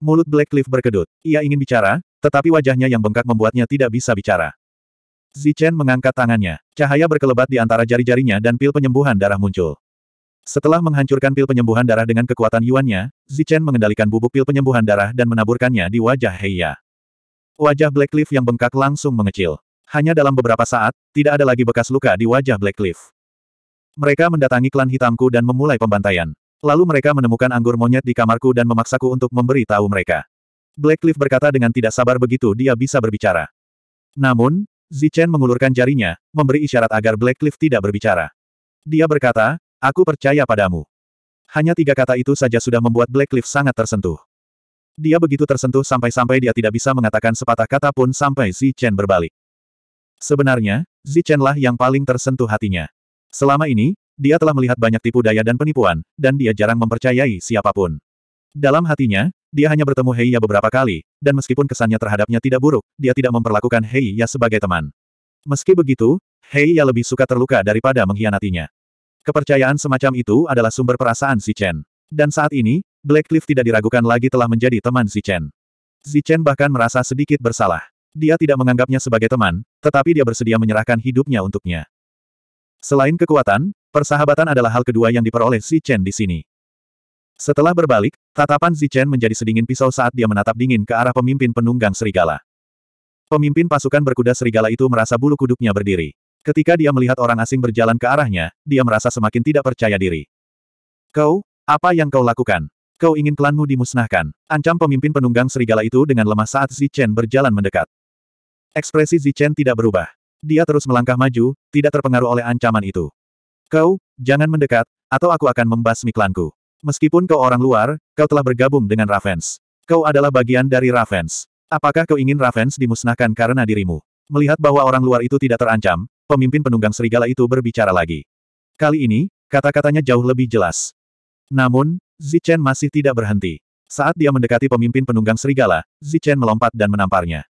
A: Mulut Cliff berkedut. Ia ingin bicara, tetapi wajahnya yang bengkak membuatnya tidak bisa bicara. Zichen mengangkat tangannya. Cahaya berkelebat di antara jari-jarinya dan pil penyembuhan darah muncul. Setelah menghancurkan pil penyembuhan darah dengan kekuatan Yuannya, Zichen mengendalikan bubuk pil penyembuhan darah dan menaburkannya di wajah Heiya. Wajah Black yang bengkak langsung mengecil. Hanya dalam beberapa saat, tidak ada lagi bekas luka di wajah Black Mereka mendatangi klan hitamku dan memulai pembantaian. Lalu mereka menemukan anggur monyet di kamarku dan memaksaku untuk memberi tahu mereka. Black berkata dengan tidak sabar begitu dia bisa berbicara. Namun, Zichen mengulurkan jarinya, memberi isyarat agar Blackcliff tidak berbicara. Dia berkata, aku percaya padamu. Hanya tiga kata itu saja sudah membuat Blackcliff sangat tersentuh. Dia begitu tersentuh sampai-sampai dia tidak bisa mengatakan sepatah kata pun sampai Zichen berbalik. Sebenarnya, Zichen lah yang paling tersentuh hatinya. Selama ini, dia telah melihat banyak tipu daya dan penipuan, dan dia jarang mempercayai siapapun. Dalam hatinya, dia hanya bertemu Heiya beberapa kali, dan meskipun kesannya terhadapnya tidak buruk, dia tidak memperlakukan Heiya sebagai teman. Meski begitu, Heiya lebih suka terluka daripada mengkhianatinya. Kepercayaan semacam itu adalah sumber perasaan si Chen. Dan saat ini, Blackcliff tidak diragukan lagi telah menjadi teman si Chen. Si Chen bahkan merasa sedikit bersalah. Dia tidak menganggapnya sebagai teman, tetapi dia bersedia menyerahkan hidupnya untuknya. Selain kekuatan, persahabatan adalah hal kedua yang diperoleh si Chen di sini. Setelah berbalik, tatapan Zichen menjadi sedingin pisau saat dia menatap dingin ke arah pemimpin penunggang serigala. Pemimpin pasukan berkuda serigala itu merasa bulu kuduknya berdiri. Ketika dia melihat orang asing berjalan ke arahnya, dia merasa semakin tidak percaya diri. Kau, apa yang kau lakukan? Kau ingin klanmu dimusnahkan. Ancam pemimpin penunggang serigala itu dengan lemah saat Zichen berjalan mendekat. Ekspresi Zichen tidak berubah. Dia terus melangkah maju, tidak terpengaruh oleh ancaman itu. Kau, jangan mendekat, atau aku akan membasmi klanku. Meskipun kau orang luar, kau telah bergabung dengan Ravens. Kau adalah bagian dari Ravens. Apakah kau ingin Ravens dimusnahkan karena dirimu? Melihat bahwa orang luar itu tidak terancam, pemimpin penunggang serigala itu berbicara lagi. Kali ini, kata-katanya jauh lebih jelas. Namun, Zichen masih tidak berhenti. Saat dia mendekati pemimpin penunggang serigala, Zichen melompat dan menamparnya.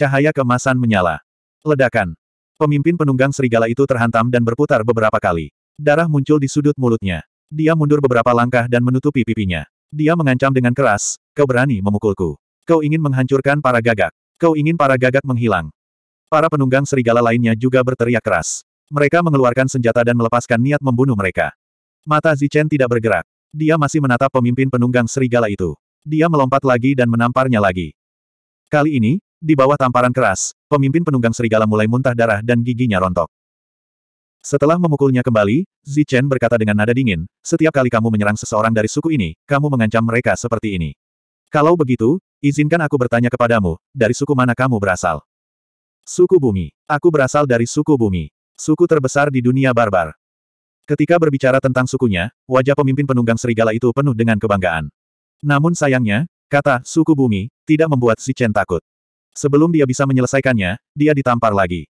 A: Cahaya kemasan menyala. Ledakan. Pemimpin penunggang serigala itu terhantam dan berputar beberapa kali. Darah muncul di sudut mulutnya. Dia mundur beberapa langkah dan menutupi pipinya. Dia mengancam dengan keras, kau berani memukulku. Kau ingin menghancurkan para gagak. Kau ingin para gagak menghilang. Para penunggang serigala lainnya juga berteriak keras. Mereka mengeluarkan senjata dan melepaskan niat membunuh mereka. Mata Zichen tidak bergerak. Dia masih menatap pemimpin penunggang serigala itu. Dia melompat lagi dan menamparnya lagi. Kali ini, di bawah tamparan keras, pemimpin penunggang serigala mulai muntah darah dan giginya rontok. Setelah memukulnya kembali, Zichen berkata dengan nada dingin, setiap kali kamu menyerang seseorang dari suku ini, kamu mengancam mereka seperti ini. Kalau begitu, izinkan aku bertanya kepadamu, dari suku mana kamu berasal? Suku bumi. Aku berasal dari suku bumi. Suku terbesar di dunia barbar. Ketika berbicara tentang sukunya, wajah pemimpin penunggang serigala itu penuh dengan kebanggaan. Namun sayangnya, kata suku bumi, tidak membuat Zichen takut. Sebelum dia bisa menyelesaikannya, dia ditampar lagi.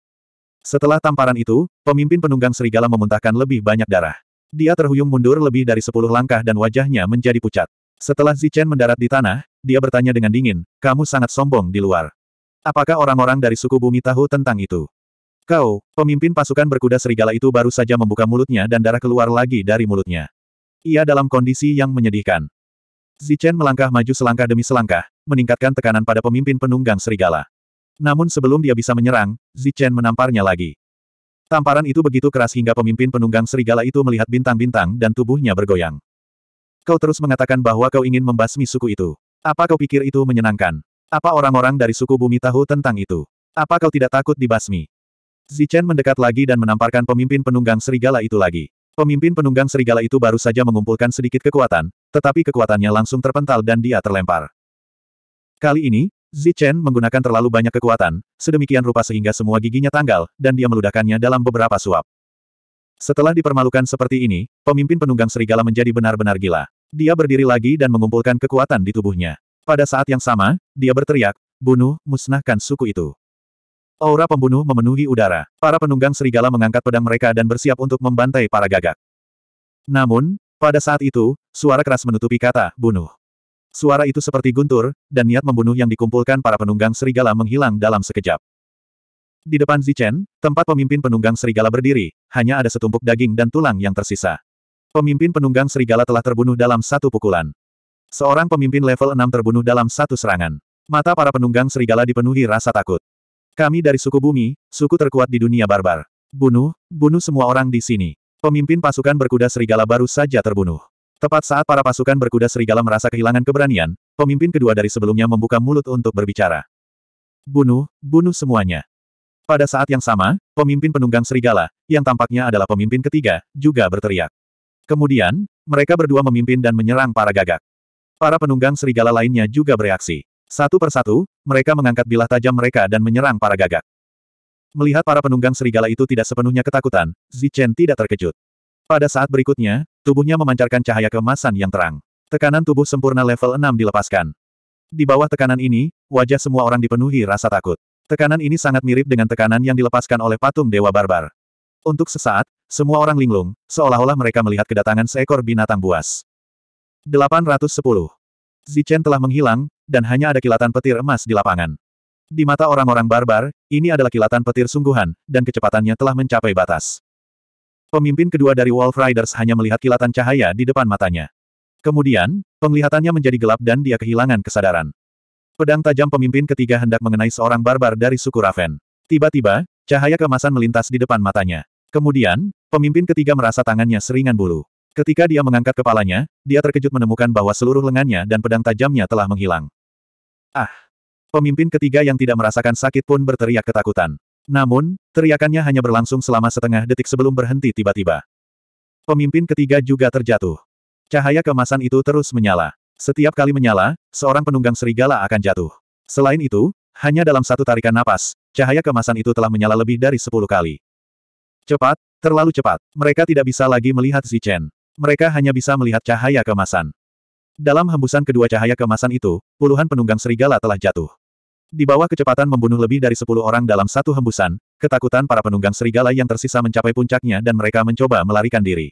A: Setelah tamparan itu, pemimpin penunggang serigala memuntahkan lebih banyak darah. Dia terhuyung mundur lebih dari sepuluh langkah dan wajahnya menjadi pucat. Setelah Zichen mendarat di tanah, dia bertanya dengan dingin, kamu sangat sombong di luar. Apakah orang-orang dari suku bumi tahu tentang itu? Kau, pemimpin pasukan berkuda serigala itu baru saja membuka mulutnya dan darah keluar lagi dari mulutnya. Ia dalam kondisi yang menyedihkan. Zichen melangkah maju selangkah demi selangkah, meningkatkan tekanan pada pemimpin penunggang serigala. Namun sebelum dia bisa menyerang, Zichen menamparnya lagi. Tamparan itu begitu keras hingga pemimpin penunggang serigala itu melihat bintang-bintang dan tubuhnya bergoyang. Kau terus mengatakan bahwa kau ingin membasmi suku itu. Apa kau pikir itu menyenangkan? Apa orang-orang dari suku bumi tahu tentang itu? Apa kau tidak takut dibasmi? Zichen mendekat lagi dan menamparkan pemimpin penunggang serigala itu lagi. Pemimpin penunggang serigala itu baru saja mengumpulkan sedikit kekuatan, tetapi kekuatannya langsung terpental dan dia terlempar. Kali ini, Zichen menggunakan terlalu banyak kekuatan, sedemikian rupa sehingga semua giginya tanggal, dan dia meludahkannya dalam beberapa suap. Setelah dipermalukan seperti ini, pemimpin penunggang serigala menjadi benar-benar gila. Dia berdiri lagi dan mengumpulkan kekuatan di tubuhnya. Pada saat yang sama, dia berteriak, bunuh, musnahkan suku itu. Aura pembunuh memenuhi udara. Para penunggang serigala mengangkat pedang mereka dan bersiap untuk membantai para gagak. Namun, pada saat itu, suara keras menutupi kata, bunuh. Suara itu seperti guntur, dan niat membunuh yang dikumpulkan para penunggang serigala menghilang dalam sekejap. Di depan Zichen, tempat pemimpin penunggang serigala berdiri, hanya ada setumpuk daging dan tulang yang tersisa. Pemimpin penunggang serigala telah terbunuh dalam satu pukulan. Seorang pemimpin level 6 terbunuh dalam satu serangan. Mata para penunggang serigala dipenuhi rasa takut. Kami dari suku bumi, suku terkuat di dunia barbar. Bunuh, bunuh semua orang di sini. Pemimpin pasukan berkuda serigala baru saja terbunuh. Tepat saat para pasukan berkuda serigala merasa kehilangan keberanian, pemimpin kedua dari sebelumnya membuka mulut untuk berbicara. Bunuh, bunuh semuanya. Pada saat yang sama, pemimpin penunggang serigala, yang tampaknya adalah pemimpin ketiga, juga berteriak. Kemudian, mereka berdua memimpin dan menyerang para gagak. Para penunggang serigala lainnya juga bereaksi. Satu persatu, mereka mengangkat bilah tajam mereka dan menyerang para gagak. Melihat para penunggang serigala itu tidak sepenuhnya ketakutan, Zichen tidak terkejut. Pada saat berikutnya, tubuhnya memancarkan cahaya kemasan yang terang. Tekanan tubuh sempurna level 6 dilepaskan. Di bawah tekanan ini, wajah semua orang dipenuhi rasa takut. Tekanan ini sangat mirip dengan tekanan yang dilepaskan oleh patung Dewa Barbar. Untuk sesaat, semua orang linglung, seolah-olah mereka melihat kedatangan seekor binatang buas. 810. Zichen telah menghilang, dan hanya ada kilatan petir emas di lapangan. Di mata orang-orang barbar, ini adalah kilatan petir sungguhan, dan kecepatannya telah mencapai batas. Pemimpin kedua dari Wolf Riders hanya melihat kilatan cahaya di depan matanya. Kemudian, penglihatannya menjadi gelap dan dia kehilangan kesadaran. Pedang tajam pemimpin ketiga hendak mengenai seorang barbar dari suku Raven. Tiba-tiba, cahaya kemasan melintas di depan matanya. Kemudian, pemimpin ketiga merasa tangannya seringan bulu. Ketika dia mengangkat kepalanya, dia terkejut menemukan bahwa seluruh lengannya dan pedang tajamnya telah menghilang. Ah! Pemimpin ketiga yang tidak merasakan sakit pun berteriak ketakutan. Namun, teriakannya hanya berlangsung selama setengah detik sebelum berhenti tiba-tiba. Pemimpin ketiga juga terjatuh. Cahaya kemasan itu terus menyala. Setiap kali menyala, seorang penunggang serigala akan jatuh. Selain itu, hanya dalam satu tarikan napas, cahaya kemasan itu telah menyala lebih dari sepuluh kali. Cepat, terlalu cepat. Mereka tidak bisa lagi melihat Zichen. Mereka hanya bisa melihat cahaya kemasan. Dalam hembusan kedua cahaya kemasan itu, puluhan penunggang serigala telah jatuh. Di bawah kecepatan membunuh lebih dari sepuluh orang dalam satu hembusan, ketakutan para penunggang serigala yang tersisa mencapai puncaknya dan mereka mencoba melarikan diri.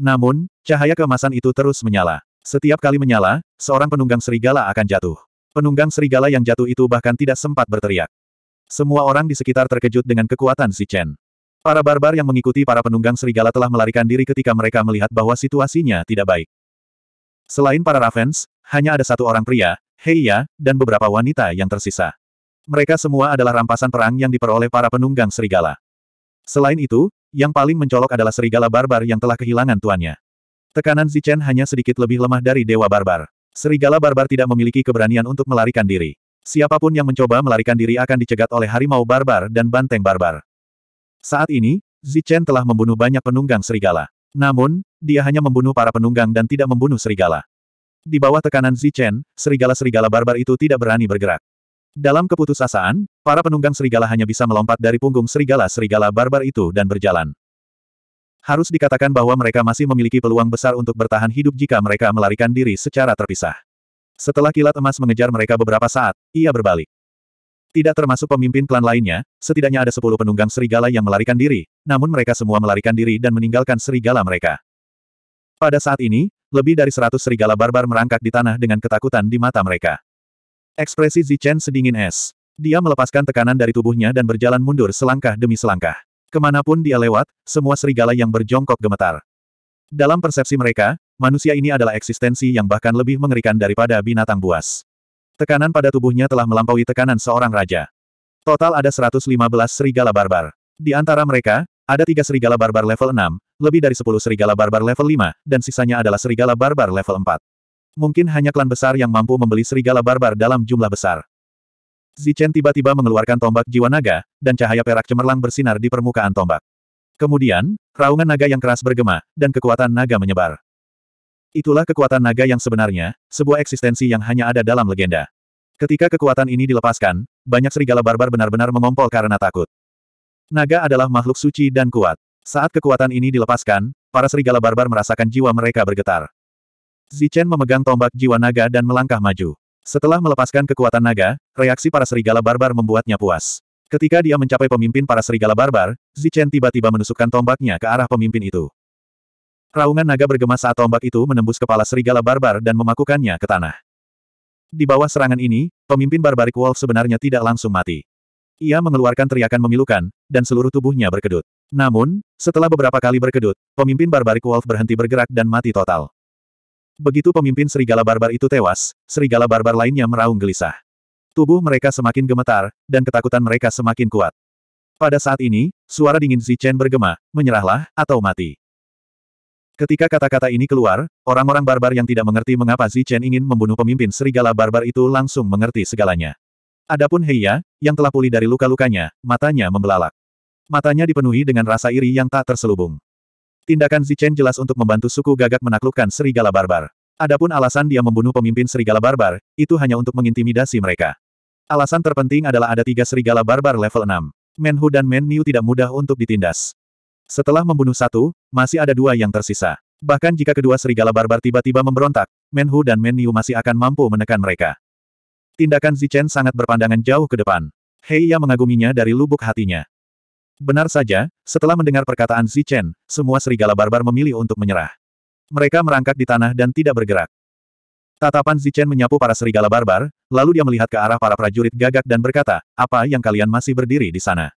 A: Namun, cahaya keemasan itu terus menyala. Setiap kali menyala, seorang penunggang serigala akan jatuh. Penunggang serigala yang jatuh itu bahkan tidak sempat berteriak. Semua orang di sekitar terkejut dengan kekuatan si Chen. Para barbar yang mengikuti para penunggang serigala telah melarikan diri ketika mereka melihat bahwa situasinya tidak baik. Selain para Ravens, hanya ada satu orang pria, Heiya, dan beberapa wanita yang tersisa. Mereka semua adalah rampasan perang yang diperoleh para penunggang serigala. Selain itu, yang paling mencolok adalah serigala barbar yang telah kehilangan tuannya. Tekanan Zichen hanya sedikit lebih lemah dari Dewa Barbar. Serigala barbar tidak memiliki keberanian untuk melarikan diri. Siapapun yang mencoba melarikan diri akan dicegat oleh harimau barbar dan banteng barbar. Saat ini, Zichen telah membunuh banyak penunggang serigala. Namun, dia hanya membunuh para penunggang dan tidak membunuh serigala. Di bawah tekanan Zichen, serigala-serigala barbar itu tidak berani bergerak. Dalam keputusasaan, para penunggang serigala hanya bisa melompat dari punggung serigala-serigala barbar itu dan berjalan. Harus dikatakan bahwa mereka masih memiliki peluang besar untuk bertahan hidup jika mereka melarikan diri secara terpisah. Setelah kilat emas mengejar mereka beberapa saat, ia berbalik. Tidak termasuk pemimpin klan lainnya, setidaknya ada sepuluh penunggang serigala yang melarikan diri, namun mereka semua melarikan diri dan meninggalkan serigala mereka. Pada saat ini, lebih dari seratus serigala barbar merangkak di tanah dengan ketakutan di mata mereka. Ekspresi Zichen sedingin es. Dia melepaskan tekanan dari tubuhnya dan berjalan mundur selangkah demi selangkah. Kemanapun dia lewat, semua serigala yang berjongkok gemetar. Dalam persepsi mereka, manusia ini adalah eksistensi yang bahkan lebih mengerikan daripada binatang buas. Tekanan pada tubuhnya telah melampaui tekanan seorang raja. Total ada 115 serigala barbar. Di antara mereka, ada tiga serigala barbar level 6, lebih dari 10 serigala barbar level 5, dan sisanya adalah serigala barbar level 4. Mungkin hanya klan besar yang mampu membeli serigala barbar dalam jumlah besar. Zichen tiba-tiba mengeluarkan tombak jiwa naga, dan cahaya perak cemerlang bersinar di permukaan tombak. Kemudian, raungan naga yang keras bergema, dan kekuatan naga menyebar. Itulah kekuatan naga yang sebenarnya, sebuah eksistensi yang hanya ada dalam legenda. Ketika kekuatan ini dilepaskan, banyak serigala barbar benar-benar mengompol karena takut. Naga adalah makhluk suci dan kuat. Saat kekuatan ini dilepaskan, para serigala barbar merasakan jiwa mereka bergetar. Zichen memegang tombak jiwa naga dan melangkah maju. Setelah melepaskan kekuatan naga, reaksi para serigala barbar membuatnya puas. Ketika dia mencapai pemimpin para serigala barbar, Zichen tiba-tiba menusukkan tombaknya ke arah pemimpin itu. Raungan naga bergema saat tombak itu menembus kepala serigala barbar dan memakukannya ke tanah. Di bawah serangan ini, pemimpin barbarik Wolf sebenarnya tidak langsung mati. Ia mengeluarkan teriakan memilukan, dan seluruh tubuhnya berkedut. Namun, setelah beberapa kali berkedut, pemimpin barbarik Wolf berhenti bergerak dan mati total. Begitu pemimpin serigala barbar itu tewas, serigala barbar lainnya meraung gelisah. Tubuh mereka semakin gemetar, dan ketakutan mereka semakin kuat. Pada saat ini, suara dingin Zichen bergema, menyerahlah, atau mati. Ketika kata-kata ini keluar, orang-orang barbar yang tidak mengerti mengapa Zichen ingin membunuh pemimpin serigala barbar itu langsung mengerti segalanya. Adapun Heiya, yang telah pulih dari luka-lukanya, matanya membelalak. Matanya dipenuhi dengan rasa iri yang tak terselubung. Tindakan Zichen jelas untuk membantu suku gagak menaklukkan serigala barbar. Adapun alasan dia membunuh pemimpin serigala barbar, itu hanya untuk mengintimidasi mereka. Alasan terpenting adalah ada tiga serigala barbar level 6. Menhu dan Menniu tidak mudah untuk ditindas. Setelah membunuh satu, masih ada dua yang tersisa. Bahkan jika kedua serigala barbar tiba-tiba memberontak, Menhu dan Menniu masih akan mampu menekan mereka. Tindakan Zichen sangat berpandangan jauh ke depan. Heiya mengaguminya dari lubuk hatinya. Benar saja, setelah mendengar perkataan Zichen, semua serigala barbar memilih untuk menyerah. Mereka merangkak di tanah dan tidak bergerak. Tatapan Zichen menyapu para serigala barbar, lalu dia melihat ke arah para prajurit gagak dan berkata, apa yang kalian masih berdiri di sana?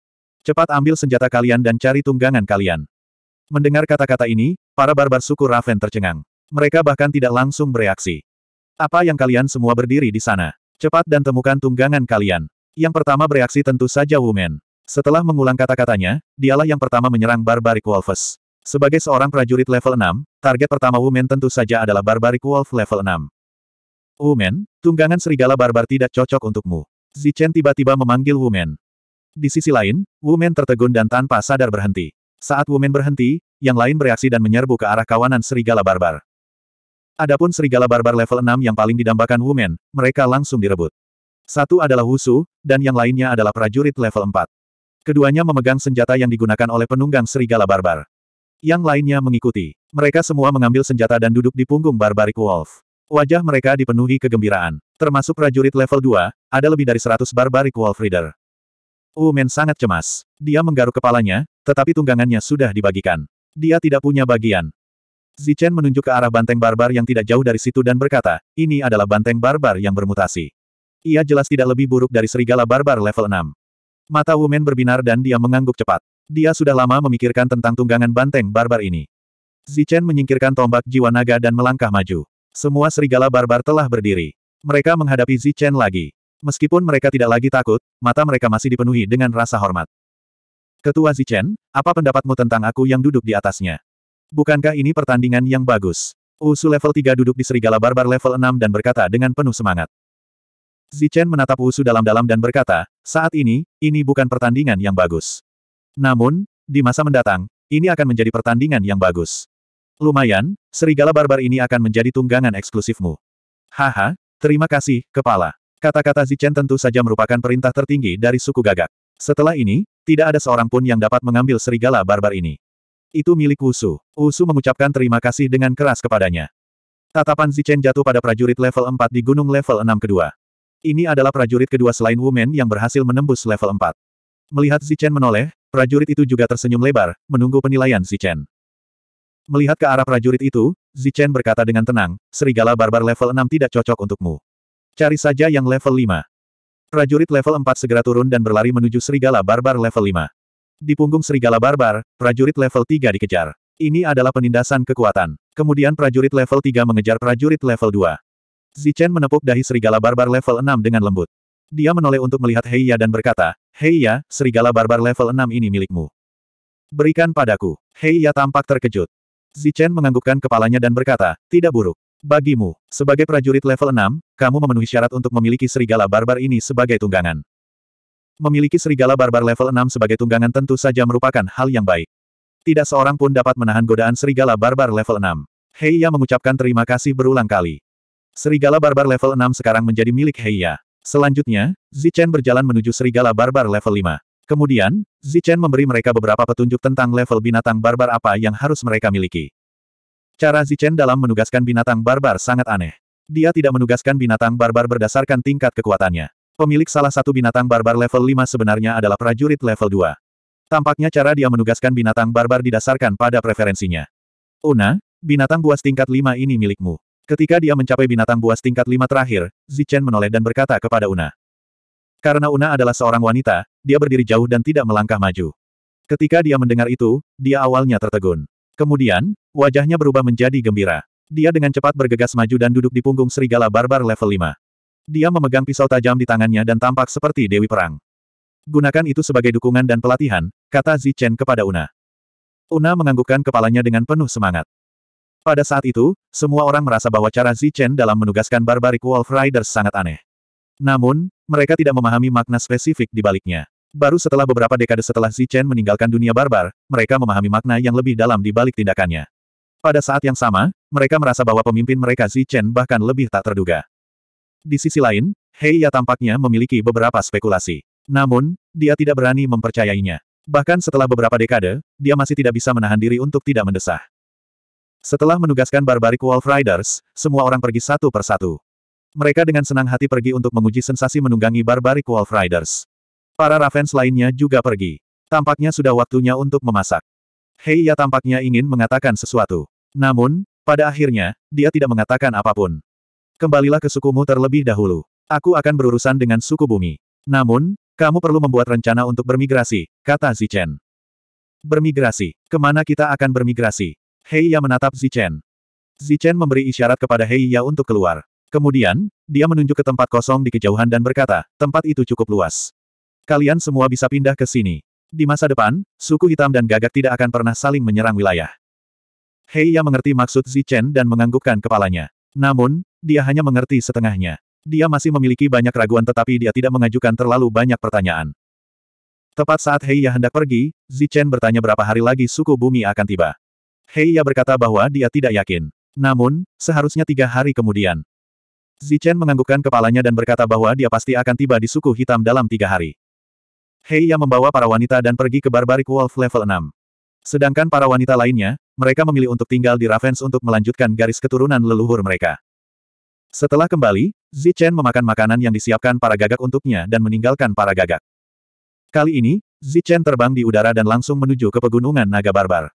A: Cepat ambil senjata kalian dan cari tunggangan kalian. Mendengar kata-kata ini, para barbar suku Raven tercengang. Mereka bahkan tidak langsung bereaksi. Apa yang kalian semua berdiri di sana? Cepat dan temukan tunggangan kalian. Yang pertama bereaksi tentu saja Wumen. Setelah mengulang kata-katanya, dialah yang pertama menyerang Barbaric Wolves. Sebagai seorang prajurit level 6, target pertama Wumen tentu saja adalah Barbaric Wolf level 6. Wumen, tunggangan serigala barbar tidak cocok untukmu. Zichen tiba-tiba memanggil Wumen. Di sisi lain, Wumen tertegun dan tanpa sadar berhenti. Saat Wumen berhenti, yang lain bereaksi dan menyerbu ke arah kawanan serigala barbar. Adapun serigala barbar level 6 yang paling didambakan Wumen, mereka langsung direbut. Satu adalah Wusu, dan yang lainnya adalah prajurit level 4. Keduanya memegang senjata yang digunakan oleh penunggang serigala barbar. Yang lainnya mengikuti. Mereka semua mengambil senjata dan duduk di punggung Barbaric Wolf. Wajah mereka dipenuhi kegembiraan. Termasuk prajurit level 2, ada lebih dari 100 Barbaric Wolf Reader. Wumen sangat cemas. Dia menggaruk kepalanya, tetapi tunggangannya sudah dibagikan. Dia tidak punya bagian. Zichen menunjuk ke arah banteng barbar yang tidak jauh dari situ dan berkata, ini adalah banteng barbar yang bermutasi. Ia jelas tidak lebih buruk dari serigala barbar level 6. Mata Wumen berbinar dan dia mengangguk cepat. Dia sudah lama memikirkan tentang tunggangan banteng barbar ini. Zichen menyingkirkan tombak jiwa naga dan melangkah maju. Semua serigala barbar telah berdiri. Mereka menghadapi Zichen lagi. Meskipun mereka tidak lagi takut, mata mereka masih dipenuhi dengan rasa hormat. Ketua Zichen, apa pendapatmu tentang aku yang duduk di atasnya? Bukankah ini pertandingan yang bagus? Usu level 3 duduk di serigala barbar level 6 dan berkata dengan penuh semangat. Zichen menatap Usu dalam-dalam dan berkata, saat ini, ini bukan pertandingan yang bagus. Namun, di masa mendatang, ini akan menjadi pertandingan yang bagus. Lumayan, serigala barbar ini akan menjadi tunggangan eksklusifmu. Haha, terima kasih, kepala. Kata-kata Zichen tentu saja merupakan perintah tertinggi dari suku gagak. Setelah ini, tidak ada seorang pun yang dapat mengambil serigala barbar ini. Itu milik Wusu. Wusu mengucapkan terima kasih dengan keras kepadanya. Tatapan Zichen jatuh pada prajurit level 4 di gunung level 6 kedua. Ini adalah prajurit kedua selain Wumen yang berhasil menembus level 4. Melihat Zichen menoleh, prajurit itu juga tersenyum lebar, menunggu penilaian Zichen. Melihat ke arah prajurit itu, Zichen berkata dengan tenang, serigala barbar level 6 tidak cocok untukmu. Cari saja yang level 5. Prajurit level 4 segera turun dan berlari menuju serigala barbar level 5. Di punggung serigala barbar, prajurit level 3 dikejar. Ini adalah penindasan kekuatan. Kemudian prajurit level 3 mengejar prajurit level 2. Zichen menepuk dahi serigala barbar level 6 dengan lembut. Dia menoleh untuk melihat Heiya dan berkata, Heiya, serigala barbar level 6 ini milikmu. Berikan padaku. Heiya tampak terkejut. Zichen menganggukkan kepalanya dan berkata, tidak buruk. Bagimu, sebagai prajurit level 6, kamu memenuhi syarat untuk memiliki serigala barbar ini sebagai tunggangan. Memiliki serigala barbar level 6 sebagai tunggangan tentu saja merupakan hal yang baik. Tidak seorang pun dapat menahan godaan serigala barbar level 6. Heiya mengucapkan terima kasih berulang kali. Serigala barbar level 6 sekarang menjadi milik Heiya. Selanjutnya, Zichen berjalan menuju serigala barbar level 5. Kemudian, Zichen memberi mereka beberapa petunjuk tentang level binatang barbar apa yang harus mereka miliki. Cara Zichen dalam menugaskan binatang barbar sangat aneh. Dia tidak menugaskan binatang barbar berdasarkan tingkat kekuatannya. Pemilik salah satu binatang barbar level 5 sebenarnya adalah prajurit level 2. Tampaknya cara dia menugaskan binatang barbar didasarkan pada preferensinya. Una, binatang buas tingkat 5 ini milikmu. Ketika dia mencapai binatang buas tingkat 5 terakhir, Zichen menoleh dan berkata kepada Una. Karena Una adalah seorang wanita, dia berdiri jauh dan tidak melangkah maju. Ketika dia mendengar itu, dia awalnya tertegun. Kemudian, wajahnya berubah menjadi gembira. Dia dengan cepat bergegas maju dan duduk di punggung serigala barbar level 5. Dia memegang pisau tajam di tangannya dan tampak seperti Dewi Perang. Gunakan itu sebagai dukungan dan pelatihan, kata Zichen kepada Una. Una menganggukkan kepalanya dengan penuh semangat. Pada saat itu, semua orang merasa bahwa cara Zichen dalam menugaskan Barbaric Wolf Riders sangat aneh. Namun, mereka tidak memahami makna spesifik di baliknya. Baru setelah beberapa dekade setelah Zichen meninggalkan dunia barbar, mereka memahami makna yang lebih dalam di balik tindakannya. Pada saat yang sama, mereka merasa bahwa pemimpin mereka Zichen bahkan lebih tak terduga. Di sisi lain, Heiya tampaknya memiliki beberapa spekulasi. Namun, dia tidak berani mempercayainya. Bahkan setelah beberapa dekade, dia masih tidak bisa menahan diri untuk tidak mendesah. Setelah menugaskan Barbaric Wolf Riders, semua orang pergi satu persatu. Mereka dengan senang hati pergi untuk menguji sensasi menunggangi Barbaric Wolf Riders. Para Ravens lainnya juga pergi. Tampaknya sudah waktunya untuk memasak. Heiya tampaknya ingin mengatakan sesuatu. Namun, pada akhirnya, dia tidak mengatakan apapun. Kembalilah ke sukumu terlebih dahulu. Aku akan berurusan dengan suku bumi. Namun, kamu perlu membuat rencana untuk bermigrasi, kata Zichen. Bermigrasi. Kemana kita akan bermigrasi? Heiya menatap Zichen. Zichen memberi isyarat kepada Heiya untuk keluar. Kemudian, dia menunjuk ke tempat kosong di kejauhan dan berkata, tempat itu cukup luas. Kalian semua bisa pindah ke sini. Di masa depan, suku hitam dan gagak tidak akan pernah saling menyerang wilayah. Heiya mengerti maksud Zichen dan menganggukkan kepalanya. Namun, dia hanya mengerti setengahnya. Dia masih memiliki banyak raguan tetapi dia tidak mengajukan terlalu banyak pertanyaan. Tepat saat Heiya hendak pergi, Zichen bertanya berapa hari lagi suku bumi akan tiba. Heiya berkata bahwa dia tidak yakin. Namun, seharusnya tiga hari kemudian. Zichen menganggukkan kepalanya dan berkata bahwa dia pasti akan tiba di suku hitam dalam tiga hari. Heiya membawa para wanita dan pergi ke Barbaric Wolf level 6. Sedangkan para wanita lainnya, mereka memilih untuk tinggal di Ravens untuk melanjutkan garis keturunan leluhur mereka. Setelah kembali, Zichen memakan makanan yang disiapkan para gagak untuknya dan meninggalkan para gagak. Kali ini, Zichen terbang di udara dan langsung menuju ke pegunungan naga barbar.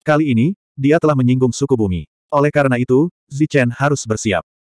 A: Kali ini, dia telah menyinggung suku bumi. Oleh karena itu, Zichen harus bersiap.